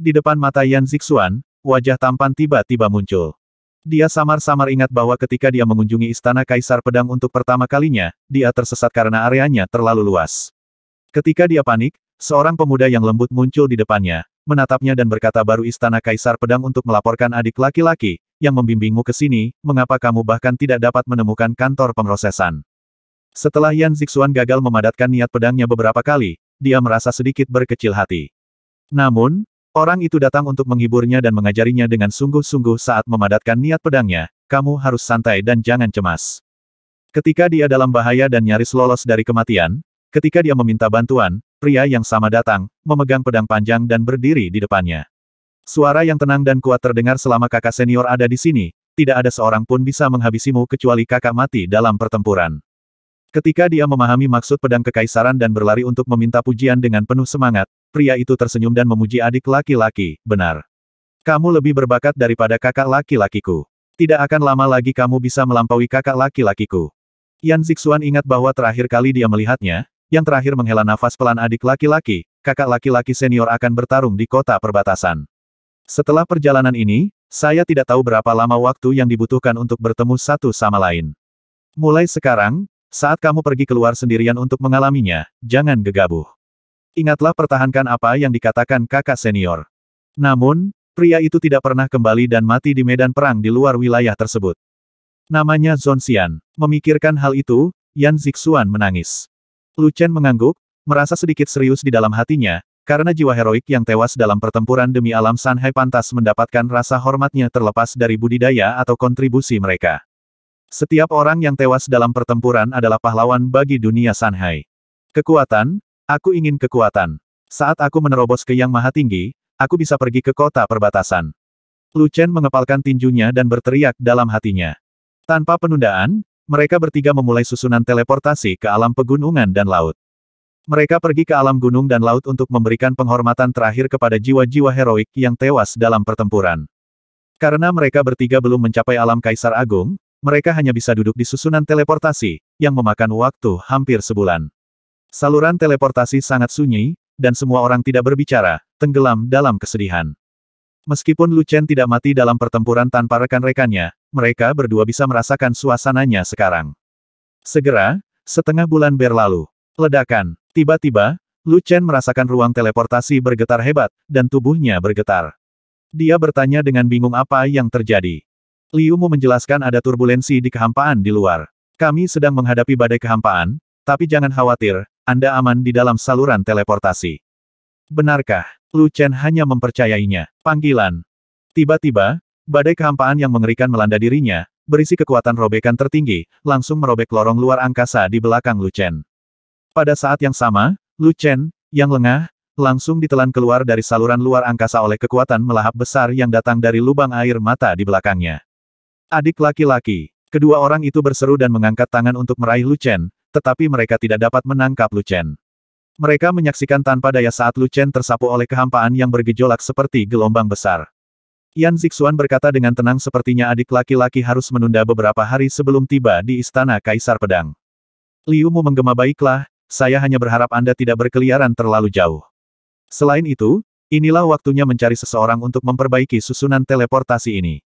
Di depan mata Yan Zixuan, wajah tampan tiba-tiba muncul. Dia samar-samar ingat bahwa ketika dia mengunjungi Istana Kaisar Pedang untuk pertama kalinya, dia tersesat karena areanya terlalu luas. Ketika dia panik, seorang pemuda yang lembut muncul di depannya, menatapnya dan berkata baru Istana Kaisar Pedang untuk melaporkan adik laki-laki, yang membimbingmu ke sini, mengapa kamu bahkan tidak dapat menemukan kantor pemrosesan. Setelah Yan Zixuan gagal memadatkan niat pedangnya beberapa kali, dia merasa sedikit berkecil hati. Namun, Orang itu datang untuk menghiburnya dan mengajarinya dengan sungguh-sungguh saat memadatkan niat pedangnya, kamu harus santai dan jangan cemas. Ketika dia dalam bahaya dan nyaris lolos dari kematian, ketika dia meminta bantuan, pria yang sama datang, memegang pedang panjang dan berdiri di depannya. Suara yang tenang dan kuat terdengar selama kakak senior ada di sini, tidak ada seorang pun bisa menghabisimu kecuali kakak mati dalam pertempuran. Ketika dia memahami maksud pedang kekaisaran dan berlari untuk meminta pujian dengan penuh semangat, pria itu tersenyum dan memuji adik laki-laki, benar. Kamu lebih berbakat daripada kakak laki-lakiku. Tidak akan lama lagi kamu bisa melampaui kakak laki-lakiku. Yan Zixuan ingat bahwa terakhir kali dia melihatnya, yang terakhir menghela nafas pelan adik laki-laki, kakak laki-laki senior akan bertarung di kota perbatasan. Setelah perjalanan ini, saya tidak tahu berapa lama waktu yang dibutuhkan untuk bertemu satu sama lain. Mulai sekarang, saat kamu pergi keluar sendirian untuk mengalaminya, jangan gegabah. Ingatlah pertahankan apa yang dikatakan kakak senior. Namun, pria itu tidak pernah kembali dan mati di medan perang di luar wilayah tersebut. Namanya Zonsian. Memikirkan hal itu, Yan Zixuan menangis. Lu Chen mengangguk, merasa sedikit serius di dalam hatinya, karena jiwa heroik yang tewas dalam pertempuran demi alam Sanhai pantas mendapatkan rasa hormatnya terlepas dari budidaya atau kontribusi mereka. Setiap orang yang tewas dalam pertempuran adalah pahlawan bagi dunia Sanhai. Kekuatan, Aku ingin kekuatan. Saat aku menerobos ke Yang Maha Tinggi, aku bisa pergi ke kota perbatasan. Lu Chen mengepalkan tinjunya dan berteriak dalam hatinya. Tanpa penundaan, mereka bertiga memulai susunan teleportasi ke alam pegunungan dan laut. Mereka pergi ke alam gunung dan laut untuk memberikan penghormatan terakhir kepada jiwa-jiwa heroik yang tewas dalam pertempuran. Karena mereka bertiga belum mencapai alam Kaisar Agung, mereka hanya bisa duduk di susunan teleportasi, yang memakan waktu hampir sebulan. Saluran teleportasi sangat sunyi, dan semua orang tidak berbicara, tenggelam dalam kesedihan. Meskipun Lucen tidak mati dalam pertempuran tanpa rekan-rekannya, mereka berdua bisa merasakan suasananya sekarang. Segera, setengah bulan berlalu. Ledakan. Tiba-tiba, Lucen merasakan ruang teleportasi bergetar hebat, dan tubuhnya bergetar. Dia bertanya dengan bingung apa yang terjadi. Liu Mu menjelaskan ada turbulensi di kehampaan di luar. Kami sedang menghadapi badai kehampaan, tapi jangan khawatir, anda aman di dalam saluran teleportasi. Benarkah? Lu Chen hanya mempercayainya. Panggilan. Tiba-tiba, badai kehampaan yang mengerikan melanda dirinya, berisi kekuatan robekan tertinggi, langsung merobek lorong luar angkasa di belakang Lu Chen. Pada saat yang sama, Lu Chen, yang lengah, langsung ditelan keluar dari saluran luar angkasa oleh kekuatan melahap besar yang datang dari lubang air mata di belakangnya. Adik laki-laki, kedua orang itu berseru dan mengangkat tangan untuk meraih Lu Chen, tetapi mereka tidak dapat menangkap Lu Chen. Mereka menyaksikan tanpa daya saat Lu Chen tersapu oleh kehampaan yang bergejolak seperti gelombang besar. Yan Zixuan berkata dengan tenang sepertinya adik laki-laki harus menunda beberapa hari sebelum tiba di Istana Kaisar Pedang. Liu Mu menggema baiklah, saya hanya berharap Anda tidak berkeliaran terlalu jauh. Selain itu, inilah waktunya mencari seseorang untuk memperbaiki susunan teleportasi ini.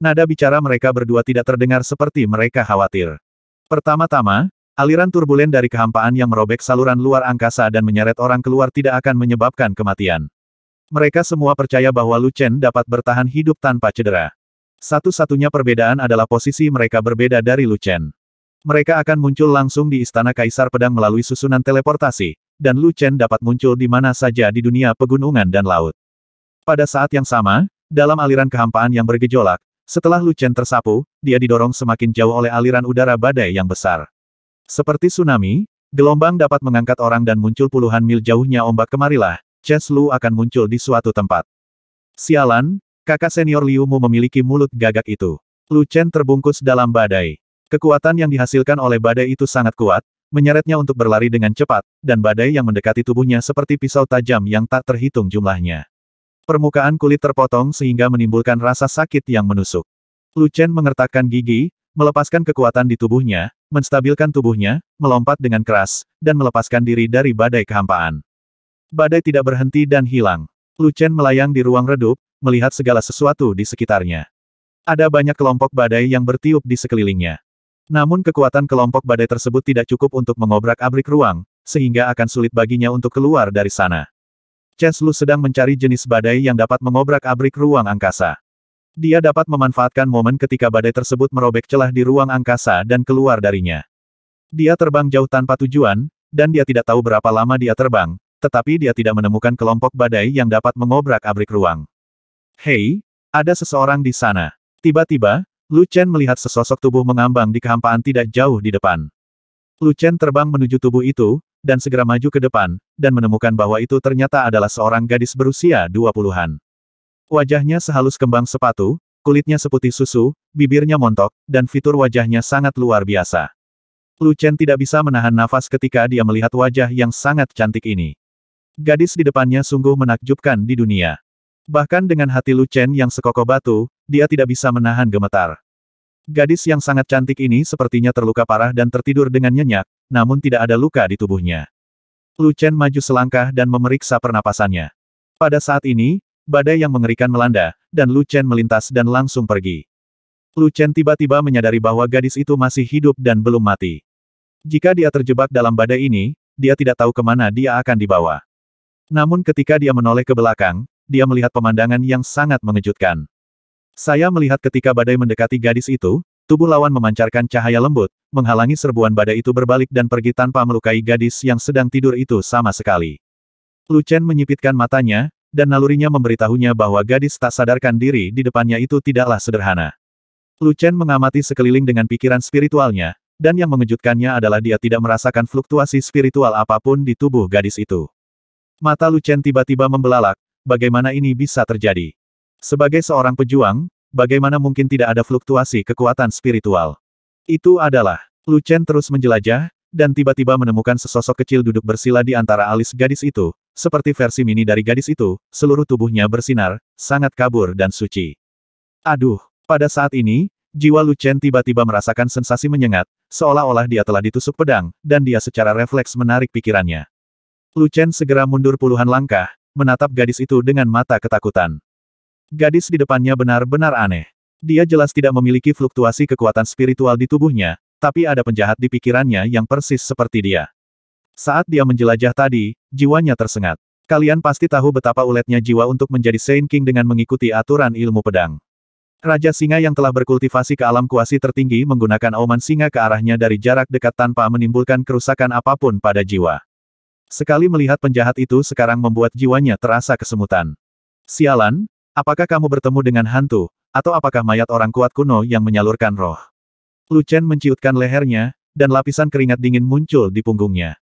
Nada bicara mereka berdua tidak terdengar seperti mereka khawatir. Pertama-tama, Aliran turbulen dari kehampaan yang merobek saluran luar angkasa dan menyeret orang keluar tidak akan menyebabkan kematian. Mereka semua percaya bahwa Lu Chen dapat bertahan hidup tanpa cedera. Satu-satunya perbedaan adalah posisi mereka berbeda dari Lu Chen. Mereka akan muncul langsung di Istana Kaisar Pedang melalui susunan teleportasi, dan Lu Chen dapat muncul di mana saja di dunia pegunungan dan laut. Pada saat yang sama, dalam aliran kehampaan yang bergejolak, setelah Lu Chen tersapu, dia didorong semakin jauh oleh aliran udara badai yang besar. Seperti tsunami, gelombang dapat mengangkat orang dan muncul puluhan mil jauhnya ombak kemarilah, Cheslu Lu akan muncul di suatu tempat. Sialan, kakak senior Liu Mu memiliki mulut gagak itu. Lu Chen terbungkus dalam badai. Kekuatan yang dihasilkan oleh badai itu sangat kuat, menyeretnya untuk berlari dengan cepat, dan badai yang mendekati tubuhnya seperti pisau tajam yang tak terhitung jumlahnya. Permukaan kulit terpotong sehingga menimbulkan rasa sakit yang menusuk. Lu Chen mengertakkan gigi, melepaskan kekuatan di tubuhnya, menstabilkan tubuhnya, melompat dengan keras, dan melepaskan diri dari badai kehampaan. Badai tidak berhenti dan hilang. Lucen melayang di ruang redup, melihat segala sesuatu di sekitarnya. Ada banyak kelompok badai yang bertiup di sekelilingnya. Namun kekuatan kelompok badai tersebut tidak cukup untuk mengobrak-abrik ruang, sehingga akan sulit baginya untuk keluar dari sana. Chen Lu sedang mencari jenis badai yang dapat mengobrak-abrik ruang angkasa. Dia dapat memanfaatkan momen ketika badai tersebut merobek celah di ruang angkasa dan keluar darinya. Dia terbang jauh tanpa tujuan, dan dia tidak tahu berapa lama dia terbang, tetapi dia tidak menemukan kelompok badai yang dapat mengobrak-abrik ruang. Hei, ada seseorang di sana. Tiba-tiba, Lu Chen melihat sesosok tubuh mengambang di kehampaan tidak jauh di depan. Lu Chen terbang menuju tubuh itu, dan segera maju ke depan, dan menemukan bahwa itu ternyata adalah seorang gadis berusia dua puluhan. Wajahnya sehalus kembang sepatu, kulitnya seputih susu, bibirnya montok, dan fitur wajahnya sangat luar biasa. Lu Chen tidak bisa menahan nafas ketika dia melihat wajah yang sangat cantik ini. Gadis di depannya sungguh menakjubkan di dunia. Bahkan dengan hati Lu Chen yang sekokoh batu, dia tidak bisa menahan gemetar. Gadis yang sangat cantik ini sepertinya terluka parah dan tertidur dengan nyenyak, namun tidak ada luka di tubuhnya. Lu Chen maju selangkah dan memeriksa pernapasannya. Pada saat ini, badai yang mengerikan melanda, dan Lu Chen melintas dan langsung pergi. Lu Chen tiba-tiba menyadari bahwa gadis itu masih hidup dan belum mati. Jika dia terjebak dalam badai ini, dia tidak tahu kemana dia akan dibawa. Namun ketika dia menoleh ke belakang, dia melihat pemandangan yang sangat mengejutkan. Saya melihat ketika badai mendekati gadis itu, tubuh lawan memancarkan cahaya lembut, menghalangi serbuan badai itu berbalik dan pergi tanpa melukai gadis yang sedang tidur itu sama sekali. Lu Chen menyipitkan matanya, dan nalurinya memberitahunya bahwa gadis tak sadarkan diri di depannya itu tidaklah sederhana. Lu Chen mengamati sekeliling dengan pikiran spiritualnya, dan yang mengejutkannya adalah dia tidak merasakan fluktuasi spiritual apapun di tubuh gadis itu. Mata Lu Chen tiba-tiba membelalak, bagaimana ini bisa terjadi? Sebagai seorang pejuang, bagaimana mungkin tidak ada fluktuasi kekuatan spiritual? Itu adalah, Lu Chen terus menjelajah, dan tiba-tiba menemukan sesosok kecil duduk bersila di antara alis gadis itu, seperti versi mini dari gadis itu, seluruh tubuhnya bersinar, sangat kabur dan suci. Aduh, pada saat ini, jiwa Lucen tiba-tiba merasakan sensasi menyengat, seolah-olah dia telah ditusuk pedang, dan dia secara refleks menarik pikirannya. Lucen segera mundur puluhan langkah, menatap gadis itu dengan mata ketakutan. Gadis di depannya benar-benar aneh. Dia jelas tidak memiliki fluktuasi kekuatan spiritual di tubuhnya, tapi ada penjahat di pikirannya yang persis seperti dia. Saat dia menjelajah tadi, jiwanya tersengat. Kalian pasti tahu betapa uletnya jiwa untuk menjadi Saint King dengan mengikuti aturan ilmu pedang. Raja singa yang telah berkultivasi ke alam kuasi tertinggi menggunakan oman singa ke arahnya dari jarak dekat tanpa menimbulkan kerusakan apapun pada jiwa. Sekali melihat penjahat itu sekarang membuat jiwanya terasa kesemutan. Sialan, apakah kamu bertemu dengan hantu, atau apakah mayat orang kuat kuno yang menyalurkan roh? Lu Chen menciutkan lehernya, dan lapisan keringat dingin muncul di punggungnya.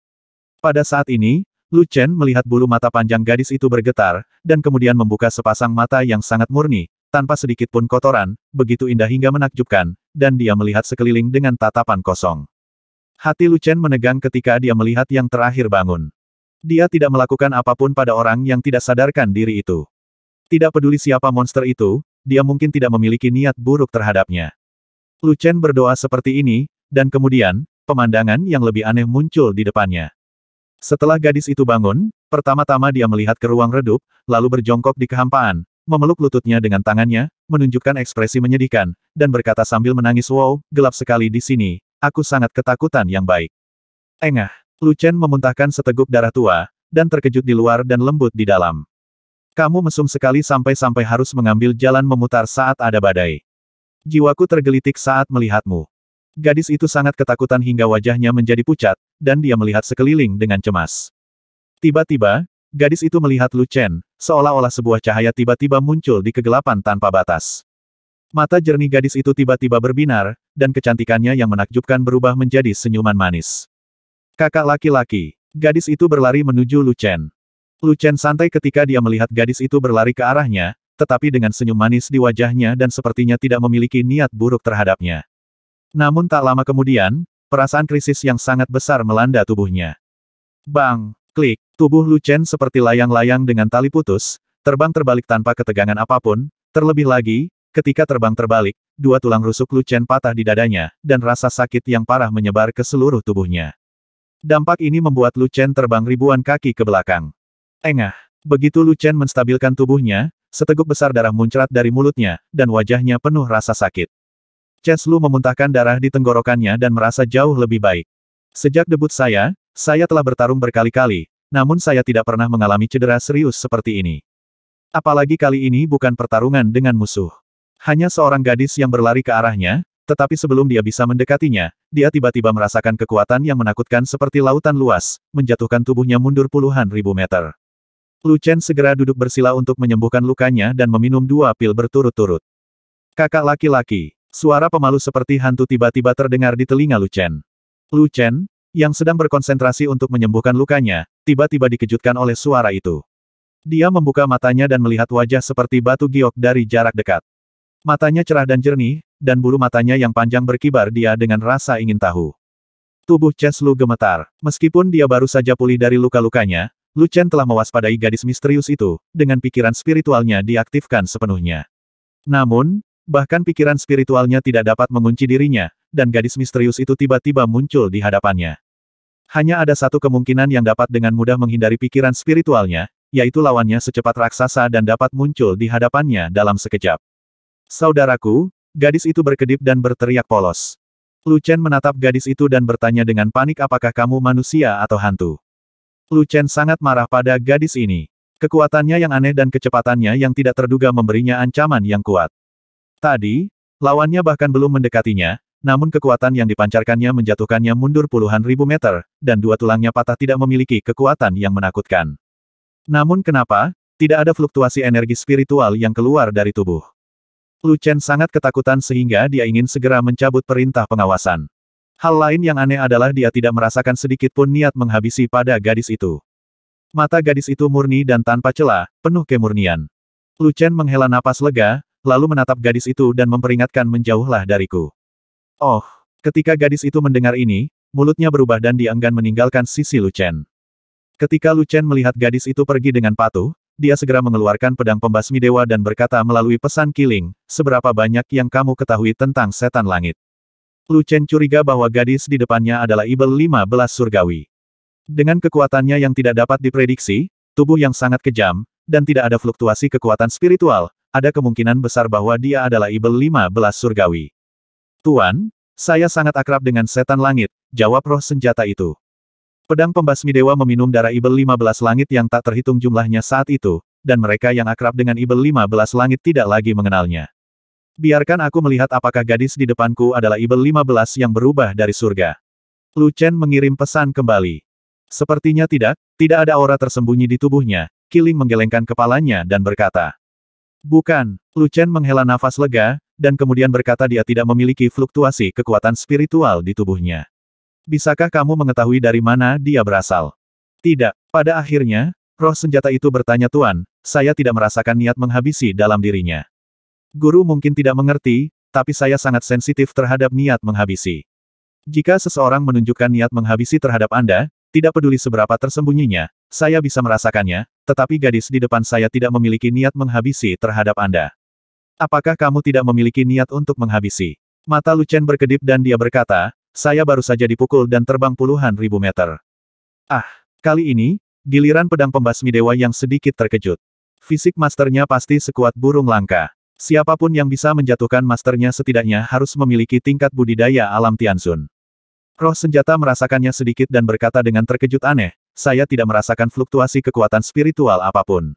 Pada saat ini, Lu Chen melihat bulu mata panjang gadis itu bergetar, dan kemudian membuka sepasang mata yang sangat murni, tanpa sedikit pun kotoran, begitu indah hingga menakjubkan, dan dia melihat sekeliling dengan tatapan kosong. Hati Lu Chen menegang ketika dia melihat yang terakhir bangun. Dia tidak melakukan apapun pada orang yang tidak sadarkan diri itu. Tidak peduli siapa monster itu, dia mungkin tidak memiliki niat buruk terhadapnya. Lu Chen berdoa seperti ini, dan kemudian, pemandangan yang lebih aneh muncul di depannya. Setelah gadis itu bangun, pertama-tama dia melihat ke ruang redup, lalu berjongkok di kehampaan, memeluk lututnya dengan tangannya, menunjukkan ekspresi menyedihkan, dan berkata sambil menangis wow, gelap sekali di sini, aku sangat ketakutan yang baik. Engah, Lucen memuntahkan seteguk darah tua, dan terkejut di luar dan lembut di dalam. Kamu mesum sekali sampai-sampai harus mengambil jalan memutar saat ada badai. Jiwaku tergelitik saat melihatmu. Gadis itu sangat ketakutan hingga wajahnya menjadi pucat, dan dia melihat sekeliling dengan cemas. Tiba-tiba, gadis itu melihat Lu Chen, seolah-olah sebuah cahaya tiba-tiba muncul di kegelapan tanpa batas. Mata jernih gadis itu tiba-tiba berbinar, dan kecantikannya yang menakjubkan berubah menjadi senyuman manis. Kakak laki-laki, gadis itu berlari menuju Lu Chen. Lu Chen santai ketika dia melihat gadis itu berlari ke arahnya, tetapi dengan senyum manis di wajahnya dan sepertinya tidak memiliki niat buruk terhadapnya. Namun tak lama kemudian, perasaan krisis yang sangat besar melanda tubuhnya. Bang, klik, tubuh Lu Chen seperti layang-layang dengan tali putus, terbang terbalik tanpa ketegangan apapun, terlebih lagi, ketika terbang terbalik, dua tulang rusuk Lu Chen patah di dadanya, dan rasa sakit yang parah menyebar ke seluruh tubuhnya. Dampak ini membuat Lu Chen terbang ribuan kaki ke belakang. Engah, begitu Lu Chen menstabilkan tubuhnya, seteguk besar darah muncrat dari mulutnya, dan wajahnya penuh rasa sakit. Cheslu memuntahkan darah di tenggorokannya dan merasa jauh lebih baik. Sejak debut saya, saya telah bertarung berkali-kali, namun saya tidak pernah mengalami cedera serius seperti ini. Apalagi kali ini bukan pertarungan dengan musuh. Hanya seorang gadis yang berlari ke arahnya, tetapi sebelum dia bisa mendekatinya, dia tiba-tiba merasakan kekuatan yang menakutkan seperti lautan luas, menjatuhkan tubuhnya mundur puluhan ribu meter. Lu Chen segera duduk bersila untuk menyembuhkan lukanya dan meminum dua pil berturut-turut. Kakak laki-laki, Suara pemalu seperti hantu tiba-tiba terdengar di telinga Lucen. Lucen, yang sedang berkonsentrasi untuk menyembuhkan lukanya, tiba-tiba dikejutkan oleh suara itu. Dia membuka matanya dan melihat wajah seperti batu giok dari jarak dekat. Matanya cerah dan jernih, dan bulu matanya yang panjang berkibar dia dengan rasa ingin tahu. Tubuh Cheslu gemetar. Meskipun dia baru saja pulih dari luka-lukanya, Lucen telah mewaspadai gadis misterius itu, dengan pikiran spiritualnya diaktifkan sepenuhnya. Namun, Bahkan pikiran spiritualnya tidak dapat mengunci dirinya, dan gadis misterius itu tiba-tiba muncul di hadapannya. Hanya ada satu kemungkinan yang dapat dengan mudah menghindari pikiran spiritualnya, yaitu lawannya secepat raksasa dan dapat muncul di hadapannya dalam sekejap. Saudaraku, gadis itu berkedip dan berteriak polos. Lucen menatap gadis itu dan bertanya dengan panik apakah kamu manusia atau hantu. Lucen sangat marah pada gadis ini. Kekuatannya yang aneh dan kecepatannya yang tidak terduga memberinya ancaman yang kuat. Tadi, lawannya bahkan belum mendekatinya, namun kekuatan yang dipancarkannya menjatuhkannya mundur puluhan ribu meter, dan dua tulangnya patah tidak memiliki kekuatan yang menakutkan. Namun kenapa, tidak ada fluktuasi energi spiritual yang keluar dari tubuh. Lu Chen sangat ketakutan sehingga dia ingin segera mencabut perintah pengawasan. Hal lain yang aneh adalah dia tidak merasakan sedikit pun niat menghabisi pada gadis itu. Mata gadis itu murni dan tanpa celah, penuh kemurnian. Lu Chen menghela napas lega, lalu menatap gadis itu dan memperingatkan menjauhlah dariku. Oh, ketika gadis itu mendengar ini, mulutnya berubah dan dienggan meninggalkan sisi Lucen. Ketika Lucen melihat gadis itu pergi dengan patuh, dia segera mengeluarkan pedang pembasmi dewa dan berkata melalui pesan Killing, seberapa banyak yang kamu ketahui tentang setan langit. Lucen curiga bahwa gadis di depannya adalah Ibel 15 surgawi. Dengan kekuatannya yang tidak dapat diprediksi, tubuh yang sangat kejam, dan tidak ada fluktuasi kekuatan spiritual, ada kemungkinan besar bahwa dia adalah Ibel 15 surgawi. Tuan, saya sangat akrab dengan setan langit, jawab roh senjata itu. Pedang pembasmi dewa meminum darah Ibel 15 langit yang tak terhitung jumlahnya saat itu, dan mereka yang akrab dengan Ibel 15 langit tidak lagi mengenalnya. Biarkan aku melihat apakah gadis di depanku adalah Ibel 15 yang berubah dari surga. Lu Chen mengirim pesan kembali. Sepertinya tidak, tidak ada aura tersembunyi di tubuhnya, Kiling menggelengkan kepalanya dan berkata, Bukan, Chen menghela nafas lega, dan kemudian berkata dia tidak memiliki fluktuasi kekuatan spiritual di tubuhnya. Bisakah kamu mengetahui dari mana dia berasal? Tidak. Pada akhirnya, roh senjata itu bertanya Tuan, saya tidak merasakan niat menghabisi dalam dirinya. Guru mungkin tidak mengerti, tapi saya sangat sensitif terhadap niat menghabisi. Jika seseorang menunjukkan niat menghabisi terhadap Anda, tidak peduli seberapa tersembunyinya, saya bisa merasakannya, tetapi gadis di depan saya tidak memiliki niat menghabisi terhadap Anda. Apakah kamu tidak memiliki niat untuk menghabisi? Mata Lucen berkedip dan dia berkata, saya baru saja dipukul dan terbang puluhan ribu meter. Ah, kali ini, giliran pedang pembasmi dewa yang sedikit terkejut. Fisik masternya pasti sekuat burung langka. Siapapun yang bisa menjatuhkan masternya setidaknya harus memiliki tingkat budidaya alam Tianzun. Roh senjata merasakannya sedikit dan berkata dengan terkejut aneh, saya tidak merasakan fluktuasi kekuatan spiritual apapun.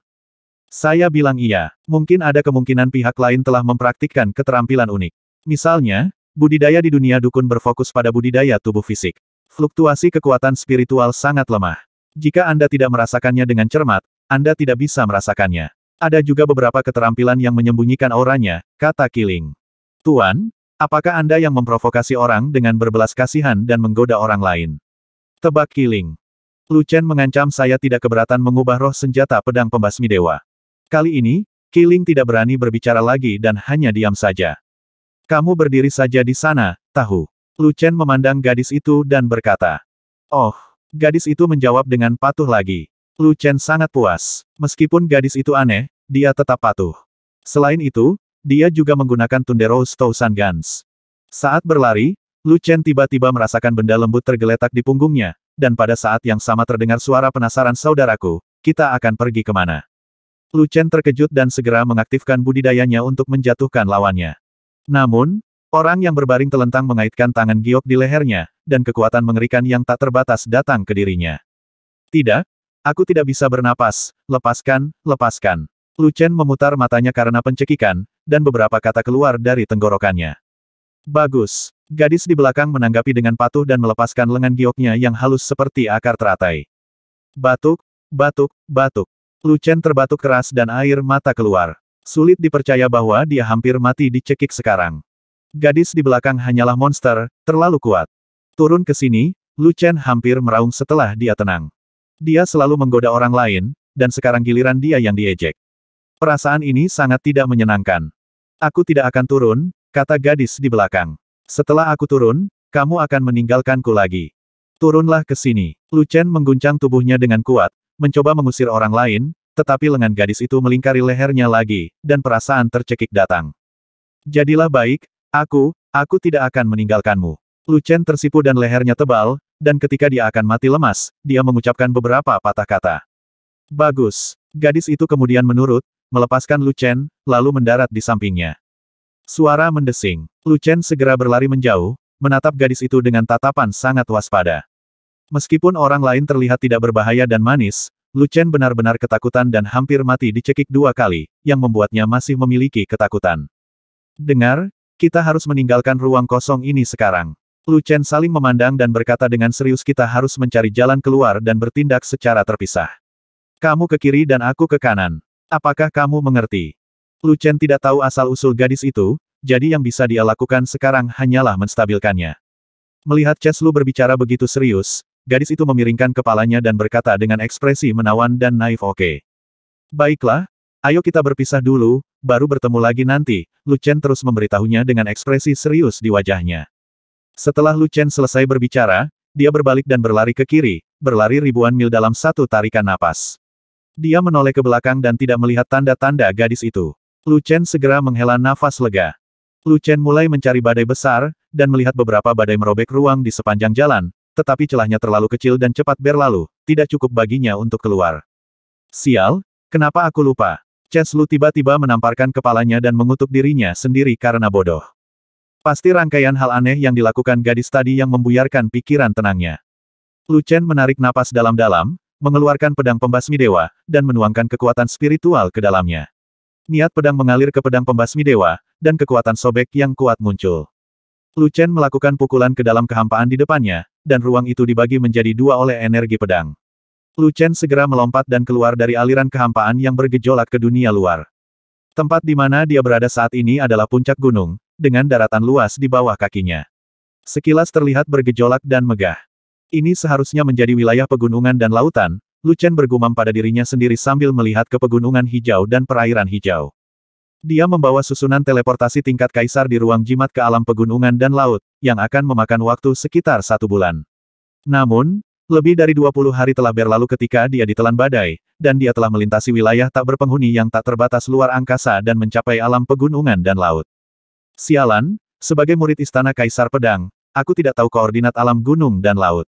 Saya bilang iya, mungkin ada kemungkinan pihak lain telah mempraktikkan keterampilan unik. Misalnya, budidaya di dunia dukun berfokus pada budidaya tubuh fisik. Fluktuasi kekuatan spiritual sangat lemah. Jika Anda tidak merasakannya dengan cermat, Anda tidak bisa merasakannya. Ada juga beberapa keterampilan yang menyembunyikan auranya, kata Killing. Tuan, Apakah Anda yang memprovokasi orang dengan berbelas kasihan dan menggoda orang lain? Tebak kiling. Luchen mengancam saya tidak keberatan mengubah roh senjata pedang pembasmi dewa. Kali ini, Killing tidak berani berbicara lagi dan hanya diam saja. Kamu berdiri saja di sana, tahu. Luchen memandang gadis itu dan berkata. Oh, gadis itu menjawab dengan patuh lagi. Luchen sangat puas. Meskipun gadis itu aneh, dia tetap patuh. Selain itu, dia juga menggunakan Tundero Stousan Guns. Saat berlari, Lu Chen tiba-tiba merasakan benda lembut tergeletak di punggungnya, dan pada saat yang sama terdengar suara penasaran saudaraku, kita akan pergi kemana. Lu Chen terkejut dan segera mengaktifkan budidayanya untuk menjatuhkan lawannya. Namun, orang yang berbaring telentang mengaitkan tangan giok di lehernya, dan kekuatan mengerikan yang tak terbatas datang ke dirinya. Tidak, aku tidak bisa bernapas, lepaskan, lepaskan. Lu memutar matanya karena pencekikan, dan beberapa kata keluar dari tenggorokannya. Bagus. Gadis di belakang menanggapi dengan patuh dan melepaskan lengan gioknya yang halus seperti akar teratai. Batuk, batuk, batuk. Lu terbatuk keras dan air mata keluar. Sulit dipercaya bahwa dia hampir mati dicekik sekarang. Gadis di belakang hanyalah monster, terlalu kuat. Turun ke sini, Lu hampir meraung setelah dia tenang. Dia selalu menggoda orang lain, dan sekarang giliran dia yang diejek. Perasaan ini sangat tidak menyenangkan. Aku tidak akan turun, kata gadis di belakang. Setelah aku turun, kamu akan meninggalkanku lagi. Turunlah ke sini. Lucen mengguncang tubuhnya dengan kuat, mencoba mengusir orang lain, tetapi lengan gadis itu melingkari lehernya lagi, dan perasaan tercekik datang. Jadilah baik, aku, aku tidak akan meninggalkanmu. Lucen tersipu dan lehernya tebal, dan ketika dia akan mati lemas, dia mengucapkan beberapa patah kata. Bagus. Gadis itu kemudian menurut, melepaskan Lu Chen, lalu mendarat di sampingnya. Suara mendesing. Lu Chen segera berlari menjauh, menatap gadis itu dengan tatapan sangat waspada. Meskipun orang lain terlihat tidak berbahaya dan manis, Lu Chen benar-benar ketakutan dan hampir mati dicekik dua kali, yang membuatnya masih memiliki ketakutan. Dengar, kita harus meninggalkan ruang kosong ini sekarang. Lu Chen saling memandang dan berkata dengan serius kita harus mencari jalan keluar dan bertindak secara terpisah. Kamu ke kiri dan aku ke kanan. Apakah kamu mengerti? Lu Chen tidak tahu asal-usul gadis itu, jadi yang bisa dia lakukan sekarang hanyalah menstabilkannya. Melihat Lu berbicara begitu serius, gadis itu memiringkan kepalanya dan berkata dengan ekspresi menawan dan naif oke. Okay. Baiklah, ayo kita berpisah dulu, baru bertemu lagi nanti, Lu Chen terus memberitahunya dengan ekspresi serius di wajahnya. Setelah Lu Chen selesai berbicara, dia berbalik dan berlari ke kiri, berlari ribuan mil dalam satu tarikan napas. Dia menoleh ke belakang dan tidak melihat tanda-tanda gadis itu. Lu Chen segera menghela nafas lega. Lu Chen mulai mencari badai besar, dan melihat beberapa badai merobek ruang di sepanjang jalan, tetapi celahnya terlalu kecil dan cepat berlalu, tidak cukup baginya untuk keluar. Sial, kenapa aku lupa? Cheslu Lu tiba-tiba menamparkan kepalanya dan mengutuk dirinya sendiri karena bodoh. Pasti rangkaian hal aneh yang dilakukan gadis tadi yang membuyarkan pikiran tenangnya. Lu Chen menarik napas dalam-dalam, mengeluarkan pedang pembasmi dewa, dan menuangkan kekuatan spiritual ke dalamnya. Niat pedang mengalir ke pedang pembasmi dewa, dan kekuatan sobek yang kuat muncul. Lu Chen melakukan pukulan ke dalam kehampaan di depannya, dan ruang itu dibagi menjadi dua oleh energi pedang. Lu Chen segera melompat dan keluar dari aliran kehampaan yang bergejolak ke dunia luar. Tempat di mana dia berada saat ini adalah puncak gunung, dengan daratan luas di bawah kakinya. Sekilas terlihat bergejolak dan megah. Ini seharusnya menjadi wilayah pegunungan dan lautan, Luchen bergumam pada dirinya sendiri sambil melihat ke pegunungan hijau dan perairan hijau. Dia membawa susunan teleportasi tingkat kaisar di ruang jimat ke alam pegunungan dan laut, yang akan memakan waktu sekitar satu bulan. Namun, lebih dari 20 hari telah berlalu ketika dia ditelan badai, dan dia telah melintasi wilayah tak berpenghuni yang tak terbatas luar angkasa dan mencapai alam pegunungan dan laut. Sialan, sebagai murid istana kaisar pedang, aku tidak tahu koordinat alam gunung dan laut.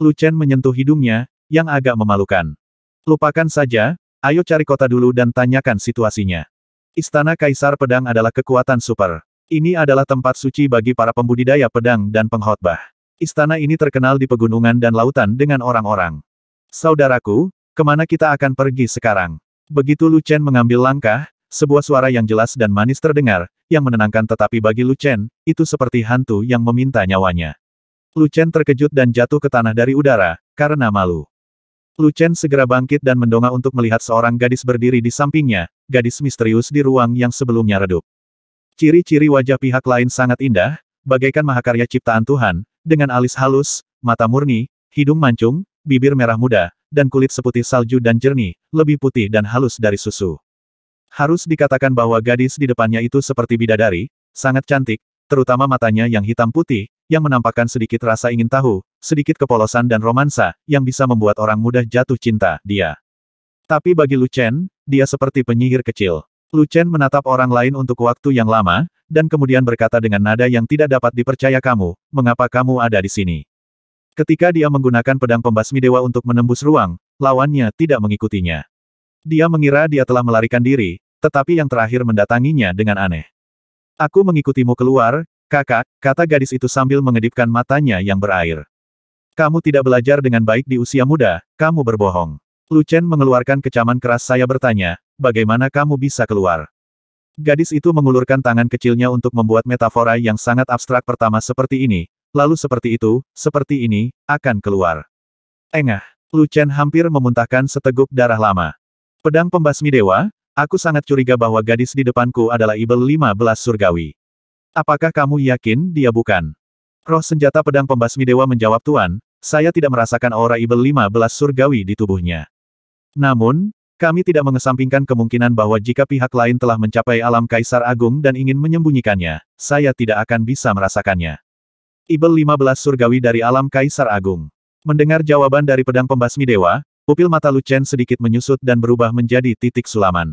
Lu Chen menyentuh hidungnya, yang agak memalukan. Lupakan saja, ayo cari kota dulu dan tanyakan situasinya. Istana Kaisar Pedang adalah kekuatan super. Ini adalah tempat suci bagi para pembudidaya pedang dan pengkhotbah. Istana ini terkenal di pegunungan dan lautan dengan orang-orang. Saudaraku, kemana kita akan pergi sekarang? Begitu Lu Chen mengambil langkah, sebuah suara yang jelas dan manis terdengar, yang menenangkan tetapi bagi Lu Chen, itu seperti hantu yang meminta nyawanya. Lu Chen terkejut dan jatuh ke tanah dari udara, karena malu. Lu Chen segera bangkit dan mendongak untuk melihat seorang gadis berdiri di sampingnya, gadis misterius di ruang yang sebelumnya redup. Ciri-ciri wajah pihak lain sangat indah, bagaikan mahakarya ciptaan Tuhan, dengan alis halus, mata murni, hidung mancung, bibir merah muda, dan kulit seputih salju dan jernih, lebih putih dan halus dari susu. Harus dikatakan bahwa gadis di depannya itu seperti bidadari, sangat cantik, terutama matanya yang hitam putih, yang menampakkan sedikit rasa ingin tahu, sedikit kepolosan dan romansa, yang bisa membuat orang mudah jatuh cinta, dia. Tapi bagi Lu Chen, dia seperti penyihir kecil. Lu Chen menatap orang lain untuk waktu yang lama, dan kemudian berkata dengan nada yang tidak dapat dipercaya kamu, mengapa kamu ada di sini? Ketika dia menggunakan pedang pembasmi dewa untuk menembus ruang, lawannya tidak mengikutinya. Dia mengira dia telah melarikan diri, tetapi yang terakhir mendatanginya dengan aneh. Aku mengikutimu keluar, Kakak, kata gadis itu sambil mengedipkan matanya yang berair. Kamu tidak belajar dengan baik di usia muda, kamu berbohong. Lucen mengeluarkan kecaman keras saya bertanya, bagaimana kamu bisa keluar? Gadis itu mengulurkan tangan kecilnya untuk membuat metafora yang sangat abstrak pertama seperti ini, lalu seperti itu, seperti ini, akan keluar. Engah, Chen hampir memuntahkan seteguk darah lama. Pedang pembasmi dewa, aku sangat curiga bahwa gadis di depanku adalah Ibel 15 surgawi. Apakah kamu yakin dia bukan? Roh senjata pedang pembasmi dewa menjawab Tuan, saya tidak merasakan aura ibel 15 surgawi di tubuhnya. Namun, kami tidak mengesampingkan kemungkinan bahwa jika pihak lain telah mencapai alam kaisar agung dan ingin menyembunyikannya, saya tidak akan bisa merasakannya. Ibel 15 surgawi dari alam kaisar agung. Mendengar jawaban dari pedang pembasmi dewa, pupil mata Lucen sedikit menyusut dan berubah menjadi titik sulaman.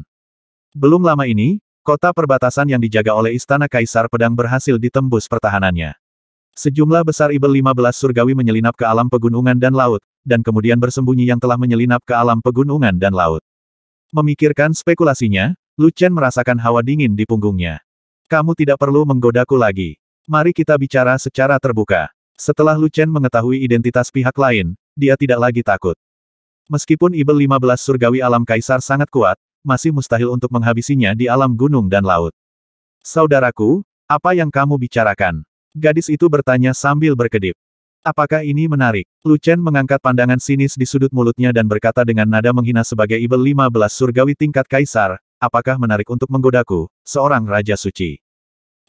Belum lama ini, Kota perbatasan yang dijaga oleh Istana Kaisar Pedang berhasil ditembus pertahanannya. Sejumlah besar Ibel 15 surgawi menyelinap ke alam pegunungan dan laut, dan kemudian bersembunyi yang telah menyelinap ke alam pegunungan dan laut. Memikirkan spekulasinya, Lucian merasakan hawa dingin di punggungnya. Kamu tidak perlu menggodaku lagi. Mari kita bicara secara terbuka. Setelah Lucian mengetahui identitas pihak lain, dia tidak lagi takut. Meskipun Ibel 15 surgawi alam kaisar sangat kuat, masih mustahil untuk menghabisinya di alam gunung dan laut. Saudaraku, apa yang kamu bicarakan? Gadis itu bertanya sambil berkedip. Apakah ini menarik? Luchen mengangkat pandangan sinis di sudut mulutnya dan berkata dengan nada menghina sebagai Ibel 15 surgawi tingkat kaisar, apakah menarik untuk menggodaku, seorang raja suci?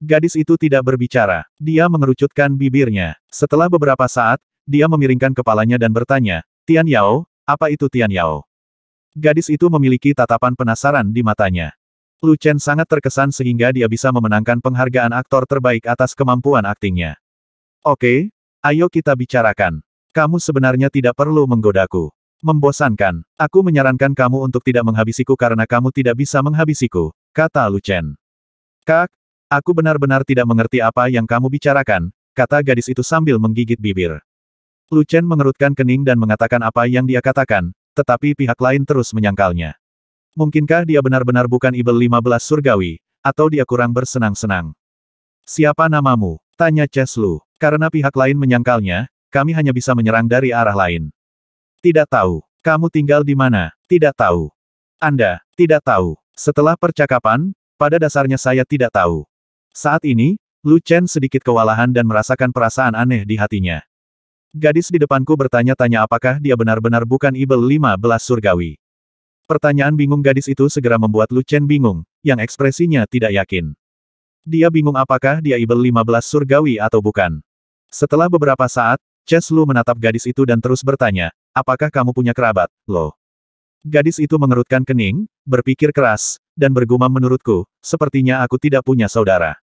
Gadis itu tidak berbicara, dia mengerucutkan bibirnya. Setelah beberapa saat, dia memiringkan kepalanya dan bertanya, Tian Yao, apa itu Tian Yao? Gadis itu memiliki tatapan penasaran di matanya. Lu Chen sangat terkesan sehingga dia bisa memenangkan penghargaan aktor terbaik atas kemampuan aktingnya. Oke, ayo kita bicarakan. Kamu sebenarnya tidak perlu menggodaku. Membosankan. Aku menyarankan kamu untuk tidak menghabisiku karena kamu tidak bisa menghabisiku, kata Lu Chen. Kak, aku benar-benar tidak mengerti apa yang kamu bicarakan, kata gadis itu sambil menggigit bibir. Lu Chen mengerutkan kening dan mengatakan apa yang dia katakan, tetapi pihak lain terus menyangkalnya. Mungkinkah dia benar-benar bukan Ibel 15 surgawi, atau dia kurang bersenang-senang? Siapa namamu? Tanya Cheslu. Karena pihak lain menyangkalnya, kami hanya bisa menyerang dari arah lain. Tidak tahu. Kamu tinggal di mana? Tidak tahu. Anda, tidak tahu. Setelah percakapan, pada dasarnya saya tidak tahu. Saat ini, Lu Chen sedikit kewalahan dan merasakan perasaan aneh di hatinya. Gadis di depanku bertanya-tanya apakah dia benar-benar bukan Ibel 15 surgawi. Pertanyaan bingung gadis itu segera membuat Lu Chen bingung, yang ekspresinya tidak yakin. Dia bingung apakah dia Ibel 15 surgawi atau bukan. Setelah beberapa saat, Ches Lu menatap gadis itu dan terus bertanya, apakah kamu punya kerabat, Lo? Gadis itu mengerutkan kening, berpikir keras, dan bergumam menurutku, sepertinya aku tidak punya saudara.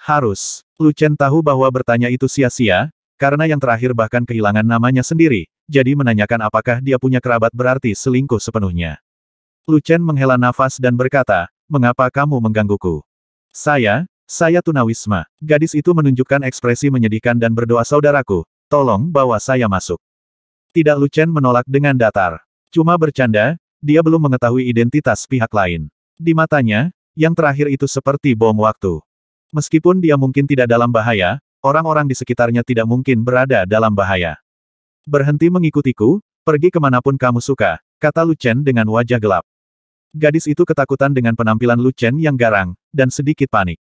Harus. Lu Chen tahu bahwa bertanya itu sia-sia, karena yang terakhir bahkan kehilangan namanya sendiri, jadi menanyakan apakah dia punya kerabat berarti selingkuh sepenuhnya. Luchen menghela nafas dan berkata, mengapa kamu menggangguku? Saya, saya tunawisma. Gadis itu menunjukkan ekspresi menyedihkan dan berdoa saudaraku, tolong bawa saya masuk. Tidak Luchen menolak dengan datar. Cuma bercanda, dia belum mengetahui identitas pihak lain. Di matanya, yang terakhir itu seperti bom waktu. Meskipun dia mungkin tidak dalam bahaya, orang-orang di sekitarnya tidak mungkin berada dalam bahaya. Berhenti mengikutiku, pergi kemanapun kamu suka, kata Lucen dengan wajah gelap. Gadis itu ketakutan dengan penampilan Lucen yang garang, dan sedikit panik.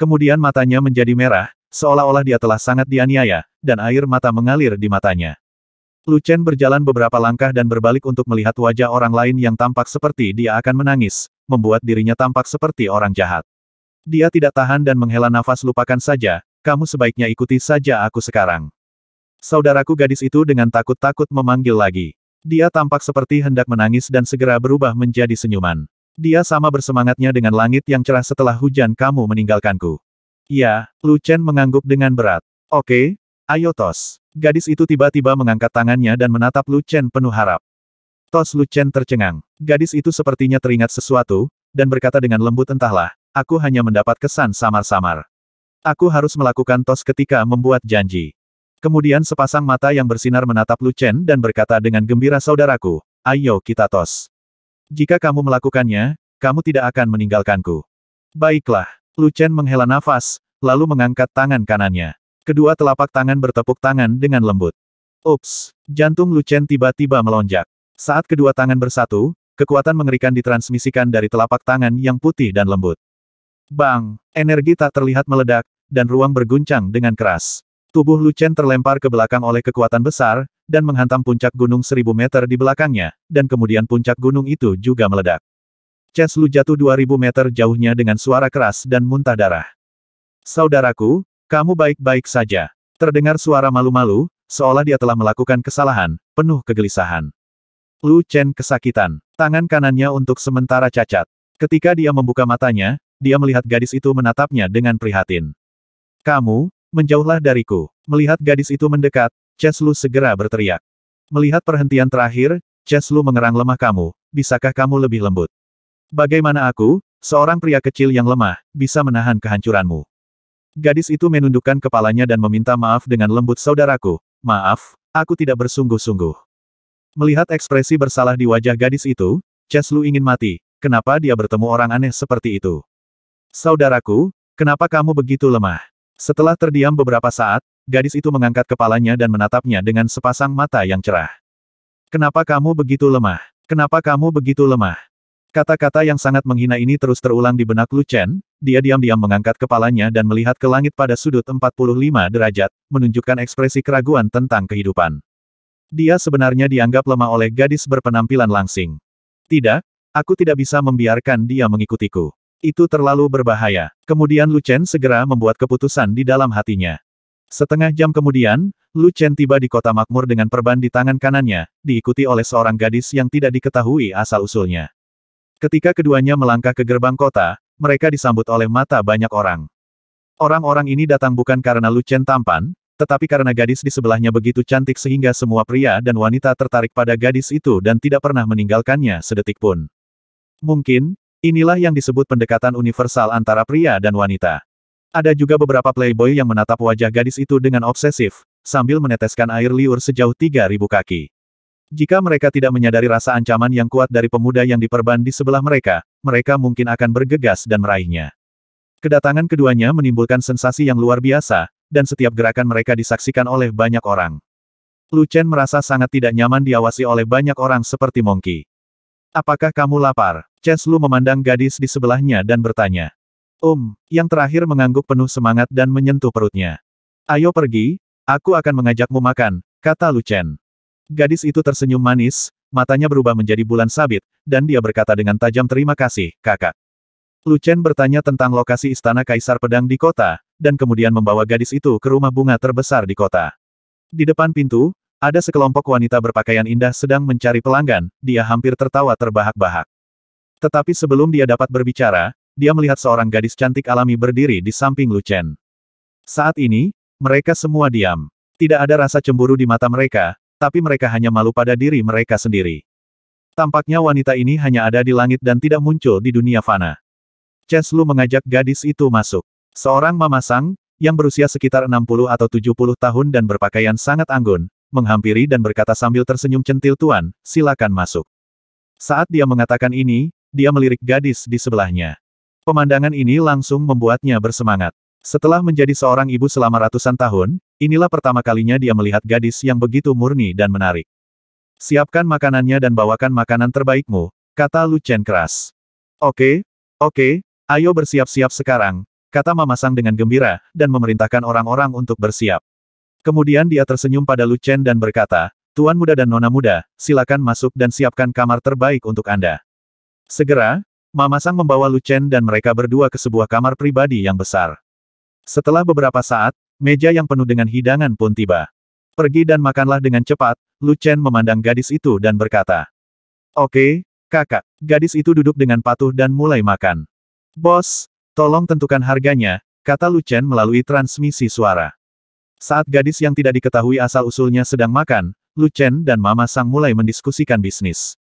Kemudian matanya menjadi merah, seolah-olah dia telah sangat dianiaya, dan air mata mengalir di matanya. Lucen berjalan beberapa langkah dan berbalik untuk melihat wajah orang lain yang tampak seperti dia akan menangis, membuat dirinya tampak seperti orang jahat. Dia tidak tahan dan menghela nafas lupakan saja, kamu sebaiknya ikuti saja aku sekarang. Saudaraku gadis itu dengan takut-takut memanggil lagi. Dia tampak seperti hendak menangis dan segera berubah menjadi senyuman. Dia sama bersemangatnya dengan langit yang cerah setelah hujan kamu meninggalkanku. Ya, Lu Chen mengangguk dengan berat. Oke, ayo tos. Gadis itu tiba-tiba mengangkat tangannya dan menatap Lu Chen penuh harap. Tos Lu Chen tercengang. Gadis itu sepertinya teringat sesuatu, dan berkata dengan lembut entahlah, aku hanya mendapat kesan samar-samar. Aku harus melakukan tos ketika membuat janji. Kemudian sepasang mata yang bersinar menatap Lu Chen dan berkata dengan gembira saudaraku, ayo kita tos. Jika kamu melakukannya, kamu tidak akan meninggalkanku. Baiklah, Lu Chen menghela nafas, lalu mengangkat tangan kanannya. Kedua telapak tangan bertepuk tangan dengan lembut. Ups, jantung Lu Chen tiba-tiba melonjak. Saat kedua tangan bersatu, kekuatan mengerikan ditransmisikan dari telapak tangan yang putih dan lembut. Bang! Energi tak terlihat meledak, dan ruang berguncang dengan keras. Tubuh Lucen terlempar ke belakang oleh kekuatan besar, dan menghantam puncak gunung seribu meter di belakangnya, dan kemudian puncak gunung itu juga meledak. Chen Lu jatuh ribu meter jauhnya dengan suara keras dan muntah darah. Saudaraku, kamu baik-baik saja. Terdengar suara malu-malu, seolah dia telah melakukan kesalahan, penuh kegelisahan. Lu Chen kesakitan, tangan kanannya untuk sementara cacat. Ketika dia membuka matanya, dia melihat gadis itu menatapnya dengan prihatin. Kamu, menjauhlah dariku. Melihat gadis itu mendekat, Cheslu segera berteriak. Melihat perhentian terakhir, Cheslu mengerang lemah kamu, bisakah kamu lebih lembut? Bagaimana aku, seorang pria kecil yang lemah, bisa menahan kehancuranmu? Gadis itu menundukkan kepalanya dan meminta maaf dengan lembut saudaraku, maaf, aku tidak bersungguh-sungguh. Melihat ekspresi bersalah di wajah gadis itu, Cheslu ingin mati, kenapa dia bertemu orang aneh seperti itu? Saudaraku, kenapa kamu begitu lemah? Setelah terdiam beberapa saat, gadis itu mengangkat kepalanya dan menatapnya dengan sepasang mata yang cerah. Kenapa kamu begitu lemah? Kenapa kamu begitu lemah? Kata-kata yang sangat menghina ini terus terulang di benak Lu Chen, dia diam-diam mengangkat kepalanya dan melihat ke langit pada sudut 45 derajat, menunjukkan ekspresi keraguan tentang kehidupan. Dia sebenarnya dianggap lemah oleh gadis berpenampilan langsing. Tidak, aku tidak bisa membiarkan dia mengikutiku. Itu terlalu berbahaya. Kemudian Lu Chen segera membuat keputusan di dalam hatinya. Setengah jam kemudian, Lu Chen tiba di kota makmur dengan perban di tangan kanannya, diikuti oleh seorang gadis yang tidak diketahui asal-usulnya. Ketika keduanya melangkah ke gerbang kota, mereka disambut oleh mata banyak orang. Orang-orang ini datang bukan karena Lu Chen tampan, tetapi karena gadis di sebelahnya begitu cantik sehingga semua pria dan wanita tertarik pada gadis itu dan tidak pernah meninggalkannya sedetik pun. Mungkin, Inilah yang disebut pendekatan universal antara pria dan wanita. Ada juga beberapa playboy yang menatap wajah gadis itu dengan obsesif, sambil meneteskan air liur sejauh 3.000 kaki. Jika mereka tidak menyadari rasa ancaman yang kuat dari pemuda yang diperban di sebelah mereka, mereka mungkin akan bergegas dan meraihnya. Kedatangan keduanya menimbulkan sensasi yang luar biasa, dan setiap gerakan mereka disaksikan oleh banyak orang. Lu Chen merasa sangat tidak nyaman diawasi oleh banyak orang seperti Monkey. Apakah kamu lapar? Cheslu memandang gadis di sebelahnya dan bertanya. um, yang terakhir mengangguk penuh semangat dan menyentuh perutnya. Ayo pergi, aku akan mengajakmu makan, kata Lucen. Gadis itu tersenyum manis, matanya berubah menjadi bulan sabit, dan dia berkata dengan tajam terima kasih, kakak. Lucen bertanya tentang lokasi istana Kaisar Pedang di kota, dan kemudian membawa gadis itu ke rumah bunga terbesar di kota. Di depan pintu, ada sekelompok wanita berpakaian indah sedang mencari pelanggan, dia hampir tertawa terbahak-bahak. Tetapi sebelum dia dapat berbicara, dia melihat seorang gadis cantik alami berdiri di samping Lu Chen. Saat ini, mereka semua diam. Tidak ada rasa cemburu di mata mereka, tapi mereka hanya malu pada diri mereka sendiri. Tampaknya wanita ini hanya ada di langit dan tidak muncul di dunia fana. Cheslu Lu mengajak gadis itu masuk. Seorang mamasang, yang berusia sekitar 60 atau 70 tahun dan berpakaian sangat anggun, menghampiri dan berkata sambil tersenyum centil Tuan, silakan masuk. Saat dia mengatakan ini, dia melirik gadis di sebelahnya. Pemandangan ini langsung membuatnya bersemangat. Setelah menjadi seorang ibu selama ratusan tahun, inilah pertama kalinya dia melihat gadis yang begitu murni dan menarik. Siapkan makanannya dan bawakan makanan terbaikmu, kata Lu Chen keras. Oke, oke, ayo bersiap-siap sekarang, kata Mama Sang dengan gembira, dan memerintahkan orang-orang untuk bersiap. Kemudian dia tersenyum pada Lu Chen dan berkata, Tuan muda dan nona muda, silakan masuk dan siapkan kamar terbaik untuk Anda. Segera, Mama Sang membawa Lucen dan mereka berdua ke sebuah kamar pribadi yang besar. Setelah beberapa saat, meja yang penuh dengan hidangan pun tiba. Pergi dan makanlah dengan cepat, Lucen memandang gadis itu dan berkata. Oke, kakak. Gadis itu duduk dengan patuh dan mulai makan. Bos, tolong tentukan harganya, kata Lucen melalui transmisi suara. Saat gadis yang tidak diketahui asal-usulnya sedang makan, Lucen dan Mama Sang mulai mendiskusikan bisnis.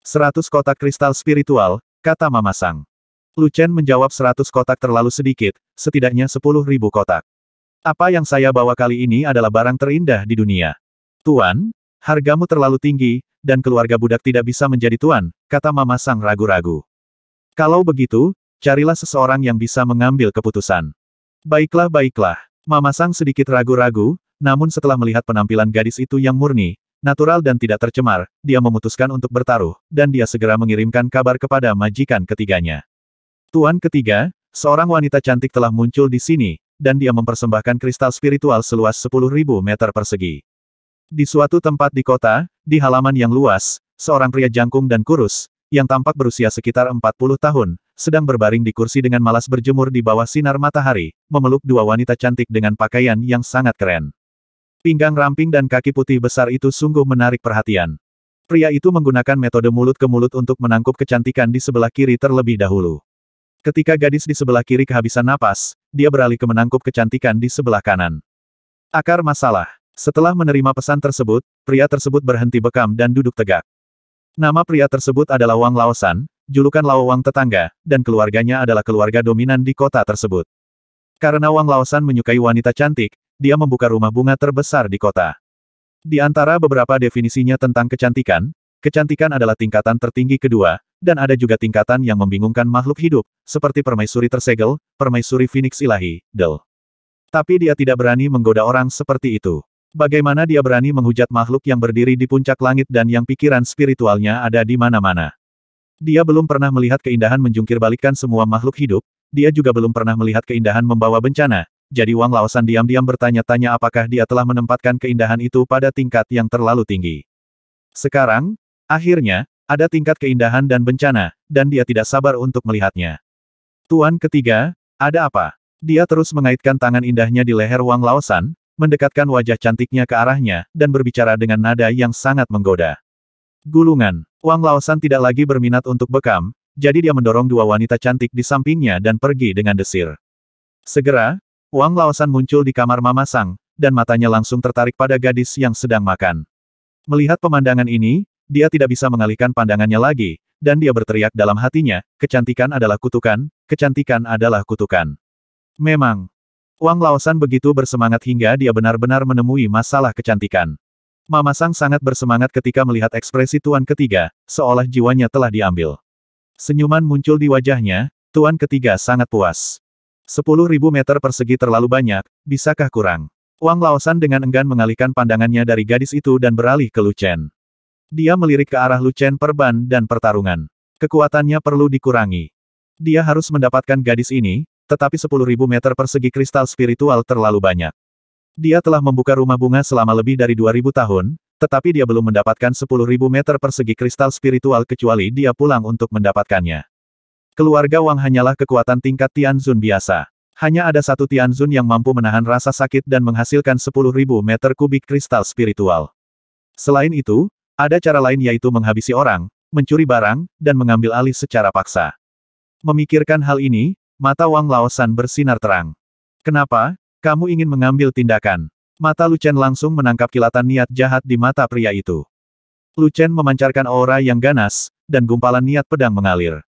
Seratus kotak kristal spiritual, kata Mama Sang. Luchen menjawab seratus kotak terlalu sedikit, setidaknya sepuluh ribu kotak. Apa yang saya bawa kali ini adalah barang terindah di dunia. Tuan, hargamu terlalu tinggi, dan keluarga budak tidak bisa menjadi tuan, kata Mama Sang ragu-ragu. Kalau begitu, carilah seseorang yang bisa mengambil keputusan. Baiklah, baiklah. Mama Sang sedikit ragu-ragu, namun setelah melihat penampilan gadis itu yang murni, Natural dan tidak tercemar, dia memutuskan untuk bertaruh, dan dia segera mengirimkan kabar kepada majikan ketiganya. Tuan ketiga, seorang wanita cantik telah muncul di sini, dan dia mempersembahkan kristal spiritual seluas 10.000 meter persegi. Di suatu tempat di kota, di halaman yang luas, seorang pria jangkung dan kurus, yang tampak berusia sekitar 40 tahun, sedang berbaring di kursi dengan malas berjemur di bawah sinar matahari, memeluk dua wanita cantik dengan pakaian yang sangat keren. Pinggang ramping dan kaki putih besar itu sungguh menarik perhatian. Pria itu menggunakan metode mulut ke mulut untuk menangkup kecantikan di sebelah kiri terlebih dahulu. Ketika gadis di sebelah kiri kehabisan napas, dia beralih ke menangkup kecantikan di sebelah kanan. Akar masalah. Setelah menerima pesan tersebut, pria tersebut berhenti bekam dan duduk tegak. Nama pria tersebut adalah Wang Laosan, julukan Lao Wang tetangga, dan keluarganya adalah keluarga dominan di kota tersebut. Karena Wang Laosan menyukai wanita cantik, dia membuka rumah bunga terbesar di kota. Di antara beberapa definisinya tentang kecantikan, kecantikan adalah tingkatan tertinggi kedua, dan ada juga tingkatan yang membingungkan makhluk hidup, seperti permaisuri tersegel, permaisuri Phoenix ilahi, Del. Tapi dia tidak berani menggoda orang seperti itu. Bagaimana dia berani menghujat makhluk yang berdiri di puncak langit dan yang pikiran spiritualnya ada di mana-mana. Dia belum pernah melihat keindahan menjungkirbalikan semua makhluk hidup, dia juga belum pernah melihat keindahan membawa bencana, jadi Wang Laosan diam-diam bertanya-tanya apakah dia telah menempatkan keindahan itu pada tingkat yang terlalu tinggi. Sekarang, akhirnya, ada tingkat keindahan dan bencana, dan dia tidak sabar untuk melihatnya. Tuan ketiga, ada apa? Dia terus mengaitkan tangan indahnya di leher Wang Laosan, mendekatkan wajah cantiknya ke arahnya, dan berbicara dengan nada yang sangat menggoda. Gulungan. Wang Laosan tidak lagi berminat untuk bekam, jadi dia mendorong dua wanita cantik di sampingnya dan pergi dengan desir. Segera, Wang Laosan muncul di kamar Mama Sang, dan matanya langsung tertarik pada gadis yang sedang makan. Melihat pemandangan ini, dia tidak bisa mengalihkan pandangannya lagi, dan dia berteriak dalam hatinya, kecantikan adalah kutukan, kecantikan adalah kutukan. Memang. Wang Laosan begitu bersemangat hingga dia benar-benar menemui masalah kecantikan. Mama Sang sangat bersemangat ketika melihat ekspresi tuan ketiga, seolah jiwanya telah diambil. Senyuman muncul di wajahnya, tuan ketiga sangat puas. Sepuluh ribu meter persegi terlalu banyak, bisakah kurang? Wang Laosan dengan enggan mengalihkan pandangannya dari gadis itu dan beralih ke Lucen. Dia melirik ke arah Lucen perban dan pertarungan. Kekuatannya perlu dikurangi. Dia harus mendapatkan gadis ini, tetapi sepuluh ribu meter persegi kristal spiritual terlalu banyak. Dia telah membuka rumah bunga selama lebih dari dua ribu tahun, tetapi dia belum mendapatkan 10.000 meter persegi kristal spiritual kecuali dia pulang untuk mendapatkannya. Keluarga Wang hanyalah kekuatan tingkat Tianzun biasa. Hanya ada satu Tianzun yang mampu menahan rasa sakit dan menghasilkan 10.000 meter kubik kristal spiritual. Selain itu, ada cara lain yaitu menghabisi orang, mencuri barang, dan mengambil alih secara paksa. Memikirkan hal ini, mata Wang Laosan bersinar terang. Kenapa, kamu ingin mengambil tindakan? Mata Lucen langsung menangkap kilatan niat jahat di mata pria itu. Lucen memancarkan aura yang ganas, dan gumpalan niat pedang mengalir.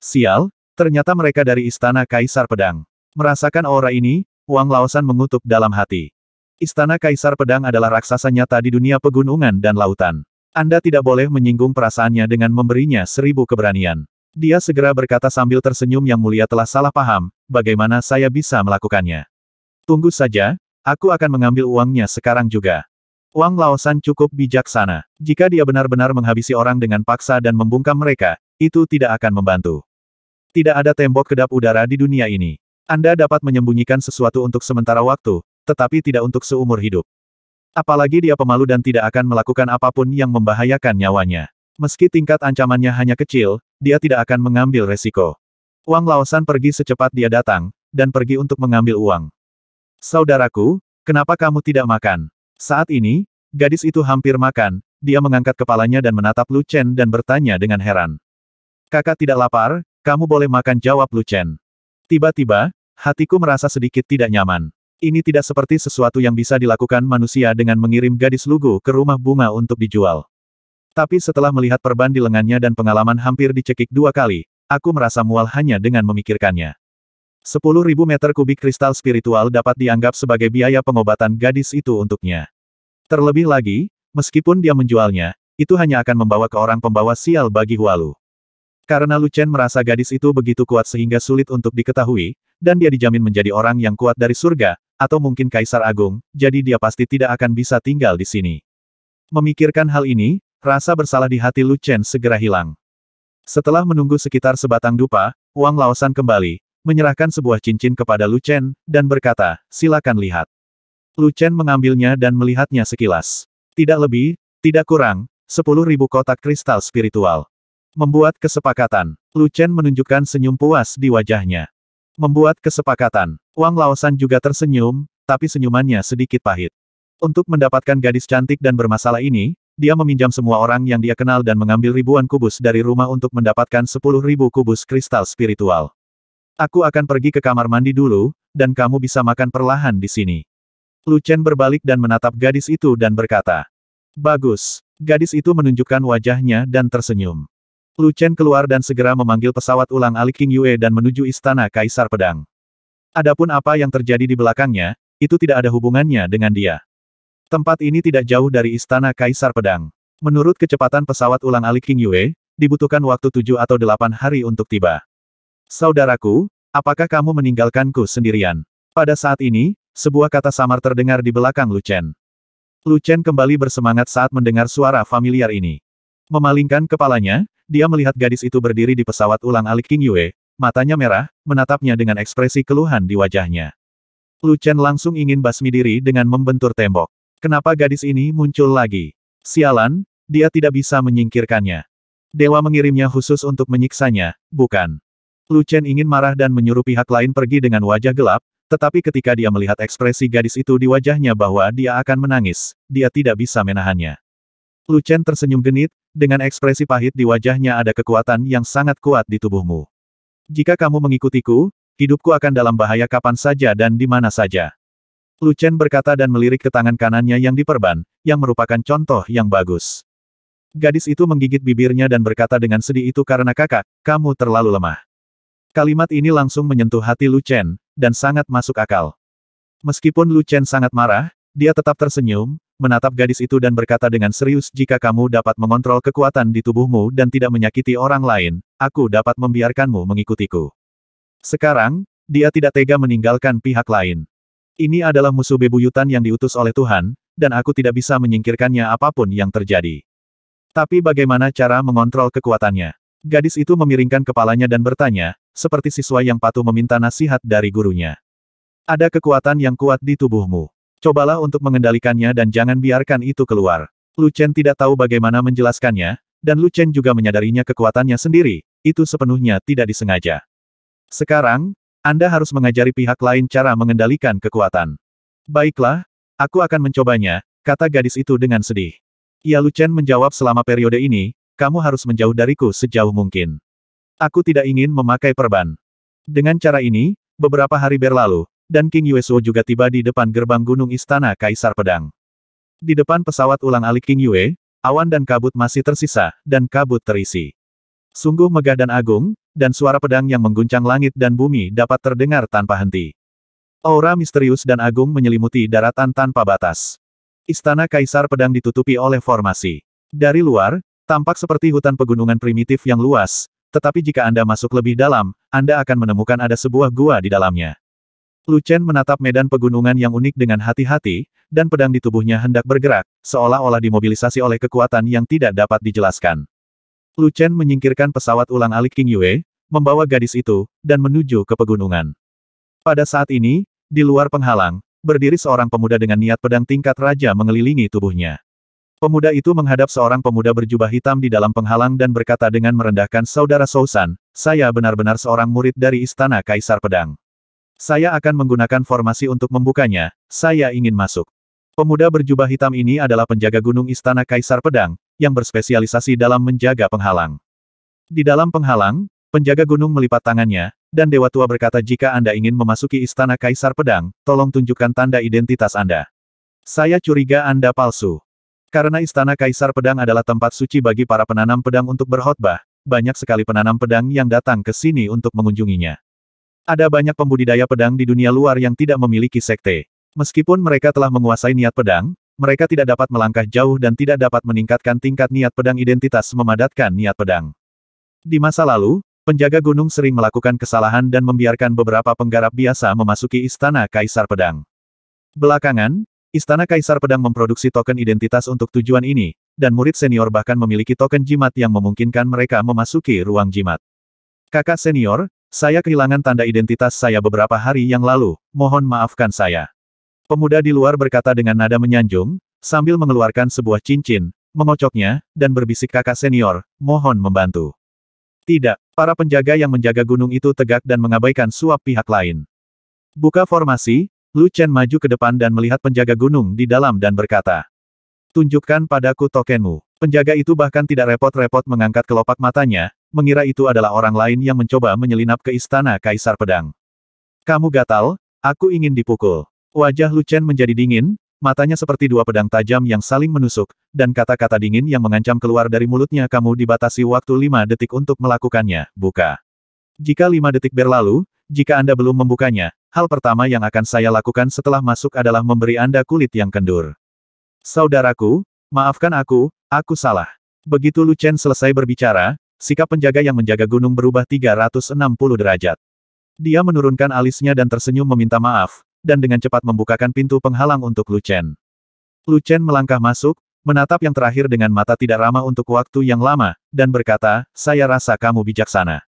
Sial, ternyata mereka dari Istana Kaisar Pedang. Merasakan aura ini, Wang Laosan mengutuk dalam hati. Istana Kaisar Pedang adalah raksasa nyata di dunia pegunungan dan lautan. Anda tidak boleh menyinggung perasaannya dengan memberinya seribu keberanian. Dia segera berkata sambil tersenyum yang mulia telah salah paham, bagaimana saya bisa melakukannya. Tunggu saja, Aku akan mengambil uangnya sekarang juga. Uang Laosan cukup bijaksana. Jika dia benar-benar menghabisi orang dengan paksa dan membungkam mereka, itu tidak akan membantu. Tidak ada tembok kedap udara di dunia ini. Anda dapat menyembunyikan sesuatu untuk sementara waktu, tetapi tidak untuk seumur hidup. Apalagi dia pemalu dan tidak akan melakukan apapun yang membahayakan nyawanya. Meski tingkat ancamannya hanya kecil, dia tidak akan mengambil resiko. Wang Laosan pergi secepat dia datang, dan pergi untuk mengambil uang. Saudaraku, kenapa kamu tidak makan? Saat ini, gadis itu hampir makan, dia mengangkat kepalanya dan menatap Lu Chen dan bertanya dengan heran. Kakak tidak lapar, kamu boleh makan jawab Lu Chen. Tiba-tiba, hatiku merasa sedikit tidak nyaman. Ini tidak seperti sesuatu yang bisa dilakukan manusia dengan mengirim gadis lugu ke rumah bunga untuk dijual. Tapi setelah melihat perban di lengannya dan pengalaman hampir dicekik dua kali, aku merasa mual hanya dengan memikirkannya. 10.000 meter kubik kristal spiritual dapat dianggap sebagai biaya pengobatan gadis itu untuknya. Terlebih lagi, meskipun dia menjualnya, itu hanya akan membawa ke orang pembawa sial bagi Hualu. Karena Lucen merasa gadis itu begitu kuat sehingga sulit untuk diketahui, dan dia dijamin menjadi orang yang kuat dari surga, atau mungkin Kaisar Agung, jadi dia pasti tidak akan bisa tinggal di sini. Memikirkan hal ini, rasa bersalah di hati Lucen segera hilang. Setelah menunggu sekitar sebatang dupa, Wang Laosan kembali, menyerahkan sebuah cincin kepada Lu Chen, dan berkata, silakan lihat. Lu Chen mengambilnya dan melihatnya sekilas. Tidak lebih, tidak kurang, sepuluh ribu kotak kristal spiritual. Membuat kesepakatan. Lu Chen menunjukkan senyum puas di wajahnya. Membuat kesepakatan. Wang Laosan juga tersenyum, tapi senyumannya sedikit pahit. Untuk mendapatkan gadis cantik dan bermasalah ini, dia meminjam semua orang yang dia kenal dan mengambil ribuan kubus dari rumah untuk mendapatkan sepuluh ribu kubus kristal spiritual. Aku akan pergi ke kamar mandi dulu, dan kamu bisa makan perlahan di sini. Lucen berbalik dan menatap gadis itu dan berkata, Bagus. Gadis itu menunjukkan wajahnya dan tersenyum. Lucen keluar dan segera memanggil pesawat ulang alik King Yue dan menuju istana Kaisar Pedang. Adapun apa yang terjadi di belakangnya, itu tidak ada hubungannya dengan dia. Tempat ini tidak jauh dari istana Kaisar Pedang. Menurut kecepatan pesawat ulang alik King Yue, dibutuhkan waktu tujuh atau delapan hari untuk tiba. Saudaraku, apakah kamu meninggalkanku sendirian? Pada saat ini, sebuah kata samar terdengar di belakang Lucen. Lucen kembali bersemangat saat mendengar suara familiar ini. Memalingkan kepalanya, dia melihat gadis itu berdiri di pesawat ulang alik King Yue, matanya merah, menatapnya dengan ekspresi keluhan di wajahnya. Lucen langsung ingin basmi diri dengan membentur tembok. Kenapa gadis ini muncul lagi? Sialan, dia tidak bisa menyingkirkannya. Dewa mengirimnya khusus untuk menyiksanya, bukan? Lu Chen ingin marah dan menyuruh pihak lain pergi dengan wajah gelap, tetapi ketika dia melihat ekspresi gadis itu di wajahnya bahwa dia akan menangis, dia tidak bisa menahannya. Lu Chen tersenyum genit, dengan ekspresi pahit di wajahnya ada kekuatan yang sangat kuat di tubuhmu. Jika kamu mengikutiku, hidupku akan dalam bahaya kapan saja dan di mana saja. Lu Chen berkata dan melirik ke tangan kanannya yang diperban, yang merupakan contoh yang bagus. Gadis itu menggigit bibirnya dan berkata dengan sedih itu karena kakak, kamu terlalu lemah. Kalimat ini langsung menyentuh hati Lu Chen, dan sangat masuk akal. Meskipun Lu Chen sangat marah, dia tetap tersenyum, menatap gadis itu dan berkata dengan serius jika kamu dapat mengontrol kekuatan di tubuhmu dan tidak menyakiti orang lain, aku dapat membiarkanmu mengikutiku. Sekarang, dia tidak tega meninggalkan pihak lain. Ini adalah musuh bebuyutan yang diutus oleh Tuhan, dan aku tidak bisa menyingkirkannya apapun yang terjadi. Tapi bagaimana cara mengontrol kekuatannya? Gadis itu memiringkan kepalanya dan bertanya, seperti siswa yang patuh meminta nasihat dari gurunya. Ada kekuatan yang kuat di tubuhmu. Cobalah untuk mengendalikannya dan jangan biarkan itu keluar. Lu Chen tidak tahu bagaimana menjelaskannya, dan Lu Chen juga menyadarinya kekuatannya sendiri, itu sepenuhnya tidak disengaja. Sekarang, Anda harus mengajari pihak lain cara mengendalikan kekuatan. Baiklah, aku akan mencobanya, kata gadis itu dengan sedih. Ya Lu Chen menjawab selama periode ini, kamu harus menjauh dariku sejauh mungkin. Aku tidak ingin memakai perban. Dengan cara ini, beberapa hari berlalu, dan King Yuesuo juga tiba di depan gerbang gunung istana Kaisar Pedang. Di depan pesawat ulang alik King Yue, awan dan kabut masih tersisa, dan kabut terisi. Sungguh megah dan agung, dan suara pedang yang mengguncang langit dan bumi dapat terdengar tanpa henti. Aura misterius dan agung menyelimuti daratan tanpa batas. Istana Kaisar Pedang ditutupi oleh formasi. Dari luar, Tampak seperti hutan pegunungan primitif yang luas, tetapi jika Anda masuk lebih dalam, Anda akan menemukan ada sebuah gua di dalamnya. Luchen menatap medan pegunungan yang unik dengan hati-hati, dan pedang di tubuhnya hendak bergerak, seolah-olah dimobilisasi oleh kekuatan yang tidak dapat dijelaskan. Luchen menyingkirkan pesawat ulang alik King Yue, membawa gadis itu, dan menuju ke pegunungan. Pada saat ini, di luar penghalang, berdiri seorang pemuda dengan niat pedang tingkat raja mengelilingi tubuhnya. Pemuda itu menghadap seorang pemuda berjubah hitam di dalam penghalang dan berkata dengan merendahkan saudara Sousan, saya benar-benar seorang murid dari Istana Kaisar Pedang. Saya akan menggunakan formasi untuk membukanya, saya ingin masuk. Pemuda berjubah hitam ini adalah penjaga gunung Istana Kaisar Pedang, yang berspesialisasi dalam menjaga penghalang. Di dalam penghalang, penjaga gunung melipat tangannya, dan Dewa Tua berkata jika Anda ingin memasuki Istana Kaisar Pedang, tolong tunjukkan tanda identitas Anda. Saya curiga Anda palsu. Karena Istana Kaisar Pedang adalah tempat suci bagi para penanam pedang untuk berkhotbah, banyak sekali penanam pedang yang datang ke sini untuk mengunjunginya. Ada banyak pembudidaya pedang di dunia luar yang tidak memiliki sekte. Meskipun mereka telah menguasai niat pedang, mereka tidak dapat melangkah jauh dan tidak dapat meningkatkan tingkat niat pedang identitas memadatkan niat pedang. Di masa lalu, penjaga gunung sering melakukan kesalahan dan membiarkan beberapa penggarap biasa memasuki istana Kaisar Pedang. Belakangan, Istana Kaisar Pedang memproduksi token identitas untuk tujuan ini, dan murid senior bahkan memiliki token jimat yang memungkinkan mereka memasuki ruang jimat. Kakak senior, saya kehilangan tanda identitas saya beberapa hari yang lalu, mohon maafkan saya. Pemuda di luar berkata dengan nada menyanjung, sambil mengeluarkan sebuah cincin, mengocoknya, dan berbisik kakak senior, mohon membantu. Tidak, para penjaga yang menjaga gunung itu tegak dan mengabaikan suap pihak lain. Buka formasi, Lu Chen maju ke depan dan melihat penjaga gunung di dalam dan berkata. Tunjukkan padaku tokenmu. Penjaga itu bahkan tidak repot-repot mengangkat kelopak matanya, mengira itu adalah orang lain yang mencoba menyelinap ke istana Kaisar Pedang. Kamu gatal, aku ingin dipukul. Wajah Lu Chen menjadi dingin, matanya seperti dua pedang tajam yang saling menusuk, dan kata-kata dingin yang mengancam keluar dari mulutnya kamu dibatasi waktu lima detik untuk melakukannya, buka. Jika lima detik berlalu, jika Anda belum membukanya, hal pertama yang akan saya lakukan setelah masuk adalah memberi Anda kulit yang kendur. Saudaraku, maafkan aku, aku salah. Begitu Lu Chen selesai berbicara, sikap penjaga yang menjaga gunung berubah 360 derajat. Dia menurunkan alisnya dan tersenyum meminta maaf, dan dengan cepat membukakan pintu penghalang untuk Lu Chen. Lu Chen melangkah masuk, menatap yang terakhir dengan mata tidak ramah untuk waktu yang lama, dan berkata, saya rasa kamu bijaksana.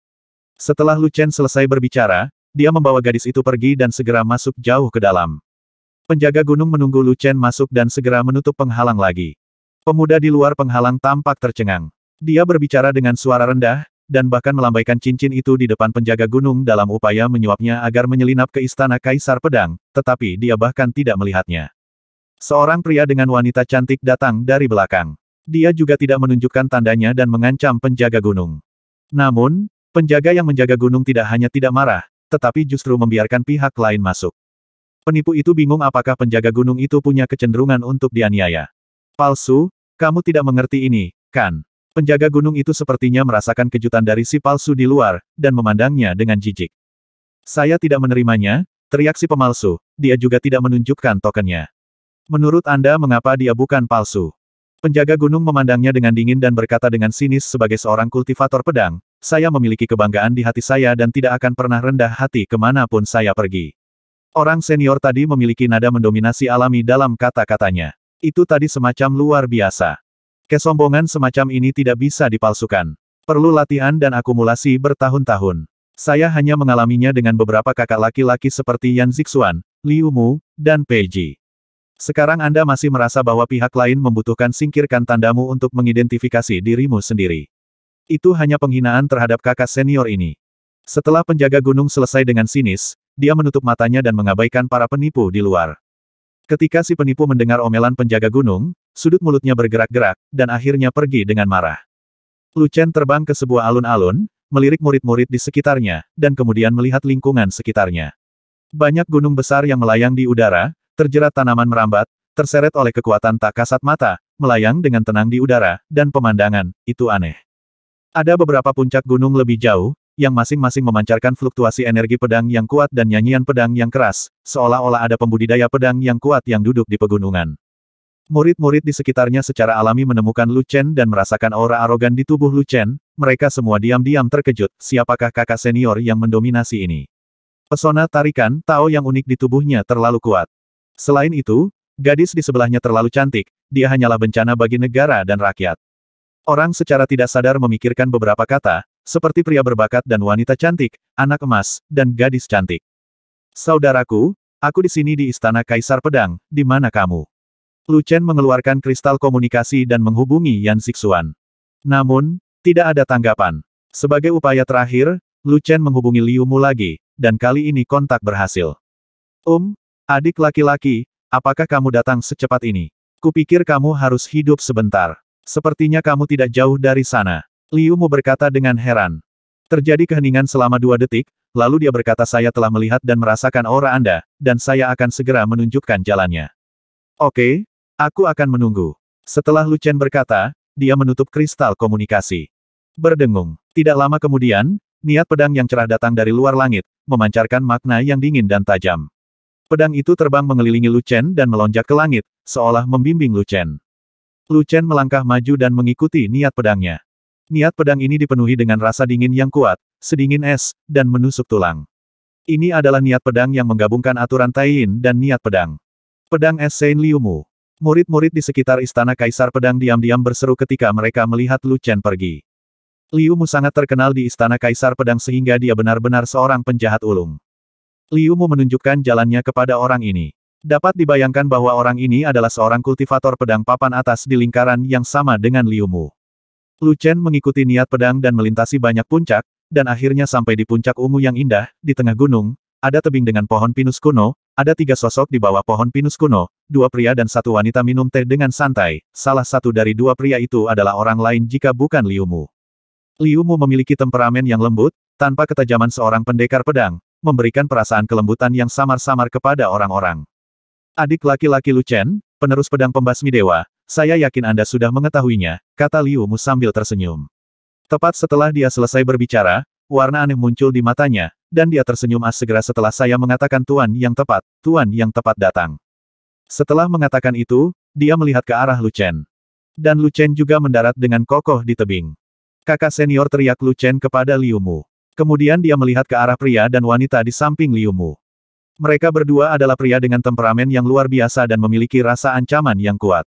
Setelah Lu Chen selesai berbicara, dia membawa gadis itu pergi dan segera masuk jauh ke dalam. Penjaga gunung menunggu Lu Chen masuk dan segera menutup penghalang lagi. Pemuda di luar penghalang tampak tercengang. Dia berbicara dengan suara rendah, dan bahkan melambaikan cincin itu di depan penjaga gunung dalam upaya menyuapnya agar menyelinap ke istana Kaisar Pedang, tetapi dia bahkan tidak melihatnya. Seorang pria dengan wanita cantik datang dari belakang. Dia juga tidak menunjukkan tandanya dan mengancam penjaga gunung. Namun, Penjaga yang menjaga gunung tidak hanya tidak marah, tetapi justru membiarkan pihak lain masuk. Penipu itu bingung apakah penjaga gunung itu punya kecenderungan untuk dianiaya. Palsu, kamu tidak mengerti ini, kan? Penjaga gunung itu sepertinya merasakan kejutan dari si palsu di luar, dan memandangnya dengan jijik. Saya tidak menerimanya, teriak si pemalsu, dia juga tidak menunjukkan tokennya. Menurut Anda mengapa dia bukan palsu? Penjaga gunung memandangnya dengan dingin dan berkata dengan sinis sebagai seorang kultivator pedang, saya memiliki kebanggaan di hati saya dan tidak akan pernah rendah hati kemanapun saya pergi. Orang senior tadi memiliki nada mendominasi alami dalam kata-katanya. Itu tadi semacam luar biasa. Kesombongan semacam ini tidak bisa dipalsukan. Perlu latihan dan akumulasi bertahun-tahun. Saya hanya mengalaminya dengan beberapa kakak laki-laki seperti Yan Zixuan, Liu Mu, dan Peiji. Sekarang Anda masih merasa bahwa pihak lain membutuhkan singkirkan tandamu untuk mengidentifikasi dirimu sendiri. Itu hanya penghinaan terhadap kakak senior ini. Setelah penjaga gunung selesai dengan sinis, dia menutup matanya dan mengabaikan para penipu di luar. Ketika si penipu mendengar omelan penjaga gunung, sudut mulutnya bergerak-gerak, dan akhirnya pergi dengan marah. Lucen terbang ke sebuah alun-alun, melirik murid-murid di sekitarnya, dan kemudian melihat lingkungan sekitarnya. Banyak gunung besar yang melayang di udara, terjerat tanaman merambat, terseret oleh kekuatan tak kasat mata, melayang dengan tenang di udara, dan pemandangan, itu aneh. Ada beberapa puncak gunung lebih jauh, yang masing-masing memancarkan fluktuasi energi pedang yang kuat dan nyanyian pedang yang keras, seolah-olah ada pembudidaya pedang yang kuat yang duduk di pegunungan. Murid-murid di sekitarnya secara alami menemukan Lu Chen dan merasakan aura arogan di tubuh Lu Chen, mereka semua diam-diam terkejut, siapakah kakak senior yang mendominasi ini. Pesona tarikan Tao yang unik di tubuhnya terlalu kuat. Selain itu, gadis di sebelahnya terlalu cantik, dia hanyalah bencana bagi negara dan rakyat. Orang secara tidak sadar memikirkan beberapa kata, seperti pria berbakat dan wanita cantik, anak emas, dan gadis cantik. Saudaraku, aku di sini di Istana Kaisar Pedang, di mana kamu? Lu Chen mengeluarkan kristal komunikasi dan menghubungi Yan Sixuan. Namun, tidak ada tanggapan. Sebagai upaya terakhir, Lu Chen menghubungi Liu Mu lagi, dan kali ini kontak berhasil. Um, adik laki-laki, apakah kamu datang secepat ini? Kupikir kamu harus hidup sebentar. Sepertinya kamu tidak jauh dari sana. Liu Mu berkata dengan heran. Terjadi keheningan selama dua detik, lalu dia berkata saya telah melihat dan merasakan aura Anda, dan saya akan segera menunjukkan jalannya. Oke, aku akan menunggu. Setelah Chen berkata, dia menutup kristal komunikasi. Berdengung. Tidak lama kemudian, niat pedang yang cerah datang dari luar langit, memancarkan makna yang dingin dan tajam. Pedang itu terbang mengelilingi Chen dan melonjak ke langit, seolah membimbing Chen. Lu Chen melangkah maju dan mengikuti niat pedangnya. Niat pedang ini dipenuhi dengan rasa dingin yang kuat, sedingin es, dan menusuk tulang. Ini adalah niat pedang yang menggabungkan aturan Taiyin dan niat pedang. Pedang es Saint Liumu. Murid-murid di sekitar istana kaisar pedang diam-diam berseru ketika mereka melihat Lu Chen pergi. Liu Mu sangat terkenal di istana kaisar pedang sehingga dia benar-benar seorang penjahat ulung. Liu Mu menunjukkan jalannya kepada orang ini. Dapat dibayangkan bahwa orang ini adalah seorang kultivator pedang papan atas di lingkaran yang sama dengan Liu Mu. Lu Chen mengikuti niat pedang dan melintasi banyak puncak, dan akhirnya sampai di puncak ungu yang indah, di tengah gunung, ada tebing dengan pohon pinus kuno, ada tiga sosok di bawah pohon pinus kuno, dua pria dan satu wanita minum teh dengan santai, salah satu dari dua pria itu adalah orang lain jika bukan Liu Mu. Liu Mu memiliki temperamen yang lembut, tanpa ketajaman seorang pendekar pedang, memberikan perasaan kelembutan yang samar-samar kepada orang-orang. Adik laki-laki Lucen, penerus pedang pembasmi dewa, saya yakin Anda sudah mengetahuinya, kata Liu Mu sambil tersenyum. Tepat setelah dia selesai berbicara, warna aneh muncul di matanya, dan dia tersenyum as segera setelah saya mengatakan Tuan yang tepat, Tuan yang tepat datang. Setelah mengatakan itu, dia melihat ke arah Lucen, Dan Lucen juga mendarat dengan kokoh di tebing. Kakak senior teriak Lucen kepada Liu Mu. Kemudian dia melihat ke arah pria dan wanita di samping Liu Mu. Mereka berdua adalah pria dengan temperamen yang luar biasa dan memiliki rasa ancaman yang kuat.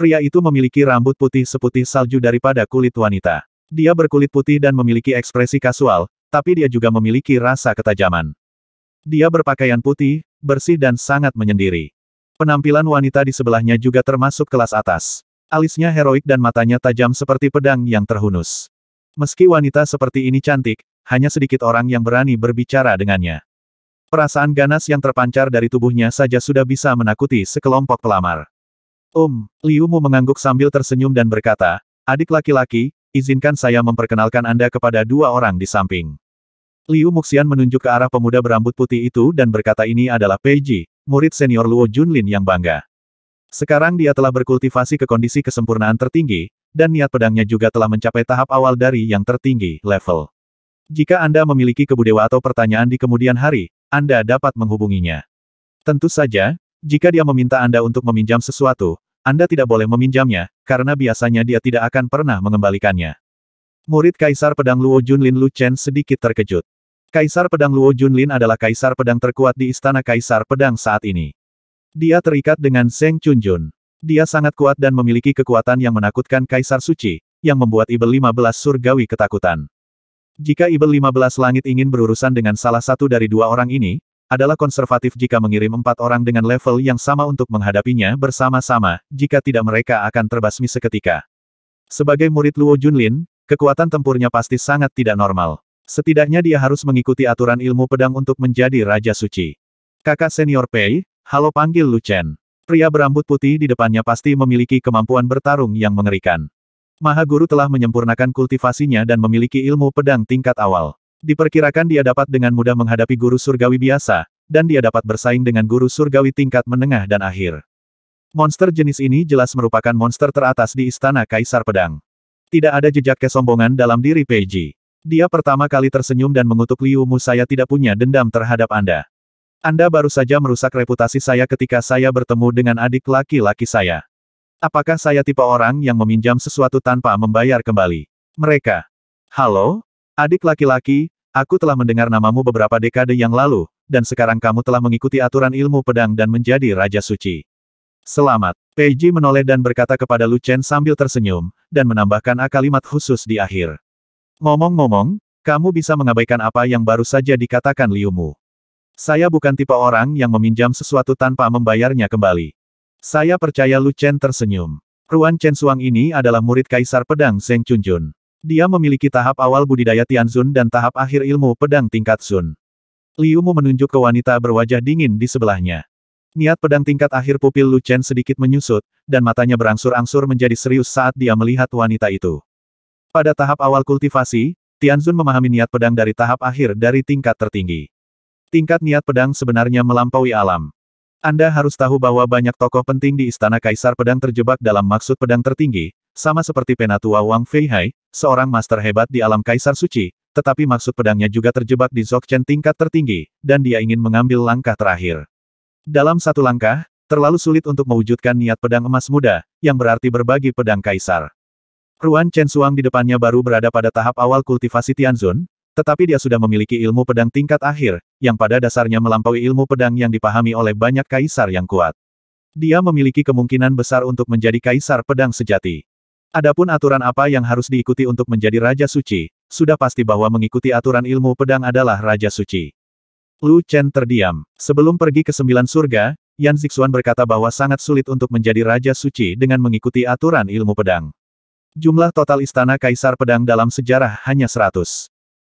Pria itu memiliki rambut putih seputih salju daripada kulit wanita. Dia berkulit putih dan memiliki ekspresi kasual, tapi dia juga memiliki rasa ketajaman. Dia berpakaian putih, bersih dan sangat menyendiri. Penampilan wanita di sebelahnya juga termasuk kelas atas. Alisnya heroik dan matanya tajam seperti pedang yang terhunus. Meski wanita seperti ini cantik, hanya sedikit orang yang berani berbicara dengannya. Perasaan ganas yang terpancar dari tubuhnya saja sudah bisa menakuti sekelompok pelamar. Um, Liu Mu mengangguk sambil tersenyum dan berkata, adik laki-laki, izinkan saya memperkenalkan Anda kepada dua orang di samping. Liu Muxian menunjuk ke arah pemuda berambut putih itu dan berkata ini adalah Peiji, murid senior Luo Junlin yang bangga. Sekarang dia telah berkultivasi ke kondisi kesempurnaan tertinggi, dan niat pedangnya juga telah mencapai tahap awal dari yang tertinggi, level. Jika Anda memiliki kebudewa atau pertanyaan di kemudian hari, anda dapat menghubunginya. Tentu saja, jika dia meminta Anda untuk meminjam sesuatu, Anda tidak boleh meminjamnya, karena biasanya dia tidak akan pernah mengembalikannya. Murid Kaisar Pedang Luo Junlin Lu Chen sedikit terkejut. Kaisar Pedang Luo Junlin adalah kaisar pedang terkuat di istana Kaisar Pedang saat ini. Dia terikat dengan Seng Chunjun. Dia sangat kuat dan memiliki kekuatan yang menakutkan Kaisar Suci, yang membuat Ibel 15 surgawi ketakutan. Jika Ibel 15 Langit ingin berurusan dengan salah satu dari dua orang ini, adalah konservatif jika mengirim empat orang dengan level yang sama untuk menghadapinya bersama-sama, jika tidak mereka akan terbasmi seketika. Sebagai murid Luo Junlin, kekuatan tempurnya pasti sangat tidak normal. Setidaknya dia harus mengikuti aturan ilmu pedang untuk menjadi Raja Suci. Kakak senior Pei, halo panggil Lu Chen. Pria berambut putih di depannya pasti memiliki kemampuan bertarung yang mengerikan. Maha Guru telah menyempurnakan kultivasinya dan memiliki ilmu pedang tingkat awal. Diperkirakan dia dapat dengan mudah menghadapi guru surgawi biasa, dan dia dapat bersaing dengan guru surgawi tingkat menengah dan akhir. Monster jenis ini jelas merupakan monster teratas di Istana Kaisar Pedang. Tidak ada jejak kesombongan dalam diri Peiji. Dia pertama kali tersenyum dan mengutuk Liu Mu saya tidak punya dendam terhadap Anda. Anda baru saja merusak reputasi saya ketika saya bertemu dengan adik laki-laki saya. Apakah saya tipe orang yang meminjam sesuatu tanpa membayar kembali? Mereka. Halo? Adik laki-laki, aku telah mendengar namamu beberapa dekade yang lalu, dan sekarang kamu telah mengikuti aturan ilmu pedang dan menjadi Raja Suci. Selamat. Peiji menoleh dan berkata kepada Lu Chen sambil tersenyum, dan menambahkan akalimat khusus di akhir. Ngomong-ngomong, kamu bisa mengabaikan apa yang baru saja dikatakan Liumu. Saya bukan tipe orang yang meminjam sesuatu tanpa membayarnya kembali. Saya percaya Lu Chen tersenyum. Ruan Chen Suang ini adalah murid Kaisar Pedang Zheng Chunjun. Dia memiliki tahap awal budidaya Tianzun dan tahap akhir ilmu pedang tingkat Sun. Liu Mu menunjuk ke wanita berwajah dingin di sebelahnya. Niat pedang tingkat akhir pupil Lu Chen sedikit menyusut, dan matanya berangsur-angsur menjadi serius saat dia melihat wanita itu. Pada tahap awal kultivasi, Tianzun memahami niat pedang dari tahap akhir dari tingkat tertinggi. Tingkat niat pedang sebenarnya melampaui alam. Anda harus tahu bahwa banyak tokoh penting di Istana Kaisar Pedang terjebak dalam maksud pedang tertinggi, sama seperti penatua Wang Feihai, seorang master hebat di alam Kaisar Suci, tetapi maksud pedangnya juga terjebak di Chen tingkat tertinggi, dan dia ingin mengambil langkah terakhir. Dalam satu langkah, terlalu sulit untuk mewujudkan niat pedang emas muda, yang berarti berbagi pedang Kaisar. Ruan Chen Suang di depannya baru berada pada tahap awal kultivasi Tianzun, tetapi dia sudah memiliki ilmu pedang tingkat akhir, yang pada dasarnya melampaui ilmu pedang yang dipahami oleh banyak kaisar yang kuat. Dia memiliki kemungkinan besar untuk menjadi kaisar pedang sejati. Adapun aturan apa yang harus diikuti untuk menjadi Raja Suci, sudah pasti bahwa mengikuti aturan ilmu pedang adalah Raja Suci. Lu Chen terdiam. Sebelum pergi ke sembilan surga, Yan Zixuan berkata bahwa sangat sulit untuk menjadi Raja Suci dengan mengikuti aturan ilmu pedang. Jumlah total istana Kaisar Pedang dalam sejarah hanya 100.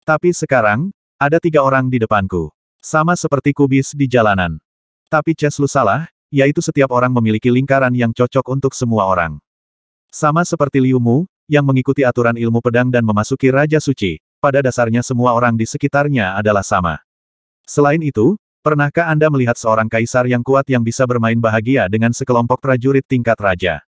Tapi sekarang, ada tiga orang di depanku. Sama seperti kubis di jalanan. Tapi Cheslu salah, yaitu setiap orang memiliki lingkaran yang cocok untuk semua orang. Sama seperti Liu Mu, yang mengikuti aturan ilmu pedang dan memasuki Raja Suci, pada dasarnya semua orang di sekitarnya adalah sama. Selain itu, pernahkah Anda melihat seorang kaisar yang kuat yang bisa bermain bahagia dengan sekelompok prajurit tingkat raja?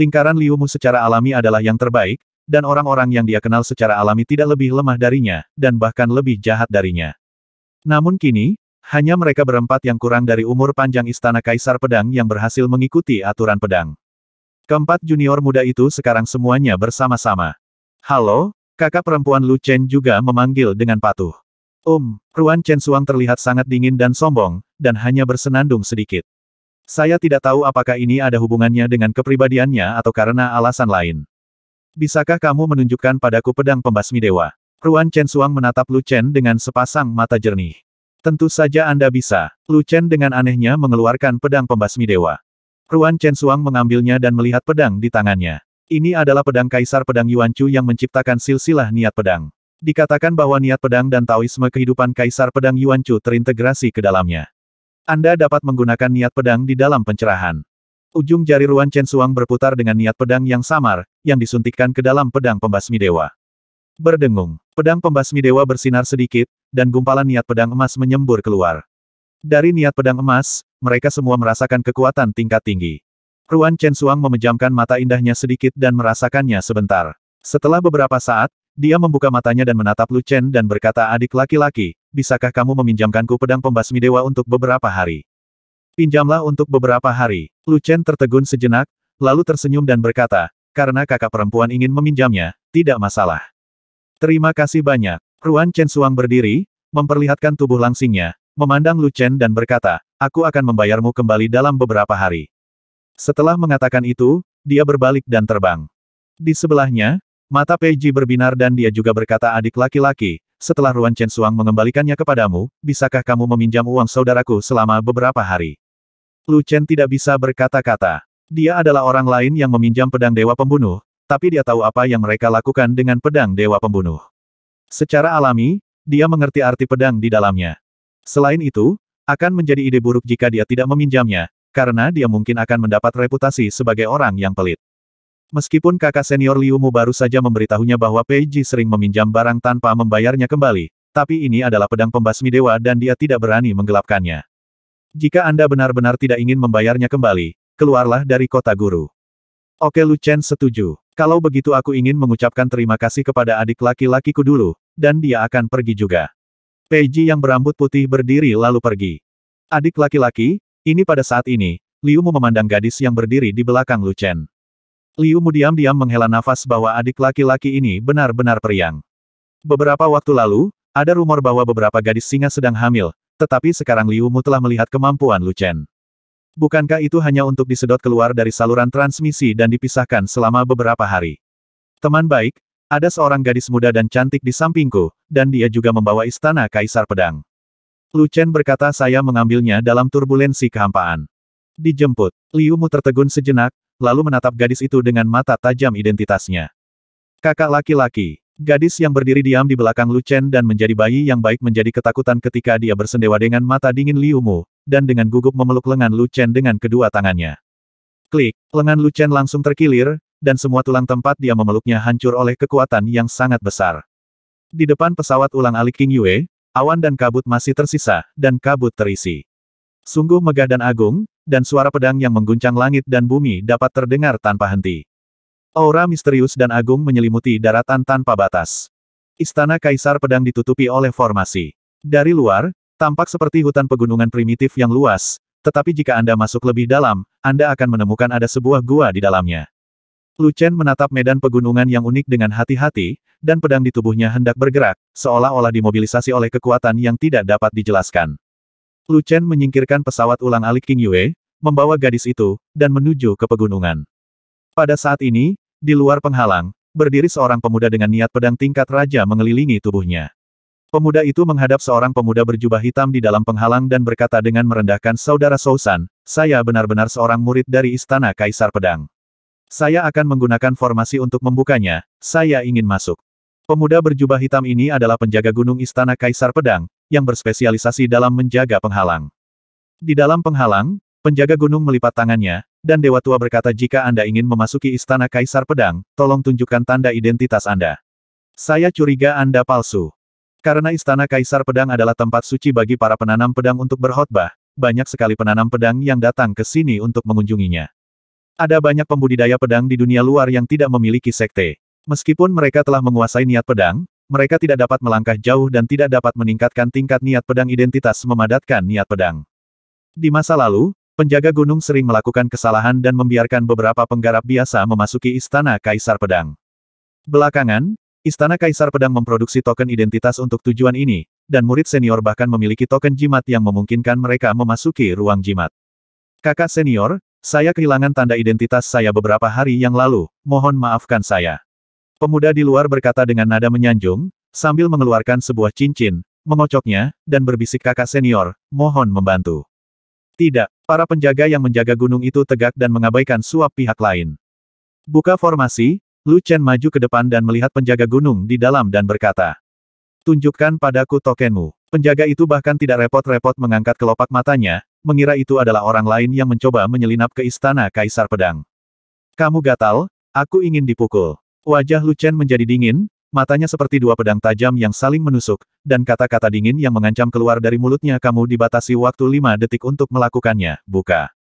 Lingkaran Liu Mu secara alami adalah yang terbaik, dan orang-orang yang dia kenal secara alami tidak lebih lemah darinya, dan bahkan lebih jahat darinya. Namun kini, hanya mereka berempat yang kurang dari umur panjang Istana Kaisar Pedang yang berhasil mengikuti aturan pedang. Keempat junior muda itu sekarang semuanya bersama-sama. Halo, kakak perempuan Lu Chen juga memanggil dengan patuh. Um, Ruan Chen Suang terlihat sangat dingin dan sombong, dan hanya bersenandung sedikit. Saya tidak tahu apakah ini ada hubungannya dengan kepribadiannya atau karena alasan lain. Bisakah kamu menunjukkan padaku pedang pembasmi dewa? Ruan Chen Suang menatap Lu Chen dengan sepasang mata jernih. Tentu saja Anda bisa. Lu Chen dengan anehnya mengeluarkan pedang pembasmi dewa. Ruan Chen Suang mengambilnya dan melihat pedang di tangannya. Ini adalah pedang Kaisar Pedang Yuan Chu yang menciptakan silsilah niat pedang. Dikatakan bahwa niat pedang dan Taoisme kehidupan Kaisar Pedang Yuan Chu terintegrasi ke dalamnya. Anda dapat menggunakan niat pedang di dalam pencerahan. Ujung jari Ruan Chen Suang berputar dengan niat pedang yang samar, yang disuntikkan ke dalam pedang pembasmi dewa. Berdengung, pedang pembasmi dewa bersinar sedikit, dan gumpalan niat pedang emas menyembur keluar. Dari niat pedang emas, mereka semua merasakan kekuatan tingkat tinggi. Ruan Chen Suang memejamkan mata indahnya sedikit dan merasakannya sebentar. Setelah beberapa saat, dia membuka matanya dan menatap Lu Chen dan berkata adik laki-laki, bisakah kamu meminjamkanku pedang pembasmi dewa untuk beberapa hari? Pinjamlah untuk beberapa hari. Lu Chen tertegun sejenak, lalu tersenyum dan berkata, karena kakak perempuan ingin meminjamnya, tidak masalah. Terima kasih banyak. Ruan Chen Suang berdiri, memperlihatkan tubuh langsingnya, memandang Lu Chen dan berkata, aku akan membayarmu kembali dalam beberapa hari. Setelah mengatakan itu, dia berbalik dan terbang. Di sebelahnya, mata Peiji berbinar dan dia juga berkata adik laki-laki, setelah Ruan Chen Suang mengembalikannya kepadamu, bisakah kamu meminjam uang saudaraku selama beberapa hari? Lu Chen tidak bisa berkata-kata. Dia adalah orang lain yang meminjam pedang Dewa Pembunuh, tapi dia tahu apa yang mereka lakukan dengan pedang Dewa Pembunuh. Secara alami, dia mengerti arti pedang di dalamnya. Selain itu, akan menjadi ide buruk jika dia tidak meminjamnya, karena dia mungkin akan mendapat reputasi sebagai orang yang pelit. Meskipun kakak senior Liu Mu baru saja memberitahunya bahwa Peiji sering meminjam barang tanpa membayarnya kembali, tapi ini adalah pedang pembasmi dewa dan dia tidak berani menggelapkannya. Jika Anda benar-benar tidak ingin membayarnya kembali, keluarlah dari kota guru. Oke Lu Chen setuju. Kalau begitu aku ingin mengucapkan terima kasih kepada adik laki-lakiku dulu, dan dia akan pergi juga. Ji yang berambut putih berdiri lalu pergi. Adik laki-laki, ini pada saat ini, Liu Mu memandang gadis yang berdiri di belakang Lu Chen. Liu Mu diam-diam menghela nafas bahwa adik laki-laki ini benar-benar periang. Beberapa waktu lalu, ada rumor bahwa beberapa gadis singa sedang hamil, tetapi sekarang Liu Mu telah melihat kemampuan Lu Chen. Bukankah itu hanya untuk disedot keluar dari saluran transmisi dan dipisahkan selama beberapa hari? Teman baik, ada seorang gadis muda dan cantik di sampingku, dan dia juga membawa istana Kaisar Pedang. Lu Chen berkata saya mengambilnya dalam turbulensi kehampaan. Dijemput, Liu Mu tertegun sejenak, lalu menatap gadis itu dengan mata tajam identitasnya. Kakak laki-laki, gadis yang berdiri diam di belakang Lu Chen dan menjadi bayi yang baik menjadi ketakutan ketika dia bersendewa dengan mata dingin Liu Mu, dan dengan gugup memeluk lengan Lu Chen dengan kedua tangannya. Klik, lengan Lu Chen langsung terkilir, dan semua tulang tempat dia memeluknya hancur oleh kekuatan yang sangat besar. Di depan pesawat ulang alik King Yue, awan dan kabut masih tersisa, dan kabut terisi. Sungguh megah dan agung, dan suara pedang yang mengguncang langit dan bumi dapat terdengar tanpa henti. Aura misterius dan agung menyelimuti daratan tanpa batas. Istana Kaisar Pedang ditutupi oleh formasi. Dari luar, tampak seperti hutan pegunungan primitif yang luas, tetapi jika Anda masuk lebih dalam, Anda akan menemukan ada sebuah gua di dalamnya. Lucen menatap medan pegunungan yang unik dengan hati-hati, dan pedang di tubuhnya hendak bergerak, seolah-olah dimobilisasi oleh kekuatan yang tidak dapat dijelaskan. Lucen menyingkirkan pesawat ulang alik King Yue, membawa gadis itu, dan menuju ke pegunungan. Pada saat ini, di luar penghalang, berdiri seorang pemuda dengan niat pedang tingkat raja mengelilingi tubuhnya. Pemuda itu menghadap seorang pemuda berjubah hitam di dalam penghalang dan berkata dengan merendahkan saudara Sousan, saya benar-benar seorang murid dari Istana Kaisar Pedang. Saya akan menggunakan formasi untuk membukanya, saya ingin masuk. Pemuda berjubah hitam ini adalah penjaga gunung Istana Kaisar Pedang, yang berspesialisasi dalam menjaga penghalang. Di dalam penghalang, penjaga gunung melipat tangannya, dan Dewa Tua berkata jika Anda ingin memasuki Istana Kaisar Pedang, tolong tunjukkan tanda identitas Anda. Saya curiga Anda palsu. Karena Istana Kaisar Pedang adalah tempat suci bagi para penanam pedang untuk berkhotbah, banyak sekali penanam pedang yang datang ke sini untuk mengunjunginya. Ada banyak pembudidaya pedang di dunia luar yang tidak memiliki sekte. Meskipun mereka telah menguasai niat pedang, mereka tidak dapat melangkah jauh dan tidak dapat meningkatkan tingkat niat pedang identitas memadatkan niat pedang. Di masa lalu, Penjaga gunung sering melakukan kesalahan dan membiarkan beberapa penggarap biasa memasuki Istana Kaisar Pedang. Belakangan, Istana Kaisar Pedang memproduksi token identitas untuk tujuan ini, dan murid senior bahkan memiliki token jimat yang memungkinkan mereka memasuki ruang jimat. Kakak senior, saya kehilangan tanda identitas saya beberapa hari yang lalu, mohon maafkan saya. Pemuda di luar berkata dengan nada menyanjung, sambil mengeluarkan sebuah cincin, mengocoknya, dan berbisik kakak senior, mohon membantu. Tidak, para penjaga yang menjaga gunung itu tegak dan mengabaikan suap pihak lain. Buka formasi, Lu Chen maju ke depan dan melihat penjaga gunung di dalam dan berkata. Tunjukkan padaku tokenmu. Penjaga itu bahkan tidak repot-repot mengangkat kelopak matanya, mengira itu adalah orang lain yang mencoba menyelinap ke istana Kaisar Pedang. Kamu gatal, aku ingin dipukul. Wajah Lu Chen menjadi dingin, matanya seperti dua pedang tajam yang saling menusuk, dan kata-kata dingin yang mengancam keluar dari mulutnya kamu dibatasi waktu lima detik untuk melakukannya, buka.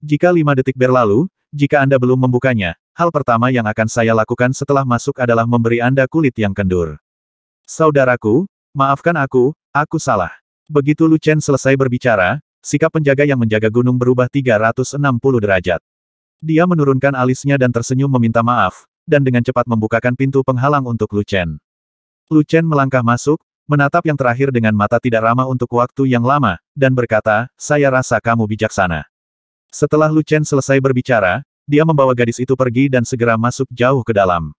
Jika lima detik berlalu, jika Anda belum membukanya, hal pertama yang akan saya lakukan setelah masuk adalah memberi Anda kulit yang kendur. Saudaraku, maafkan aku, aku salah. Begitu Lu Chen selesai berbicara, sikap penjaga yang menjaga gunung berubah 360 derajat. Dia menurunkan alisnya dan tersenyum meminta maaf, dan dengan cepat membukakan pintu penghalang untuk Lu Chen. Lu Chen melangkah masuk, menatap yang terakhir dengan mata tidak ramah untuk waktu yang lama, dan berkata, saya rasa kamu bijaksana. Setelah Lu Chen selesai berbicara, dia membawa gadis itu pergi dan segera masuk jauh ke dalam.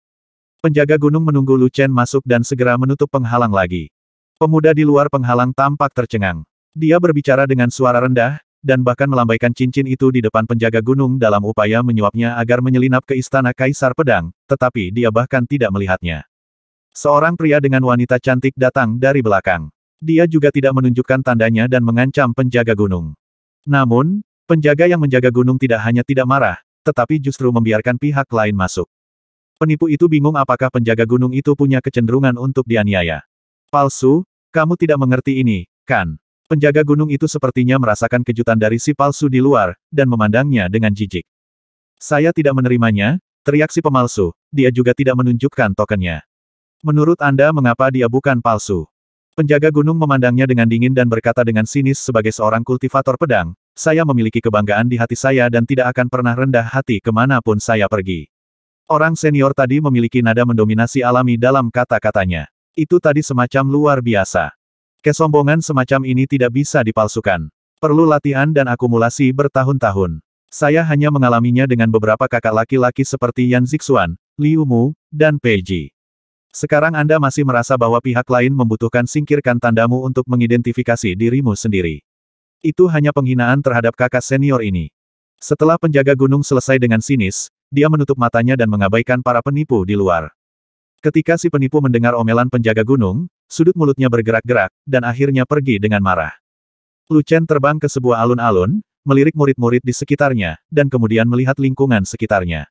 Penjaga gunung menunggu Lu Chen masuk dan segera menutup penghalang lagi. Pemuda di luar penghalang tampak tercengang. Dia berbicara dengan suara rendah, dan bahkan melambaikan cincin itu di depan penjaga gunung dalam upaya menyuapnya agar menyelinap ke istana Kaisar Pedang, tetapi dia bahkan tidak melihatnya. Seorang pria dengan wanita cantik datang dari belakang. Dia juga tidak menunjukkan tandanya dan mengancam penjaga gunung. Namun, penjaga yang menjaga gunung tidak hanya tidak marah, tetapi justru membiarkan pihak lain masuk. Penipu itu bingung apakah penjaga gunung itu punya kecenderungan untuk dianiaya. Palsu, kamu tidak mengerti ini, kan? Penjaga gunung itu sepertinya merasakan kejutan dari si palsu di luar, dan memandangnya dengan jijik. Saya tidak menerimanya, teriak si pemalsu, dia juga tidak menunjukkan tokennya. Menurut Anda mengapa dia bukan palsu? Penjaga gunung memandangnya dengan dingin dan berkata dengan sinis sebagai seorang kultivator pedang, saya memiliki kebanggaan di hati saya dan tidak akan pernah rendah hati kemanapun saya pergi. Orang senior tadi memiliki nada mendominasi alami dalam kata-katanya. Itu tadi semacam luar biasa. Kesombongan semacam ini tidak bisa dipalsukan. Perlu latihan dan akumulasi bertahun-tahun. Saya hanya mengalaminya dengan beberapa kakak laki-laki seperti Yan Zixuan, Liu Mu, dan Pei Ji. Sekarang Anda masih merasa bahwa pihak lain membutuhkan singkirkan tandamu untuk mengidentifikasi dirimu sendiri. Itu hanya penghinaan terhadap kakak senior ini. Setelah penjaga gunung selesai dengan sinis, dia menutup matanya dan mengabaikan para penipu di luar. Ketika si penipu mendengar omelan penjaga gunung, sudut mulutnya bergerak-gerak, dan akhirnya pergi dengan marah. Lucen terbang ke sebuah alun-alun, melirik murid-murid di sekitarnya, dan kemudian melihat lingkungan sekitarnya.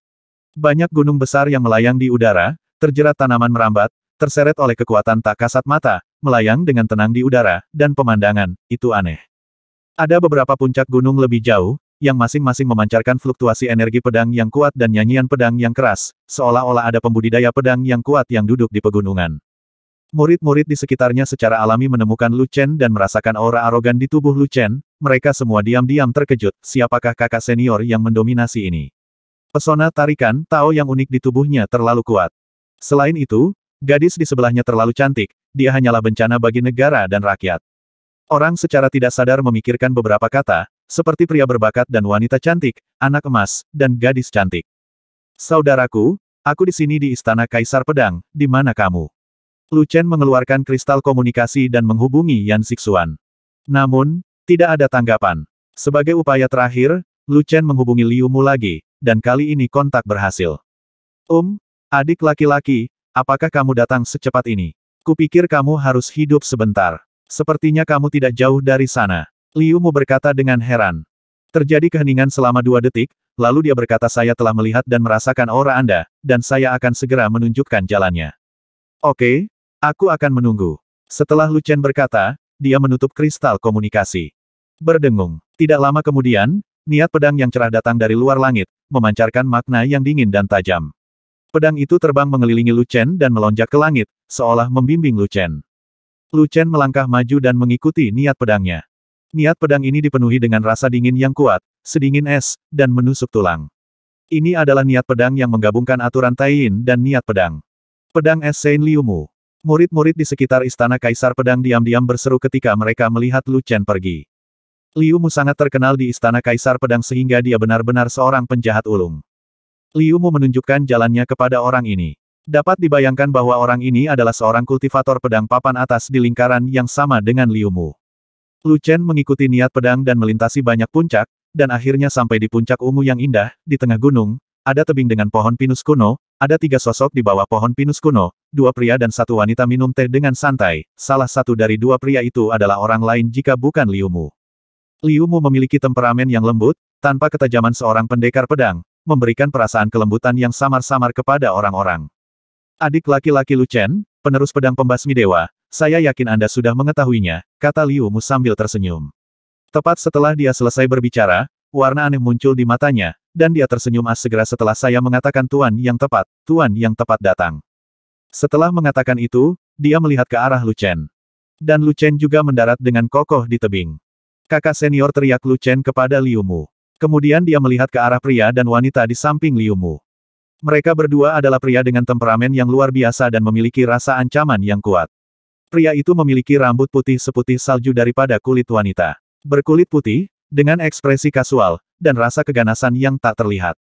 Banyak gunung besar yang melayang di udara, terjerat tanaman merambat, terseret oleh kekuatan tak kasat mata, melayang dengan tenang di udara, dan pemandangan, itu aneh. Ada beberapa puncak gunung lebih jauh, yang masing-masing memancarkan fluktuasi energi pedang yang kuat dan nyanyian pedang yang keras, seolah-olah ada pembudidaya pedang yang kuat yang duduk di pegunungan. Murid-murid di sekitarnya secara alami menemukan Lu Chen dan merasakan aura arogan di tubuh Lu Chen, mereka semua diam-diam terkejut, siapakah kakak senior yang mendominasi ini. Pesona tarikan Tao yang unik di tubuhnya terlalu kuat. Selain itu, gadis di sebelahnya terlalu cantik, dia hanyalah bencana bagi negara dan rakyat. Orang secara tidak sadar memikirkan beberapa kata, seperti pria berbakat dan wanita cantik, anak emas, dan gadis cantik. Saudaraku, aku di sini di Istana Kaisar Pedang, di mana kamu? Lu Chen mengeluarkan kristal komunikasi dan menghubungi Yan Sixuan, Namun, tidak ada tanggapan. Sebagai upaya terakhir, Lu Chen menghubungi Liu Mu lagi, dan kali ini kontak berhasil. Um, adik laki-laki, apakah kamu datang secepat ini? Kupikir kamu harus hidup sebentar. Sepertinya kamu tidak jauh dari sana. Liu Mu berkata dengan heran. Terjadi keheningan selama dua detik, lalu dia berkata saya telah melihat dan merasakan aura Anda, dan saya akan segera menunjukkan jalannya. Oke, Aku akan menunggu. Setelah Lucian berkata, dia menutup kristal komunikasi. Berdengung. Tidak lama kemudian, niat pedang yang cerah datang dari luar langit, memancarkan makna yang dingin dan tajam. Pedang itu terbang mengelilingi Lucian dan melonjak ke langit, seolah membimbing Lucian. Lucian melangkah maju dan mengikuti niat pedangnya. Niat pedang ini dipenuhi dengan rasa dingin yang kuat, sedingin es, dan menusuk tulang. Ini adalah niat pedang yang menggabungkan aturan Taiyin dan niat pedang. Pedang es Saint Liumu. Murid-murid di sekitar istana kaisar pedang diam-diam berseru ketika mereka melihat Lu Chen pergi. Liu Mu sangat terkenal di istana kaisar pedang sehingga dia benar-benar seorang penjahat ulung. Liu Mu menunjukkan jalannya kepada orang ini. Dapat dibayangkan bahwa orang ini adalah seorang kultivator pedang papan atas di lingkaran yang sama dengan Liu Mu. Lu Chen mengikuti niat pedang dan melintasi banyak puncak, dan akhirnya sampai di puncak ungu yang indah, di tengah gunung, ada tebing dengan pohon pinus kuno, ada tiga sosok di bawah pohon pinus kuno, dua pria dan satu wanita minum teh dengan santai, salah satu dari dua pria itu adalah orang lain jika bukan Liu Mu. Liu Mu memiliki temperamen yang lembut, tanpa ketajaman seorang pendekar pedang, memberikan perasaan kelembutan yang samar-samar kepada orang-orang. Adik laki-laki Lu Chen, penerus pedang pembasmi dewa, saya yakin Anda sudah mengetahuinya, kata Liu Mu sambil tersenyum. Tepat setelah dia selesai berbicara, warna aneh muncul di matanya, dan dia tersenyum as segera setelah saya mengatakan Tuan yang tepat, Tuan yang tepat datang. Setelah mengatakan itu, dia melihat ke arah Lucen. Dan Lucen juga mendarat dengan kokoh di tebing. Kakak senior teriak Lucen kepada Liu Mu. Kemudian dia melihat ke arah pria dan wanita di samping Liu Mu. Mereka berdua adalah pria dengan temperamen yang luar biasa dan memiliki rasa ancaman yang kuat. Pria itu memiliki rambut putih seputih salju daripada kulit wanita. Berkulit putih, dengan ekspresi kasual, dan rasa keganasan yang tak terlihat.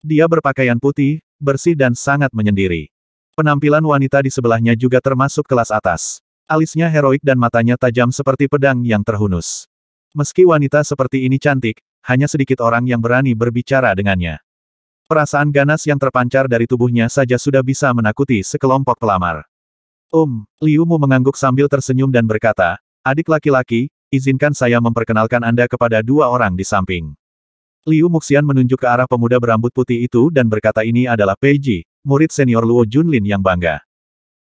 Dia berpakaian putih, bersih dan sangat menyendiri. Penampilan wanita di sebelahnya juga termasuk kelas atas. Alisnya heroik dan matanya tajam seperti pedang yang terhunus. Meski wanita seperti ini cantik, hanya sedikit orang yang berani berbicara dengannya. Perasaan ganas yang terpancar dari tubuhnya saja sudah bisa menakuti sekelompok pelamar. Um, Liu Mu mengangguk sambil tersenyum dan berkata, adik laki-laki, izinkan saya memperkenalkan Anda kepada dua orang di samping. Liu Muxian menunjuk ke arah pemuda berambut putih itu dan berkata ini adalah Peiji, murid senior Luo Junlin yang bangga.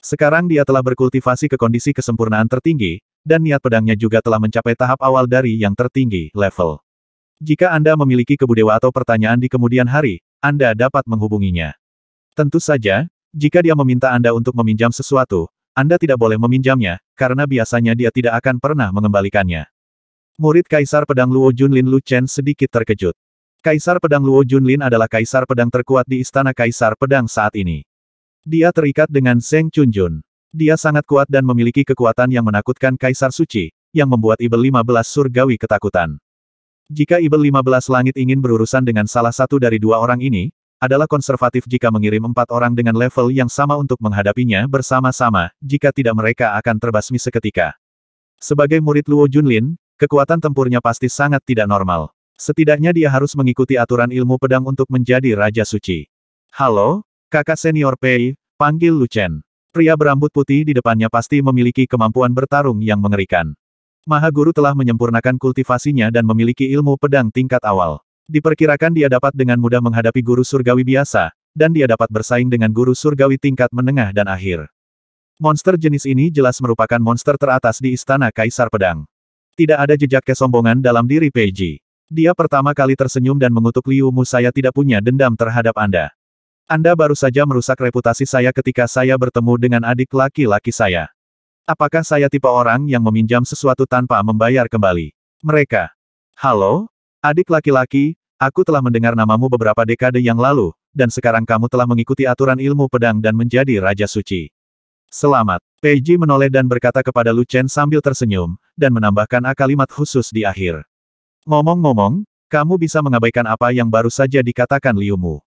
Sekarang dia telah berkultivasi ke kondisi kesempurnaan tertinggi, dan niat pedangnya juga telah mencapai tahap awal dari yang tertinggi, level. Jika Anda memiliki kebudewa atau pertanyaan di kemudian hari, Anda dapat menghubunginya. Tentu saja, jika dia meminta Anda untuk meminjam sesuatu, anda tidak boleh meminjamnya, karena biasanya dia tidak akan pernah mengembalikannya. Murid Kaisar Pedang Luo Junlin Lu Chen sedikit terkejut. Kaisar Pedang Luo Junlin adalah kaisar pedang terkuat di Istana Kaisar Pedang saat ini. Dia terikat dengan Zeng Chunjun. Dia sangat kuat dan memiliki kekuatan yang menakutkan Kaisar Suci, yang membuat Ibel 15 surgawi ketakutan. Jika Ibel 15 langit ingin berurusan dengan salah satu dari dua orang ini, adalah konservatif jika mengirim empat orang dengan level yang sama untuk menghadapinya bersama-sama, jika tidak mereka akan terbasmi seketika. Sebagai murid Luo Junlin, kekuatan tempurnya pasti sangat tidak normal. Setidaknya dia harus mengikuti aturan ilmu pedang untuk menjadi Raja Suci. Halo, kakak senior Pei, panggil Lu Chen. Pria berambut putih di depannya pasti memiliki kemampuan bertarung yang mengerikan. Maha Guru telah menyempurnakan kultivasinya dan memiliki ilmu pedang tingkat awal. Diperkirakan dia dapat dengan mudah menghadapi guru surgawi biasa, dan dia dapat bersaing dengan guru surgawi tingkat menengah dan akhir. Monster jenis ini jelas merupakan monster teratas di Istana Kaisar Pedang. Tidak ada jejak kesombongan dalam diri Peiji. Dia pertama kali tersenyum dan mengutuk Liu Mu saya tidak punya dendam terhadap Anda. Anda baru saja merusak reputasi saya ketika saya bertemu dengan adik laki-laki saya. Apakah saya tipe orang yang meminjam sesuatu tanpa membayar kembali? Mereka. Halo? Adik laki-laki, aku telah mendengar namamu beberapa dekade yang lalu, dan sekarang kamu telah mengikuti aturan ilmu pedang dan menjadi Raja Suci. Selamat. Peiji menoleh dan berkata kepada Lu Chen sambil tersenyum, dan menambahkan akalimat khusus di akhir. Ngomong-ngomong, kamu bisa mengabaikan apa yang baru saja dikatakan Liumu.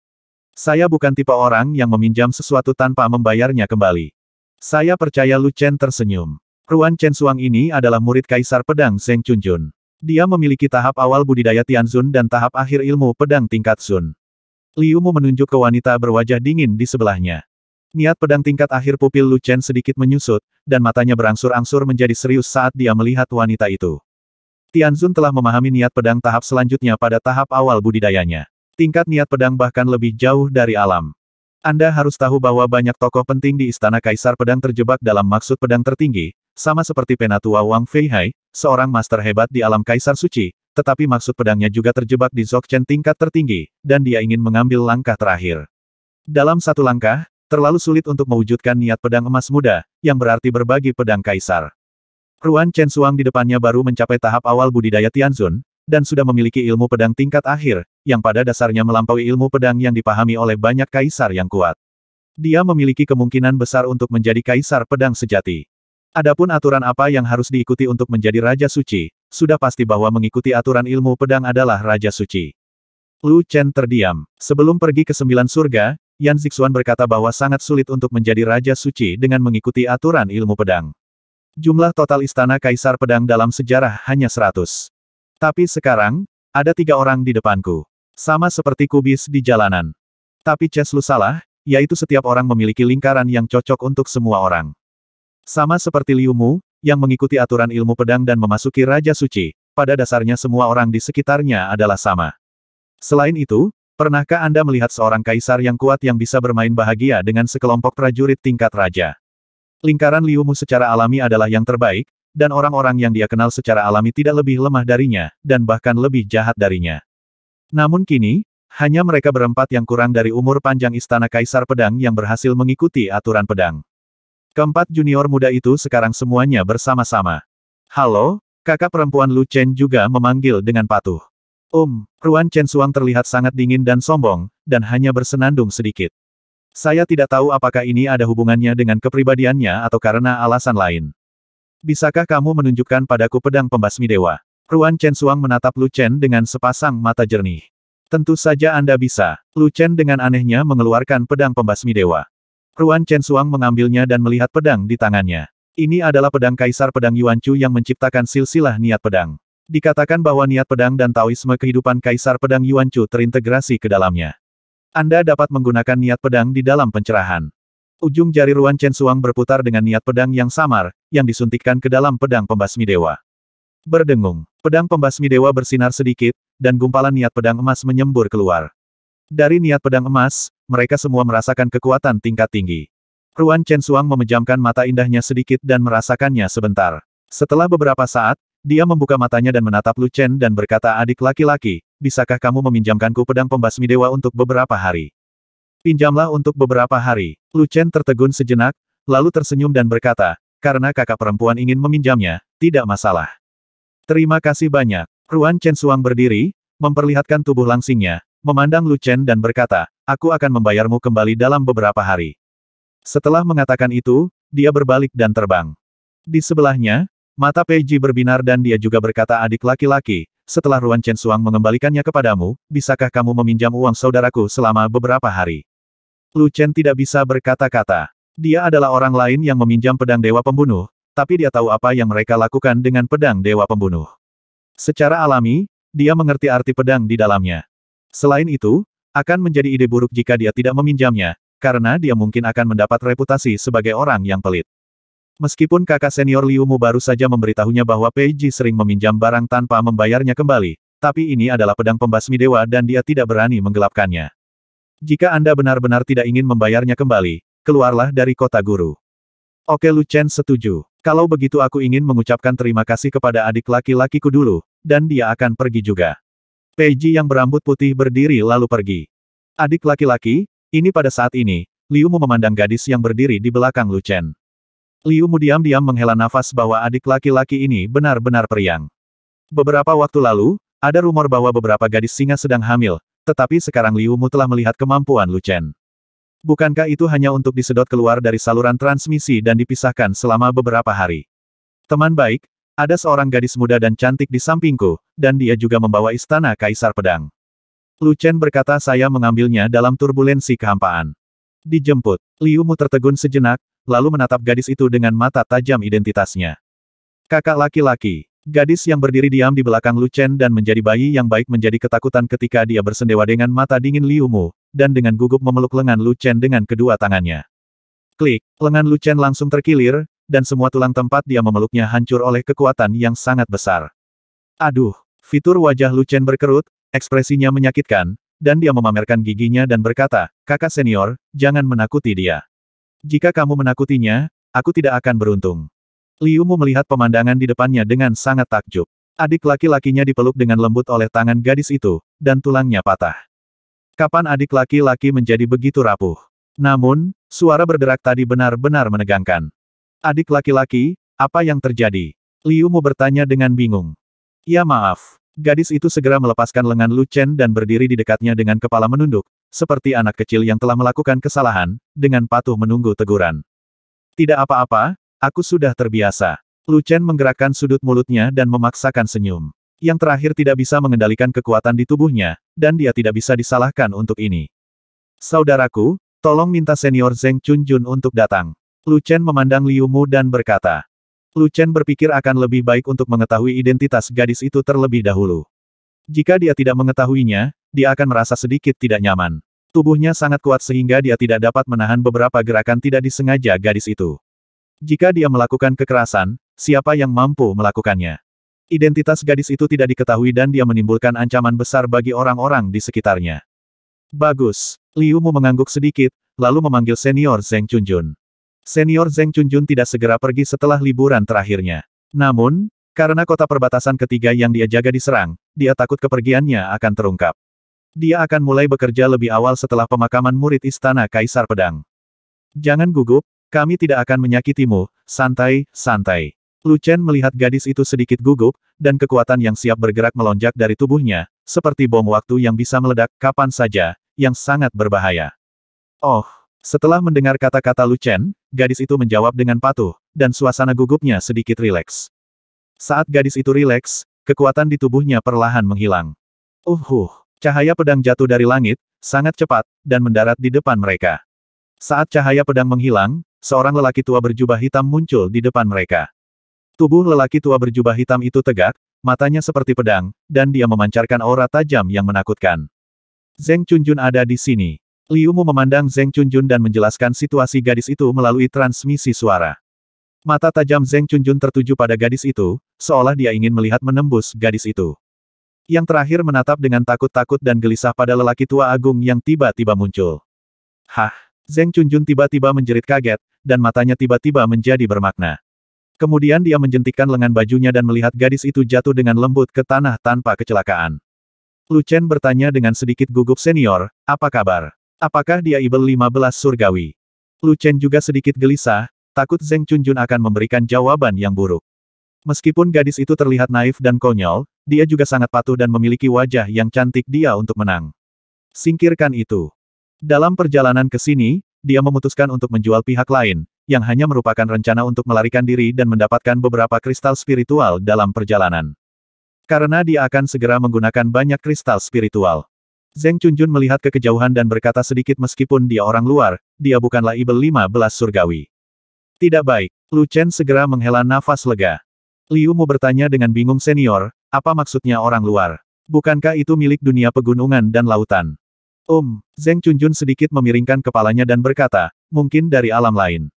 Saya bukan tipe orang yang meminjam sesuatu tanpa membayarnya kembali. Saya percaya Lu Chen tersenyum. Ruan Chen Suang ini adalah murid Kaisar Pedang Zheng Chunjun. Dia memiliki tahap awal budidaya Tianzun dan tahap akhir ilmu pedang tingkat Sun. Liu Mu menunjuk ke wanita berwajah dingin di sebelahnya. Niat pedang tingkat akhir pupil Lu Chen sedikit menyusut, dan matanya berangsur-angsur menjadi serius saat dia melihat wanita itu. Tianzun telah memahami niat pedang tahap selanjutnya pada tahap awal budidayanya. Tingkat niat pedang bahkan lebih jauh dari alam. Anda harus tahu bahwa banyak tokoh penting di Istana Kaisar Pedang terjebak dalam maksud pedang tertinggi, sama seperti penatua Wang Feihai, seorang master hebat di alam kaisar suci, tetapi maksud pedangnya juga terjebak di Zokchen tingkat tertinggi, dan dia ingin mengambil langkah terakhir. Dalam satu langkah, terlalu sulit untuk mewujudkan niat pedang emas muda, yang berarti berbagi pedang kaisar. Ruan Chen Suang di depannya baru mencapai tahap awal budidaya Tianzun, dan sudah memiliki ilmu pedang tingkat akhir, yang pada dasarnya melampaui ilmu pedang yang dipahami oleh banyak kaisar yang kuat. Dia memiliki kemungkinan besar untuk menjadi kaisar pedang sejati. Adapun aturan apa yang harus diikuti untuk menjadi Raja Suci, sudah pasti bahwa mengikuti aturan ilmu pedang adalah Raja Suci. Lu Chen terdiam. Sebelum pergi ke sembilan surga, Yan Zixuan berkata bahwa sangat sulit untuk menjadi Raja Suci dengan mengikuti aturan ilmu pedang. Jumlah total istana Kaisar Pedang dalam sejarah hanya seratus. Tapi sekarang, ada tiga orang di depanku. Sama seperti kubis di jalanan. Tapi Cheslu salah, yaitu setiap orang memiliki lingkaran yang cocok untuk semua orang. Sama seperti Liu Mu, yang mengikuti aturan ilmu pedang dan memasuki Raja Suci, pada dasarnya semua orang di sekitarnya adalah sama. Selain itu, pernahkah Anda melihat seorang kaisar yang kuat yang bisa bermain bahagia dengan sekelompok prajurit tingkat raja? Lingkaran Liu Mu secara alami adalah yang terbaik, dan orang-orang yang dia kenal secara alami tidak lebih lemah darinya, dan bahkan lebih jahat darinya. Namun kini, hanya mereka berempat yang kurang dari umur panjang istana kaisar pedang yang berhasil mengikuti aturan pedang. Keempat junior muda itu sekarang semuanya bersama-sama. Halo, kakak perempuan Lu Chen juga memanggil dengan patuh. Um, Ruan Chen Suang terlihat sangat dingin dan sombong, dan hanya bersenandung sedikit. Saya tidak tahu apakah ini ada hubungannya dengan kepribadiannya atau karena alasan lain. Bisakah kamu menunjukkan padaku pedang pembasmi dewa? Ruan Chen Suang menatap Lu Chen dengan sepasang mata jernih. Tentu saja Anda bisa. Lu Chen dengan anehnya mengeluarkan pedang pembasmi dewa. Ruan Chen Suang mengambilnya dan melihat pedang di tangannya. Ini adalah pedang Kaisar Pedang Yuan Chu yang menciptakan silsilah niat pedang. Dikatakan bahwa niat pedang dan Taoisme kehidupan Kaisar Pedang Yuan Chu terintegrasi ke dalamnya. Anda dapat menggunakan niat pedang di dalam pencerahan. Ujung jari Ruan Chen Suang berputar dengan niat pedang yang samar, yang disuntikkan ke dalam pedang pembasmi dewa. Berdengung, pedang pembasmi dewa bersinar sedikit, dan gumpalan niat pedang emas menyembur keluar. Dari niat pedang emas, mereka semua merasakan kekuatan tingkat tinggi. Ruan Chen Suang memejamkan mata indahnya sedikit dan merasakannya sebentar. Setelah beberapa saat, dia membuka matanya dan menatap Lu Chen dan berkata adik laki-laki, bisakah kamu meminjamkanku pedang pembasmi dewa untuk beberapa hari? Pinjamlah untuk beberapa hari. Lu Chen tertegun sejenak, lalu tersenyum dan berkata, karena kakak perempuan ingin meminjamnya, tidak masalah. Terima kasih banyak. Ruan Chen Suang berdiri, memperlihatkan tubuh langsingnya, memandang Lu Chen dan berkata, aku akan membayarmu kembali dalam beberapa hari. Setelah mengatakan itu, dia berbalik dan terbang. Di sebelahnya, mata Peiji berbinar dan dia juga berkata adik laki-laki, setelah Ruan Chen Suang mengembalikannya kepadamu, bisakah kamu meminjam uang saudaraku selama beberapa hari? Lu Chen tidak bisa berkata-kata. Dia adalah orang lain yang meminjam pedang Dewa Pembunuh, tapi dia tahu apa yang mereka lakukan dengan pedang Dewa Pembunuh. Secara alami, dia mengerti arti pedang di dalamnya. Selain itu, akan menjadi ide buruk jika dia tidak meminjamnya, karena dia mungkin akan mendapat reputasi sebagai orang yang pelit. Meskipun kakak senior Liu Mu baru saja memberitahunya bahwa Peiji sering meminjam barang tanpa membayarnya kembali, tapi ini adalah pedang pembasmi dewa dan dia tidak berani menggelapkannya. Jika Anda benar-benar tidak ingin membayarnya kembali, keluarlah dari kota guru. Oke Lu Chen setuju. Kalau begitu aku ingin mengucapkan terima kasih kepada adik laki-lakiku dulu, dan dia akan pergi juga. Peiji yang berambut putih berdiri lalu pergi. Adik laki-laki, ini pada saat ini, Liu Mu memandang gadis yang berdiri di belakang Lu Chen. Liu Mu diam-diam menghela nafas bahwa adik laki-laki ini benar-benar periang. Beberapa waktu lalu, ada rumor bahwa beberapa gadis singa sedang hamil, tetapi sekarang Liu Mu telah melihat kemampuan Lu Chen. Bukankah itu hanya untuk disedot keluar dari saluran transmisi dan dipisahkan selama beberapa hari? Teman baik, ada seorang gadis muda dan cantik di sampingku, dan dia juga membawa istana Kaisar Pedang. Lu Chen berkata saya mengambilnya dalam turbulensi kehampaan. Dijemput, Liu Mu tertegun sejenak, lalu menatap gadis itu dengan mata tajam identitasnya. Kakak laki-laki, gadis yang berdiri diam di belakang Lu Chen dan menjadi bayi yang baik menjadi ketakutan ketika dia bersendewa dengan mata dingin Liu Mu, dan dengan gugup memeluk lengan Lu Chen dengan kedua tangannya. Klik, lengan Lu Chen langsung terkilir, dan semua tulang tempat dia memeluknya hancur oleh kekuatan yang sangat besar. Aduh, fitur wajah Lucen berkerut, ekspresinya menyakitkan, dan dia memamerkan giginya dan berkata, kakak senior, jangan menakuti dia. Jika kamu menakutinya, aku tidak akan beruntung. Liu Mu melihat pemandangan di depannya dengan sangat takjub. Adik laki-lakinya dipeluk dengan lembut oleh tangan gadis itu, dan tulangnya patah. Kapan adik laki-laki menjadi begitu rapuh? Namun, suara berderak tadi benar-benar menegangkan. Adik laki-laki, apa yang terjadi? Liu Mu bertanya dengan bingung. Ya maaf. Gadis itu segera melepaskan lengan Lu Chen dan berdiri di dekatnya dengan kepala menunduk, seperti anak kecil yang telah melakukan kesalahan, dengan patuh menunggu teguran. Tidak apa-apa, aku sudah terbiasa. Lu Chen menggerakkan sudut mulutnya dan memaksakan senyum. Yang terakhir tidak bisa mengendalikan kekuatan di tubuhnya, dan dia tidak bisa disalahkan untuk ini. Saudaraku, tolong minta senior Zeng Chunjun untuk datang. Lu Chen memandang Liu Mu dan berkata. Lu Chen berpikir akan lebih baik untuk mengetahui identitas gadis itu terlebih dahulu. Jika dia tidak mengetahuinya, dia akan merasa sedikit tidak nyaman. Tubuhnya sangat kuat sehingga dia tidak dapat menahan beberapa gerakan tidak disengaja gadis itu. Jika dia melakukan kekerasan, siapa yang mampu melakukannya? Identitas gadis itu tidak diketahui dan dia menimbulkan ancaman besar bagi orang-orang di sekitarnya. Bagus. Liu Mu mengangguk sedikit, lalu memanggil senior Zeng Chunjun. Senior Zeng Chunjun tidak segera pergi setelah liburan terakhirnya. Namun, karena kota perbatasan ketiga yang dia jaga diserang, dia takut kepergiannya akan terungkap. Dia akan mulai bekerja lebih awal setelah pemakaman murid Istana Kaisar Pedang. Jangan gugup, kami tidak akan menyakitimu, santai, santai. Lu Chen melihat gadis itu sedikit gugup, dan kekuatan yang siap bergerak melonjak dari tubuhnya, seperti bom waktu yang bisa meledak kapan saja, yang sangat berbahaya. Oh, setelah mendengar kata-kata Lu Chen, gadis itu menjawab dengan patuh, dan suasana gugupnya sedikit rileks. Saat gadis itu rileks, kekuatan di tubuhnya perlahan menghilang. Uhuh, cahaya pedang jatuh dari langit, sangat cepat, dan mendarat di depan mereka. Saat cahaya pedang menghilang, seorang lelaki tua berjubah hitam muncul di depan mereka. Tubuh lelaki tua berjubah hitam itu tegak, matanya seperti pedang, dan dia memancarkan aura tajam yang menakutkan. Zeng Chunjun ada di sini. Liu Mu memandang Zeng Chunjun dan menjelaskan situasi gadis itu melalui transmisi suara. Mata tajam Zeng Chunjun tertuju pada gadis itu, seolah dia ingin melihat menembus gadis itu. Yang terakhir menatap dengan takut-takut dan gelisah pada lelaki tua agung yang tiba-tiba muncul. Hah! Zeng Chunjun tiba-tiba menjerit kaget, dan matanya tiba-tiba menjadi bermakna. Kemudian dia menjentikkan lengan bajunya dan melihat gadis itu jatuh dengan lembut ke tanah tanpa kecelakaan. Lu Chen bertanya dengan sedikit gugup senior, apa kabar? Apakah dia Ibel 15 surgawi? Lu Chen juga sedikit gelisah, takut Zeng Chunjun akan memberikan jawaban yang buruk. Meskipun gadis itu terlihat naif dan konyol, dia juga sangat patuh dan memiliki wajah yang cantik dia untuk menang. Singkirkan itu. Dalam perjalanan ke sini, dia memutuskan untuk menjual pihak lain, yang hanya merupakan rencana untuk melarikan diri dan mendapatkan beberapa kristal spiritual dalam perjalanan. Karena dia akan segera menggunakan banyak kristal spiritual. Zeng Chunjun melihat ke kejauhan dan berkata sedikit meskipun dia orang luar, dia bukanlah ibel 15 surgawi. Tidak baik. Lu Chen segera menghela nafas lega. Liu Mu bertanya dengan bingung senior, apa maksudnya orang luar? Bukankah itu milik dunia pegunungan dan lautan? Um, Zeng Chunjun sedikit memiringkan kepalanya dan berkata, mungkin dari alam lain.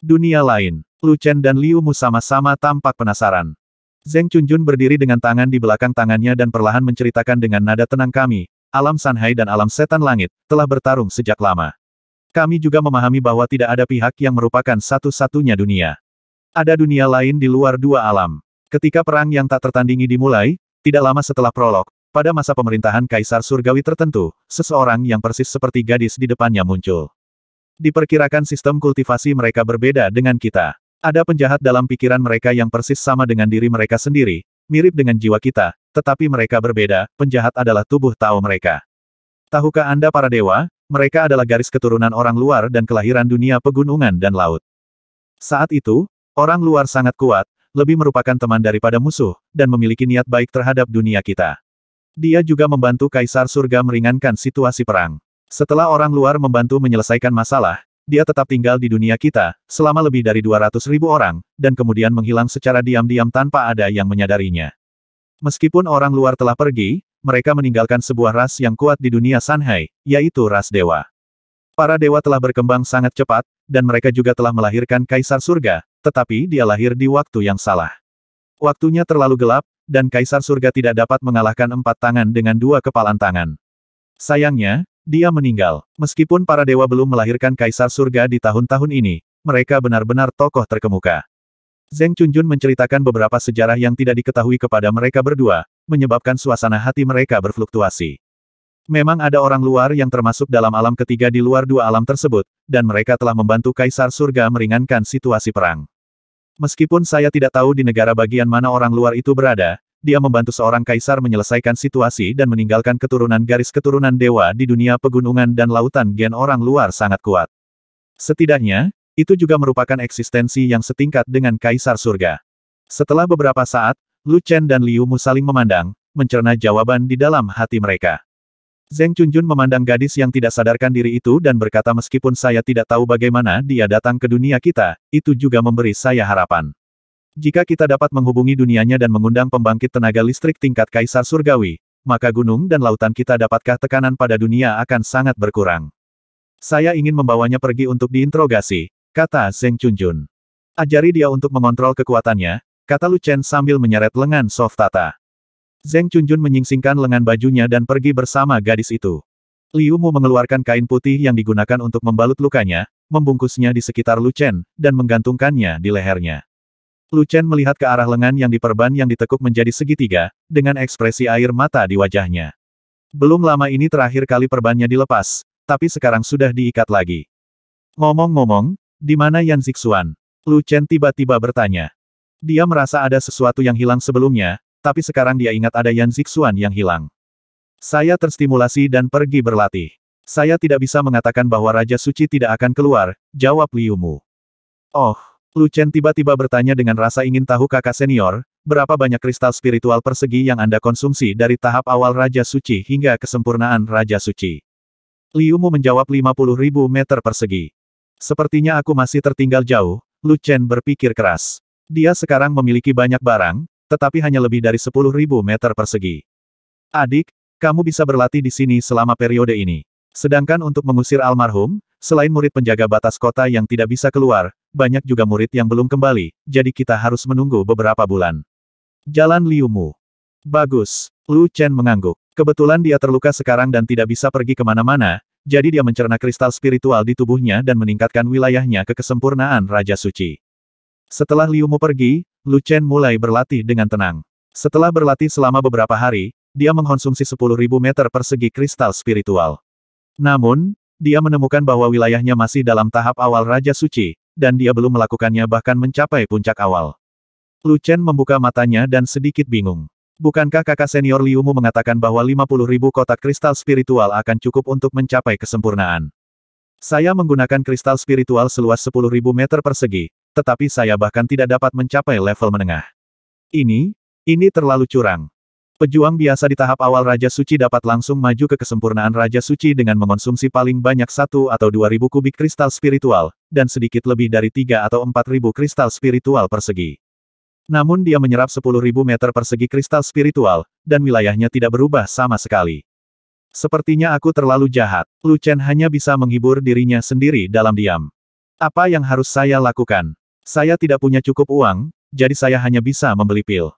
Dunia lain, Lu Chen dan Liu Mu sama-sama tampak penasaran. Zeng Chunjun berdiri dengan tangan di belakang tangannya dan perlahan menceritakan dengan nada tenang kami, alam Sanhai dan alam setan langit, telah bertarung sejak lama. Kami juga memahami bahwa tidak ada pihak yang merupakan satu-satunya dunia. Ada dunia lain di luar dua alam. Ketika perang yang tak tertandingi dimulai, tidak lama setelah prolog, pada masa pemerintahan Kaisar Surgawi tertentu, seseorang yang persis seperti gadis di depannya muncul. Diperkirakan sistem kultivasi mereka berbeda dengan kita. Ada penjahat dalam pikiran mereka yang persis sama dengan diri mereka sendiri, mirip dengan jiwa kita, tetapi mereka berbeda, penjahat adalah tubuh Tao mereka. Tahukah Anda para dewa, mereka adalah garis keturunan orang luar dan kelahiran dunia pegunungan dan laut. Saat itu, orang luar sangat kuat, lebih merupakan teman daripada musuh, dan memiliki niat baik terhadap dunia kita. Dia juga membantu Kaisar Surga meringankan situasi perang. Setelah orang luar membantu menyelesaikan masalah, dia tetap tinggal di dunia kita, selama lebih dari 200 ribu orang, dan kemudian menghilang secara diam-diam tanpa ada yang menyadarinya. Meskipun orang luar telah pergi, mereka meninggalkan sebuah ras yang kuat di dunia Shanghai, yaitu ras dewa. Para dewa telah berkembang sangat cepat, dan mereka juga telah melahirkan kaisar surga, tetapi dia lahir di waktu yang salah. Waktunya terlalu gelap, dan kaisar surga tidak dapat mengalahkan empat tangan dengan dua kepalan tangan. Sayangnya, dia meninggal. Meskipun para dewa belum melahirkan kaisar surga di tahun-tahun ini, mereka benar-benar tokoh terkemuka. Zeng Chunjun menceritakan beberapa sejarah yang tidak diketahui kepada mereka berdua, menyebabkan suasana hati mereka berfluktuasi. Memang ada orang luar yang termasuk dalam alam ketiga di luar dua alam tersebut, dan mereka telah membantu Kaisar Surga meringankan situasi perang. Meskipun saya tidak tahu di negara bagian mana orang luar itu berada, dia membantu seorang kaisar menyelesaikan situasi dan meninggalkan keturunan garis keturunan dewa di dunia pegunungan dan lautan gen orang luar sangat kuat. Setidaknya, itu juga merupakan eksistensi yang setingkat dengan Kaisar Surga. Setelah beberapa saat, Lu Chen dan Liu Mu saling memandang, mencerna jawaban di dalam hati mereka. Zeng Chunjun memandang gadis yang tidak sadarkan diri itu dan berkata meskipun saya tidak tahu bagaimana dia datang ke dunia kita, itu juga memberi saya harapan. Jika kita dapat menghubungi dunianya dan mengundang pembangkit tenaga listrik tingkat kaisar surgawi, maka gunung dan lautan kita dapatkah tekanan pada dunia akan sangat berkurang. Saya ingin membawanya pergi untuk diinterogasi, kata Zeng Chunjun. Ajari dia untuk mengontrol kekuatannya, kata Lu Chen sambil menyeret lengan soft Tata. Zeng Chunjun menyingsingkan lengan bajunya dan pergi bersama gadis itu. Liu Mu mengeluarkan kain putih yang digunakan untuk membalut lukanya, membungkusnya di sekitar Lu Chen, dan menggantungkannya di lehernya. Lu Chen melihat ke arah lengan yang diperban yang ditekuk menjadi segitiga, dengan ekspresi air mata di wajahnya. Belum lama ini terakhir kali perbannya dilepas, tapi sekarang sudah diikat lagi. Ngomong-ngomong, di mana Yan Zixuan? Lu Chen tiba-tiba bertanya. Dia merasa ada sesuatu yang hilang sebelumnya, tapi sekarang dia ingat ada Yan Zixuan yang hilang. Saya terstimulasi dan pergi berlatih. Saya tidak bisa mengatakan bahwa Raja Suci tidak akan keluar, jawab Liu Mu. Oh, Lu Chen tiba-tiba bertanya dengan rasa ingin tahu kakak senior, berapa banyak kristal spiritual persegi yang Anda konsumsi dari tahap awal Raja Suci hingga kesempurnaan Raja Suci. Liu Mu menjawab 50 ribu meter persegi. Sepertinya aku masih tertinggal jauh, Lu Chen berpikir keras. Dia sekarang memiliki banyak barang, tetapi hanya lebih dari 10.000 meter persegi. Adik, kamu bisa berlatih di sini selama periode ini. Sedangkan untuk mengusir almarhum, selain murid penjaga batas kota yang tidak bisa keluar, banyak juga murid yang belum kembali, jadi kita harus menunggu beberapa bulan. Jalan Liumu. Bagus. Lu Chen mengangguk. Kebetulan dia terluka sekarang dan tidak bisa pergi kemana-mana, jadi dia mencerna kristal spiritual di tubuhnya dan meningkatkan wilayahnya ke kesempurnaan Raja Suci. Setelah Liu Mu pergi, Lu Chen mulai berlatih dengan tenang. Setelah berlatih selama beberapa hari, dia mengkonsumsi 10.000 meter persegi kristal spiritual. Namun, dia menemukan bahwa wilayahnya masih dalam tahap awal Raja Suci, dan dia belum melakukannya bahkan mencapai puncak awal. Lu Chen membuka matanya dan sedikit bingung. Bukankah kakak senior Liumu mengatakan bahwa 50 ribu kotak kristal spiritual akan cukup untuk mencapai kesempurnaan? Saya menggunakan kristal spiritual seluas 10 ribu meter persegi, tetapi saya bahkan tidak dapat mencapai level menengah. Ini, ini terlalu curang. Pejuang biasa di tahap awal Raja Suci dapat langsung maju ke kesempurnaan Raja Suci dengan mengonsumsi paling banyak satu atau dua ribu kubik kristal spiritual, dan sedikit lebih dari tiga atau empat ribu kristal spiritual persegi. Namun dia menyerap 10.000 meter persegi kristal spiritual, dan wilayahnya tidak berubah sama sekali. Sepertinya aku terlalu jahat. Lu Chen hanya bisa menghibur dirinya sendiri dalam diam. Apa yang harus saya lakukan? Saya tidak punya cukup uang, jadi saya hanya bisa membeli pil.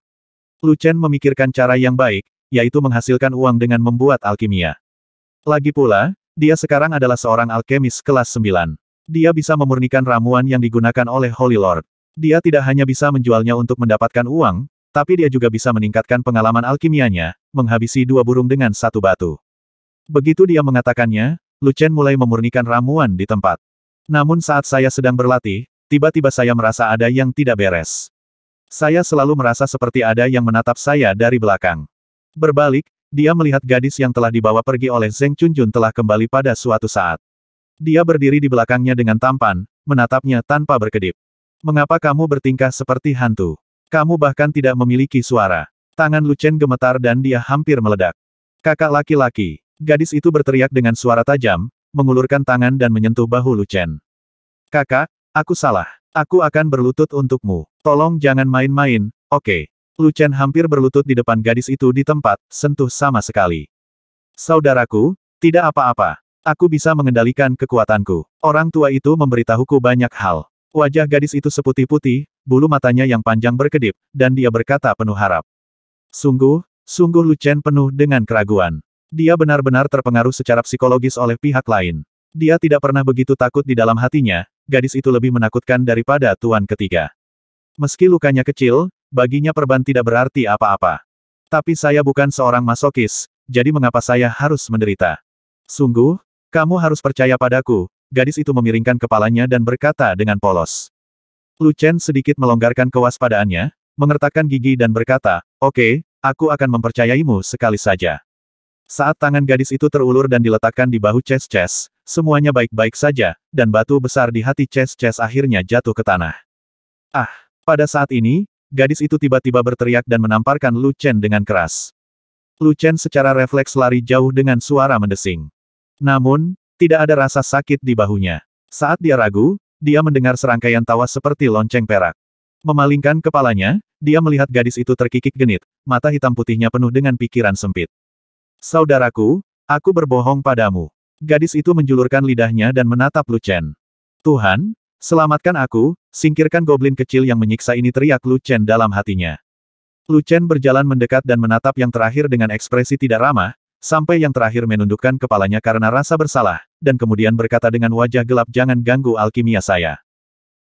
Lu Chen memikirkan cara yang baik, yaitu menghasilkan uang dengan membuat alkimia. Lagi pula, dia sekarang adalah seorang alkemis kelas 9. Dia bisa memurnikan ramuan yang digunakan oleh Holy Lord. Dia tidak hanya bisa menjualnya untuk mendapatkan uang, tapi dia juga bisa meningkatkan pengalaman alkimianya, menghabisi dua burung dengan satu batu. Begitu dia mengatakannya, Lucen mulai memurnikan ramuan di tempat. Namun saat saya sedang berlatih, tiba-tiba saya merasa ada yang tidak beres. Saya selalu merasa seperti ada yang menatap saya dari belakang. Berbalik, dia melihat gadis yang telah dibawa pergi oleh Zeng Chunjun telah kembali pada suatu saat. Dia berdiri di belakangnya dengan tampan, menatapnya tanpa berkedip. Mengapa kamu bertingkah seperti hantu? Kamu bahkan tidak memiliki suara. Tangan Lucen gemetar dan dia hampir meledak. Kakak laki-laki, gadis itu berteriak dengan suara tajam, mengulurkan tangan dan menyentuh bahu Lucen. Kakak, aku salah. Aku akan berlutut untukmu. Tolong jangan main-main, oke. Okay. Lucen hampir berlutut di depan gadis itu di tempat, sentuh sama sekali. Saudaraku, tidak apa-apa. Aku bisa mengendalikan kekuatanku. Orang tua itu memberitahuku banyak hal. Wajah gadis itu seputih-putih, bulu matanya yang panjang berkedip, dan dia berkata penuh harap. Sungguh, sungguh Lucen penuh dengan keraguan. Dia benar-benar terpengaruh secara psikologis oleh pihak lain. Dia tidak pernah begitu takut di dalam hatinya, gadis itu lebih menakutkan daripada tuan ketiga. Meski lukanya kecil, baginya perban tidak berarti apa-apa. Tapi saya bukan seorang masokis, jadi mengapa saya harus menderita? Sungguh, kamu harus percaya padaku, gadis itu memiringkan kepalanya dan berkata dengan polos. Lu Chen sedikit melonggarkan kewaspadaannya, mengertakkan gigi dan berkata, Oke, okay, aku akan mempercayaimu sekali saja. Saat tangan gadis itu terulur dan diletakkan di bahu Ches Ches, semuanya baik-baik saja, dan batu besar di hati Ches Ches akhirnya jatuh ke tanah. Ah, pada saat ini, gadis itu tiba-tiba berteriak dan menamparkan Lu Chen dengan keras. Lu Chen secara refleks lari jauh dengan suara mendesing. Namun, tidak ada rasa sakit di bahunya. Saat dia ragu, dia mendengar serangkaian tawa seperti lonceng perak. Memalingkan kepalanya, dia melihat gadis itu terkikik genit, mata hitam putihnya penuh dengan pikiran sempit. Saudaraku, aku berbohong padamu. Gadis itu menjulurkan lidahnya dan menatap Lucen. Tuhan, selamatkan aku, singkirkan goblin kecil yang menyiksa ini teriak Lucen dalam hatinya. Lucen berjalan mendekat dan menatap yang terakhir dengan ekspresi tidak ramah, Sampai yang terakhir menundukkan kepalanya karena rasa bersalah, dan kemudian berkata dengan wajah gelap jangan ganggu alkimia saya.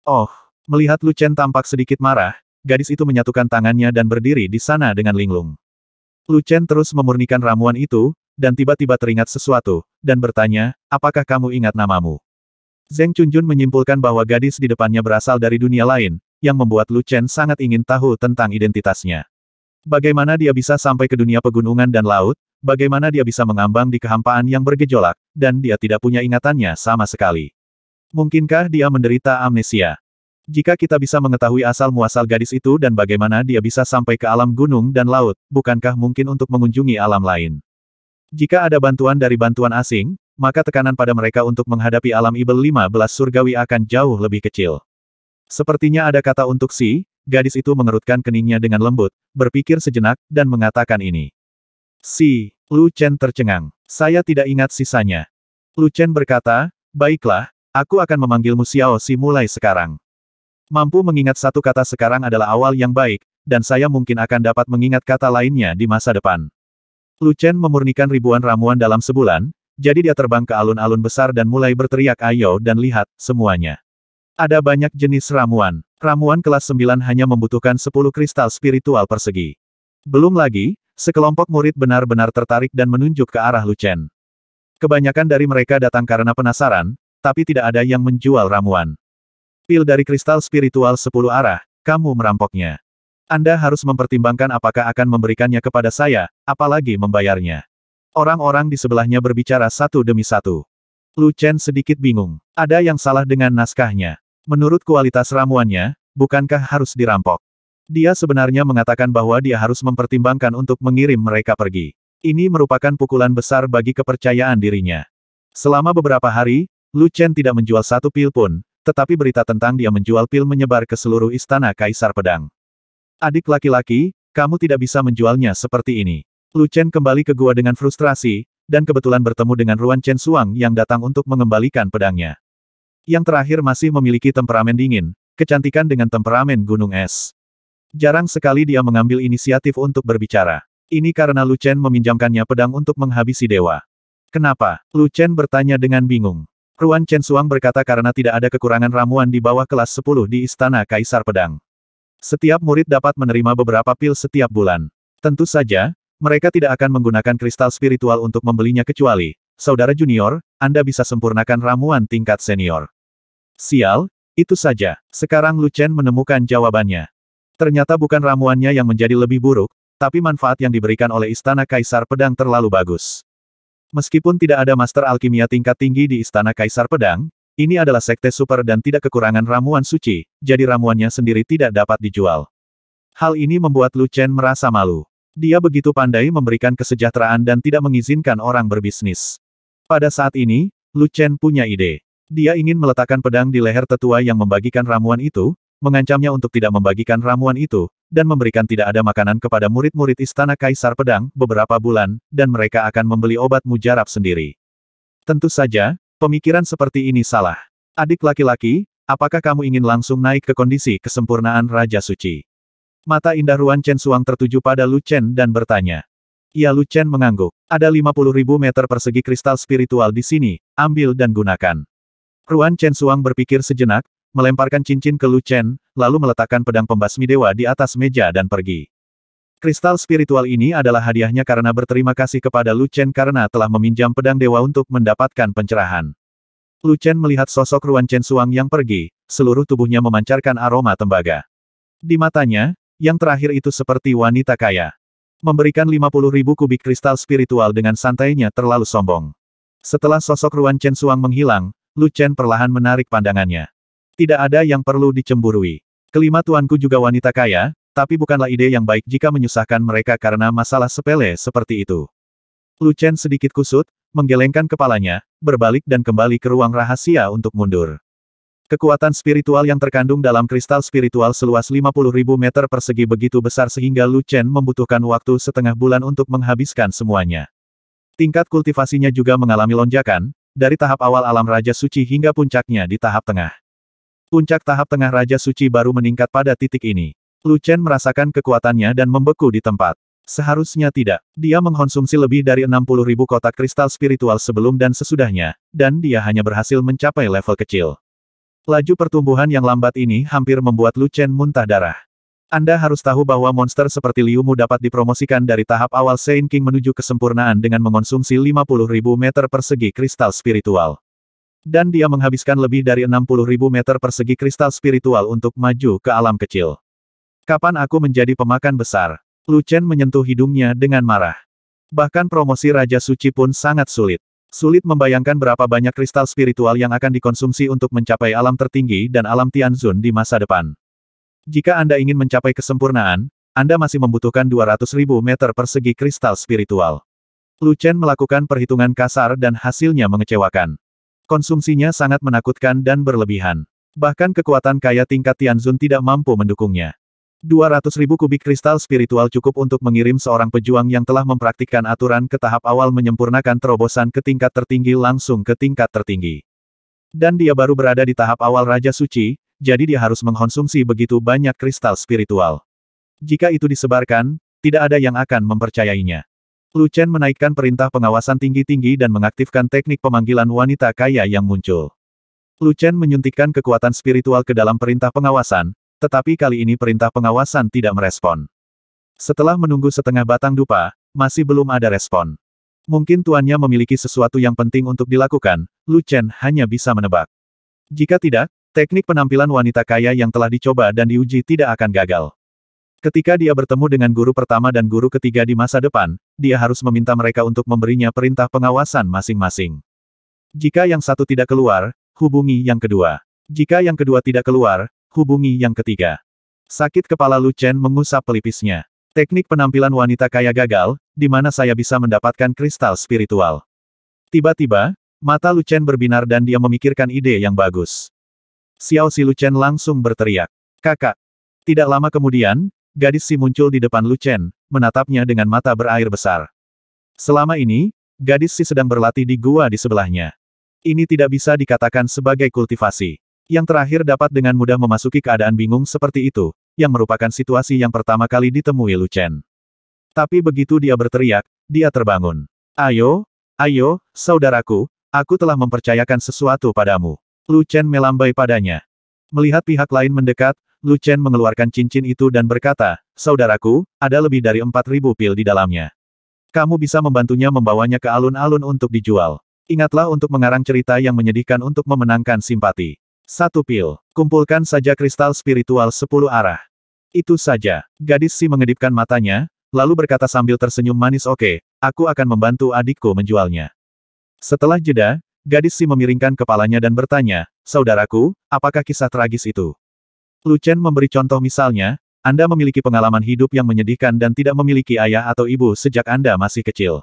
Oh, melihat Lu Chen tampak sedikit marah, gadis itu menyatukan tangannya dan berdiri di sana dengan linglung. Lu Chen terus memurnikan ramuan itu, dan tiba-tiba teringat sesuatu, dan bertanya, apakah kamu ingat namamu? Zeng Chunjun menyimpulkan bahwa gadis di depannya berasal dari dunia lain, yang membuat Lu Chen sangat ingin tahu tentang identitasnya. Bagaimana dia bisa sampai ke dunia pegunungan dan laut, Bagaimana dia bisa mengambang di kehampaan yang bergejolak, dan dia tidak punya ingatannya sama sekali. Mungkinkah dia menderita amnesia? Jika kita bisa mengetahui asal-muasal gadis itu dan bagaimana dia bisa sampai ke alam gunung dan laut, bukankah mungkin untuk mengunjungi alam lain? Jika ada bantuan dari bantuan asing, maka tekanan pada mereka untuk menghadapi alam Ibel 15 surgawi akan jauh lebih kecil. Sepertinya ada kata untuk si, gadis itu mengerutkan keningnya dengan lembut, berpikir sejenak, dan mengatakan ini. Si, Lu Chen tercengang. Saya tidak ingat sisanya. Lu Chen berkata, baiklah, aku akan memanggilmu Xiao Si mulai sekarang. Mampu mengingat satu kata sekarang adalah awal yang baik, dan saya mungkin akan dapat mengingat kata lainnya di masa depan. Lu Chen memurnikan ribuan ramuan dalam sebulan, jadi dia terbang ke alun-alun besar dan mulai berteriak ayo dan lihat, semuanya. Ada banyak jenis ramuan. Ramuan kelas 9 hanya membutuhkan 10 kristal spiritual persegi. Belum lagi, sekelompok murid benar-benar tertarik dan menunjuk ke arah Lucen. Kebanyakan dari mereka datang karena penasaran, tapi tidak ada yang menjual ramuan. Pil dari kristal spiritual sepuluh arah, kamu merampoknya. Anda harus mempertimbangkan apakah akan memberikannya kepada saya, apalagi membayarnya. Orang-orang di sebelahnya berbicara satu demi satu. Lu Chen sedikit bingung. Ada yang salah dengan naskahnya. Menurut kualitas ramuannya, bukankah harus dirampok? Dia sebenarnya mengatakan bahwa dia harus mempertimbangkan untuk mengirim mereka pergi. Ini merupakan pukulan besar bagi kepercayaan dirinya. Selama beberapa hari, Lu Chen tidak menjual satu pil pun, tetapi berita tentang dia menjual pil menyebar ke seluruh istana Kaisar Pedang. Adik laki-laki, kamu tidak bisa menjualnya seperti ini. Lu Chen kembali ke gua dengan frustrasi, dan kebetulan bertemu dengan Ruan Chen Suang yang datang untuk mengembalikan pedangnya. Yang terakhir masih memiliki temperamen dingin, kecantikan dengan temperamen gunung es. Jarang sekali dia mengambil inisiatif untuk berbicara. Ini karena Lu Chen meminjamkannya pedang untuk menghabisi dewa. Kenapa? Lu Chen bertanya dengan bingung. Ruan Chen Suang berkata karena tidak ada kekurangan ramuan di bawah kelas 10 di Istana Kaisar Pedang. Setiap murid dapat menerima beberapa pil setiap bulan. Tentu saja, mereka tidak akan menggunakan kristal spiritual untuk membelinya kecuali, saudara junior, Anda bisa sempurnakan ramuan tingkat senior. Sial, itu saja. Sekarang Lu Chen menemukan jawabannya. Ternyata bukan ramuannya yang menjadi lebih buruk, tapi manfaat yang diberikan oleh Istana Kaisar Pedang terlalu bagus. Meskipun tidak ada master alkimia tingkat tinggi di Istana Kaisar Pedang, ini adalah sekte super dan tidak kekurangan ramuan suci, jadi ramuannya sendiri tidak dapat dijual. Hal ini membuat Lu Chen merasa malu. Dia begitu pandai memberikan kesejahteraan dan tidak mengizinkan orang berbisnis. Pada saat ini, Lu Chen punya ide. Dia ingin meletakkan pedang di leher tetua yang membagikan ramuan itu, mengancamnya untuk tidak membagikan ramuan itu, dan memberikan tidak ada makanan kepada murid-murid Istana Kaisar Pedang beberapa bulan, dan mereka akan membeli obat mujarab sendiri. Tentu saja, pemikiran seperti ini salah. Adik laki-laki, apakah kamu ingin langsung naik ke kondisi kesempurnaan Raja Suci? Mata indah Ruan Chen Suang tertuju pada Lu Chen dan bertanya. Ya Lu Chen mengangguk. Ada 50.000 meter persegi kristal spiritual di sini, ambil dan gunakan. Ruan Chen Suang berpikir sejenak, melemparkan cincin ke Lu Chen, lalu meletakkan pedang pembasmi dewa di atas meja dan pergi. Kristal spiritual ini adalah hadiahnya karena berterima kasih kepada Lu Chen karena telah meminjam pedang dewa untuk mendapatkan pencerahan. Lu Chen melihat sosok Ruan Chen Suang yang pergi, seluruh tubuhnya memancarkan aroma tembaga. Di matanya, yang terakhir itu seperti wanita kaya. Memberikan 50 ribu kubik kristal spiritual dengan santainya terlalu sombong. Setelah sosok Ruan Chen Suang menghilang, Lu Chen perlahan menarik pandangannya. Tidak ada yang perlu dicemburui. Kelima tuanku juga wanita kaya, tapi bukanlah ide yang baik jika menyusahkan mereka karena masalah sepele seperti itu. Lu Chen sedikit kusut, menggelengkan kepalanya, berbalik dan kembali ke ruang rahasia untuk mundur. Kekuatan spiritual yang terkandung dalam kristal spiritual seluas 50.000 meter persegi begitu besar sehingga Lu Chen membutuhkan waktu setengah bulan untuk menghabiskan semuanya. Tingkat kultivasinya juga mengalami lonjakan, dari tahap awal alam Raja Suci hingga puncaknya di tahap tengah. Puncak tahap tengah Raja Suci baru meningkat pada titik ini. Lu Chen merasakan kekuatannya dan membeku di tempat. Seharusnya tidak. Dia mengkonsumsi lebih dari 60 ribu kotak kristal spiritual sebelum dan sesudahnya, dan dia hanya berhasil mencapai level kecil. Laju pertumbuhan yang lambat ini hampir membuat Lu Chen muntah darah. Anda harus tahu bahwa monster seperti Liu Mu dapat dipromosikan dari tahap awal Saint King menuju kesempurnaan dengan mengonsumsi 50 ribu meter persegi kristal spiritual. Dan dia menghabiskan lebih dari 60.000 meter persegi kristal spiritual untuk maju ke alam kecil. Kapan aku menjadi pemakan besar? Lu Chen menyentuh hidungnya dengan marah. Bahkan promosi Raja Suci pun sangat sulit. Sulit membayangkan berapa banyak kristal spiritual yang akan dikonsumsi untuk mencapai alam tertinggi dan alam Tianzun di masa depan. Jika Anda ingin mencapai kesempurnaan, Anda masih membutuhkan 200.000 meter persegi kristal spiritual. Lu Chen melakukan perhitungan kasar dan hasilnya mengecewakan. Konsumsinya sangat menakutkan dan berlebihan. Bahkan kekuatan kaya tingkat Tianzun tidak mampu mendukungnya. 200 ribu kubik kristal spiritual cukup untuk mengirim seorang pejuang yang telah mempraktikkan aturan ke tahap awal menyempurnakan terobosan ke tingkat tertinggi langsung ke tingkat tertinggi. Dan dia baru berada di tahap awal Raja Suci, jadi dia harus mengkonsumsi begitu banyak kristal spiritual. Jika itu disebarkan, tidak ada yang akan mempercayainya. Lu Chen menaikkan perintah pengawasan tinggi-tinggi dan mengaktifkan teknik pemanggilan wanita kaya yang muncul. Lu Chen menyuntikkan kekuatan spiritual ke dalam perintah pengawasan, tetapi kali ini perintah pengawasan tidak merespon. Setelah menunggu setengah batang dupa, masih belum ada respon. Mungkin tuannya memiliki sesuatu yang penting untuk dilakukan, Lu Chen hanya bisa menebak. Jika tidak, teknik penampilan wanita kaya yang telah dicoba dan diuji tidak akan gagal. Ketika dia bertemu dengan guru pertama dan guru ketiga di masa depan, dia harus meminta mereka untuk memberinya perintah pengawasan masing-masing. Jika yang satu tidak keluar, hubungi yang kedua. Jika yang kedua tidak keluar, hubungi yang ketiga. Sakit kepala Lu Chen mengusap pelipisnya. Teknik penampilan wanita kaya gagal, di mana saya bisa mendapatkan kristal spiritual. Tiba-tiba, mata Lu Chen berbinar dan dia memikirkan ide yang bagus. Xiao Si Lu Chen langsung berteriak. Kakak. Tidak lama kemudian, gadis si muncul di depan Lucen, menatapnya dengan mata berair besar. Selama ini, gadis si sedang berlatih di gua di sebelahnya. Ini tidak bisa dikatakan sebagai kultivasi. Yang terakhir dapat dengan mudah memasuki keadaan bingung seperti itu, yang merupakan situasi yang pertama kali ditemui Lucen. Tapi begitu dia berteriak, dia terbangun. Ayo, ayo, saudaraku, aku telah mempercayakan sesuatu padamu. Lucen melambai padanya. Melihat pihak lain mendekat, Lu Chen mengeluarkan cincin itu dan berkata, Saudaraku, ada lebih dari 4.000 pil di dalamnya. Kamu bisa membantunya membawanya ke alun-alun untuk dijual. Ingatlah untuk mengarang cerita yang menyedihkan untuk memenangkan simpati. Satu pil. Kumpulkan saja kristal spiritual sepuluh arah. Itu saja. Gadis si mengedipkan matanya, lalu berkata sambil tersenyum manis oke, okay, aku akan membantu adikku menjualnya. Setelah jeda, gadis si memiringkan kepalanya dan bertanya, Saudaraku, apakah kisah tragis itu? Lu Chen memberi contoh misalnya, Anda memiliki pengalaman hidup yang menyedihkan dan tidak memiliki ayah atau ibu sejak Anda masih kecil.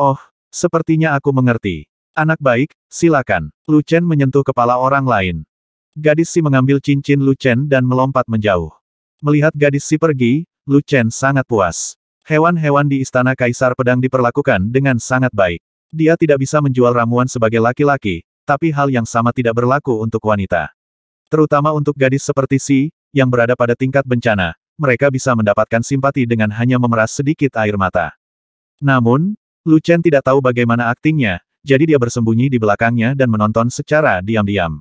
Oh, sepertinya aku mengerti. Anak baik, silakan. Lu Chen menyentuh kepala orang lain. Gadis si mengambil cincin Lu Chen dan melompat menjauh. Melihat gadis si pergi, Lu Chen sangat puas. Hewan-hewan di istana kaisar pedang diperlakukan dengan sangat baik. Dia tidak bisa menjual ramuan sebagai laki-laki, tapi hal yang sama tidak berlaku untuk wanita. Terutama untuk gadis seperti Si, yang berada pada tingkat bencana, mereka bisa mendapatkan simpati dengan hanya memeras sedikit air mata. Namun, Lu Chen tidak tahu bagaimana aktingnya, jadi dia bersembunyi di belakangnya dan menonton secara diam-diam.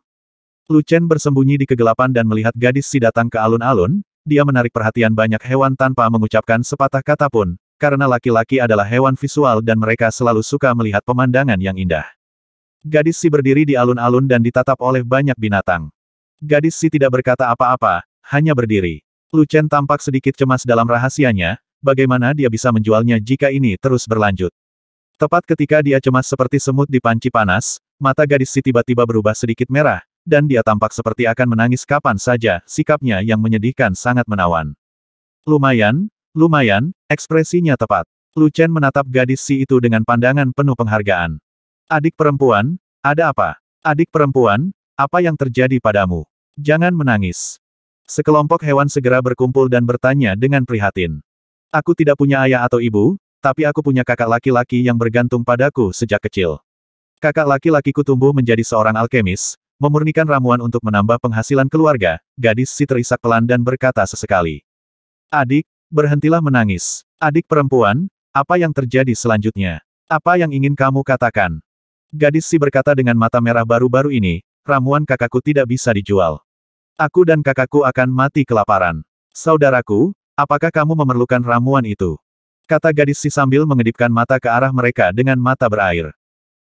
Lu Chen bersembunyi di kegelapan dan melihat gadis Si datang ke alun-alun, dia menarik perhatian banyak hewan tanpa mengucapkan sepatah kata pun, karena laki-laki adalah hewan visual dan mereka selalu suka melihat pemandangan yang indah. Gadis Si berdiri di alun-alun dan ditatap oleh banyak binatang. Gadis si tidak berkata apa-apa, hanya berdiri. Lucen tampak sedikit cemas dalam rahasianya, bagaimana dia bisa menjualnya jika ini terus berlanjut. Tepat ketika dia cemas seperti semut di panci panas, mata gadis si tiba-tiba berubah sedikit merah, dan dia tampak seperti akan menangis kapan saja, sikapnya yang menyedihkan sangat menawan. Lumayan, lumayan, ekspresinya tepat. Lucen menatap gadis si itu dengan pandangan penuh penghargaan. Adik perempuan, ada apa? Adik perempuan, apa yang terjadi padamu? Jangan menangis. Sekelompok hewan segera berkumpul dan bertanya dengan prihatin. Aku tidak punya ayah atau ibu, tapi aku punya kakak laki-laki yang bergantung padaku sejak kecil. Kakak laki-lakiku tumbuh menjadi seorang alkemis, memurnikan ramuan untuk menambah penghasilan keluarga, gadis si terisak pelan dan berkata sesekali. Adik, berhentilah menangis. Adik perempuan, apa yang terjadi selanjutnya? Apa yang ingin kamu katakan? Gadis si berkata dengan mata merah baru-baru ini, Ramuan kakakku tidak bisa dijual. Aku dan kakakku akan mati kelaparan. Saudaraku, apakah kamu memerlukan ramuan itu? Kata gadis si sambil mengedipkan mata ke arah mereka dengan mata berair.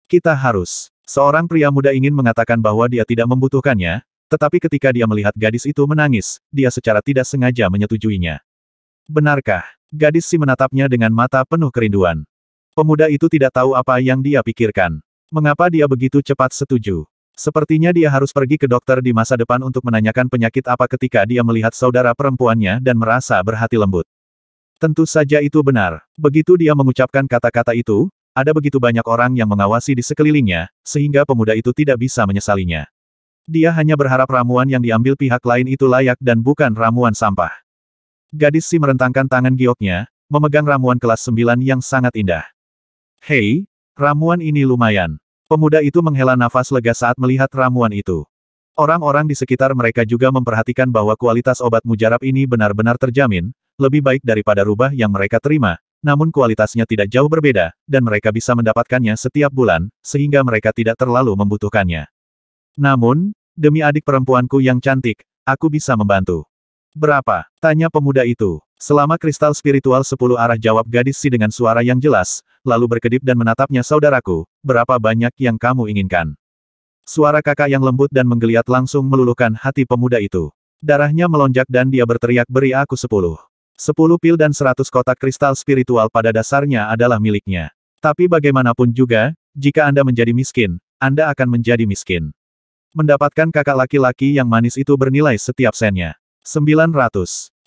Kita harus. Seorang pria muda ingin mengatakan bahwa dia tidak membutuhkannya, tetapi ketika dia melihat gadis itu menangis, dia secara tidak sengaja menyetujuinya. Benarkah? Gadis si menatapnya dengan mata penuh kerinduan. Pemuda itu tidak tahu apa yang dia pikirkan. Mengapa dia begitu cepat setuju? Sepertinya dia harus pergi ke dokter di masa depan untuk menanyakan penyakit apa ketika dia melihat saudara perempuannya dan merasa berhati lembut. Tentu saja itu benar. Begitu dia mengucapkan kata-kata itu, ada begitu banyak orang yang mengawasi di sekelilingnya, sehingga pemuda itu tidak bisa menyesalinya. Dia hanya berharap ramuan yang diambil pihak lain itu layak dan bukan ramuan sampah. Gadis si merentangkan tangan gioknya, memegang ramuan kelas 9 yang sangat indah. Hei, ramuan ini lumayan. Pemuda itu menghela nafas lega saat melihat ramuan itu. Orang-orang di sekitar mereka juga memperhatikan bahwa kualitas obat mujarab ini benar-benar terjamin, lebih baik daripada rubah yang mereka terima, namun kualitasnya tidak jauh berbeda, dan mereka bisa mendapatkannya setiap bulan, sehingga mereka tidak terlalu membutuhkannya. Namun, demi adik perempuanku yang cantik, aku bisa membantu. Berapa? Tanya pemuda itu. Selama kristal spiritual sepuluh arah jawab gadis si dengan suara yang jelas, lalu berkedip dan menatapnya saudaraku, berapa banyak yang kamu inginkan. Suara kakak yang lembut dan menggeliat langsung meluluhkan hati pemuda itu. Darahnya melonjak dan dia berteriak beri aku sepuluh. Sepuluh pil dan seratus kotak kristal spiritual pada dasarnya adalah miliknya. Tapi bagaimanapun juga, jika Anda menjadi miskin, Anda akan menjadi miskin. Mendapatkan kakak laki-laki yang manis itu bernilai setiap sennya. 900.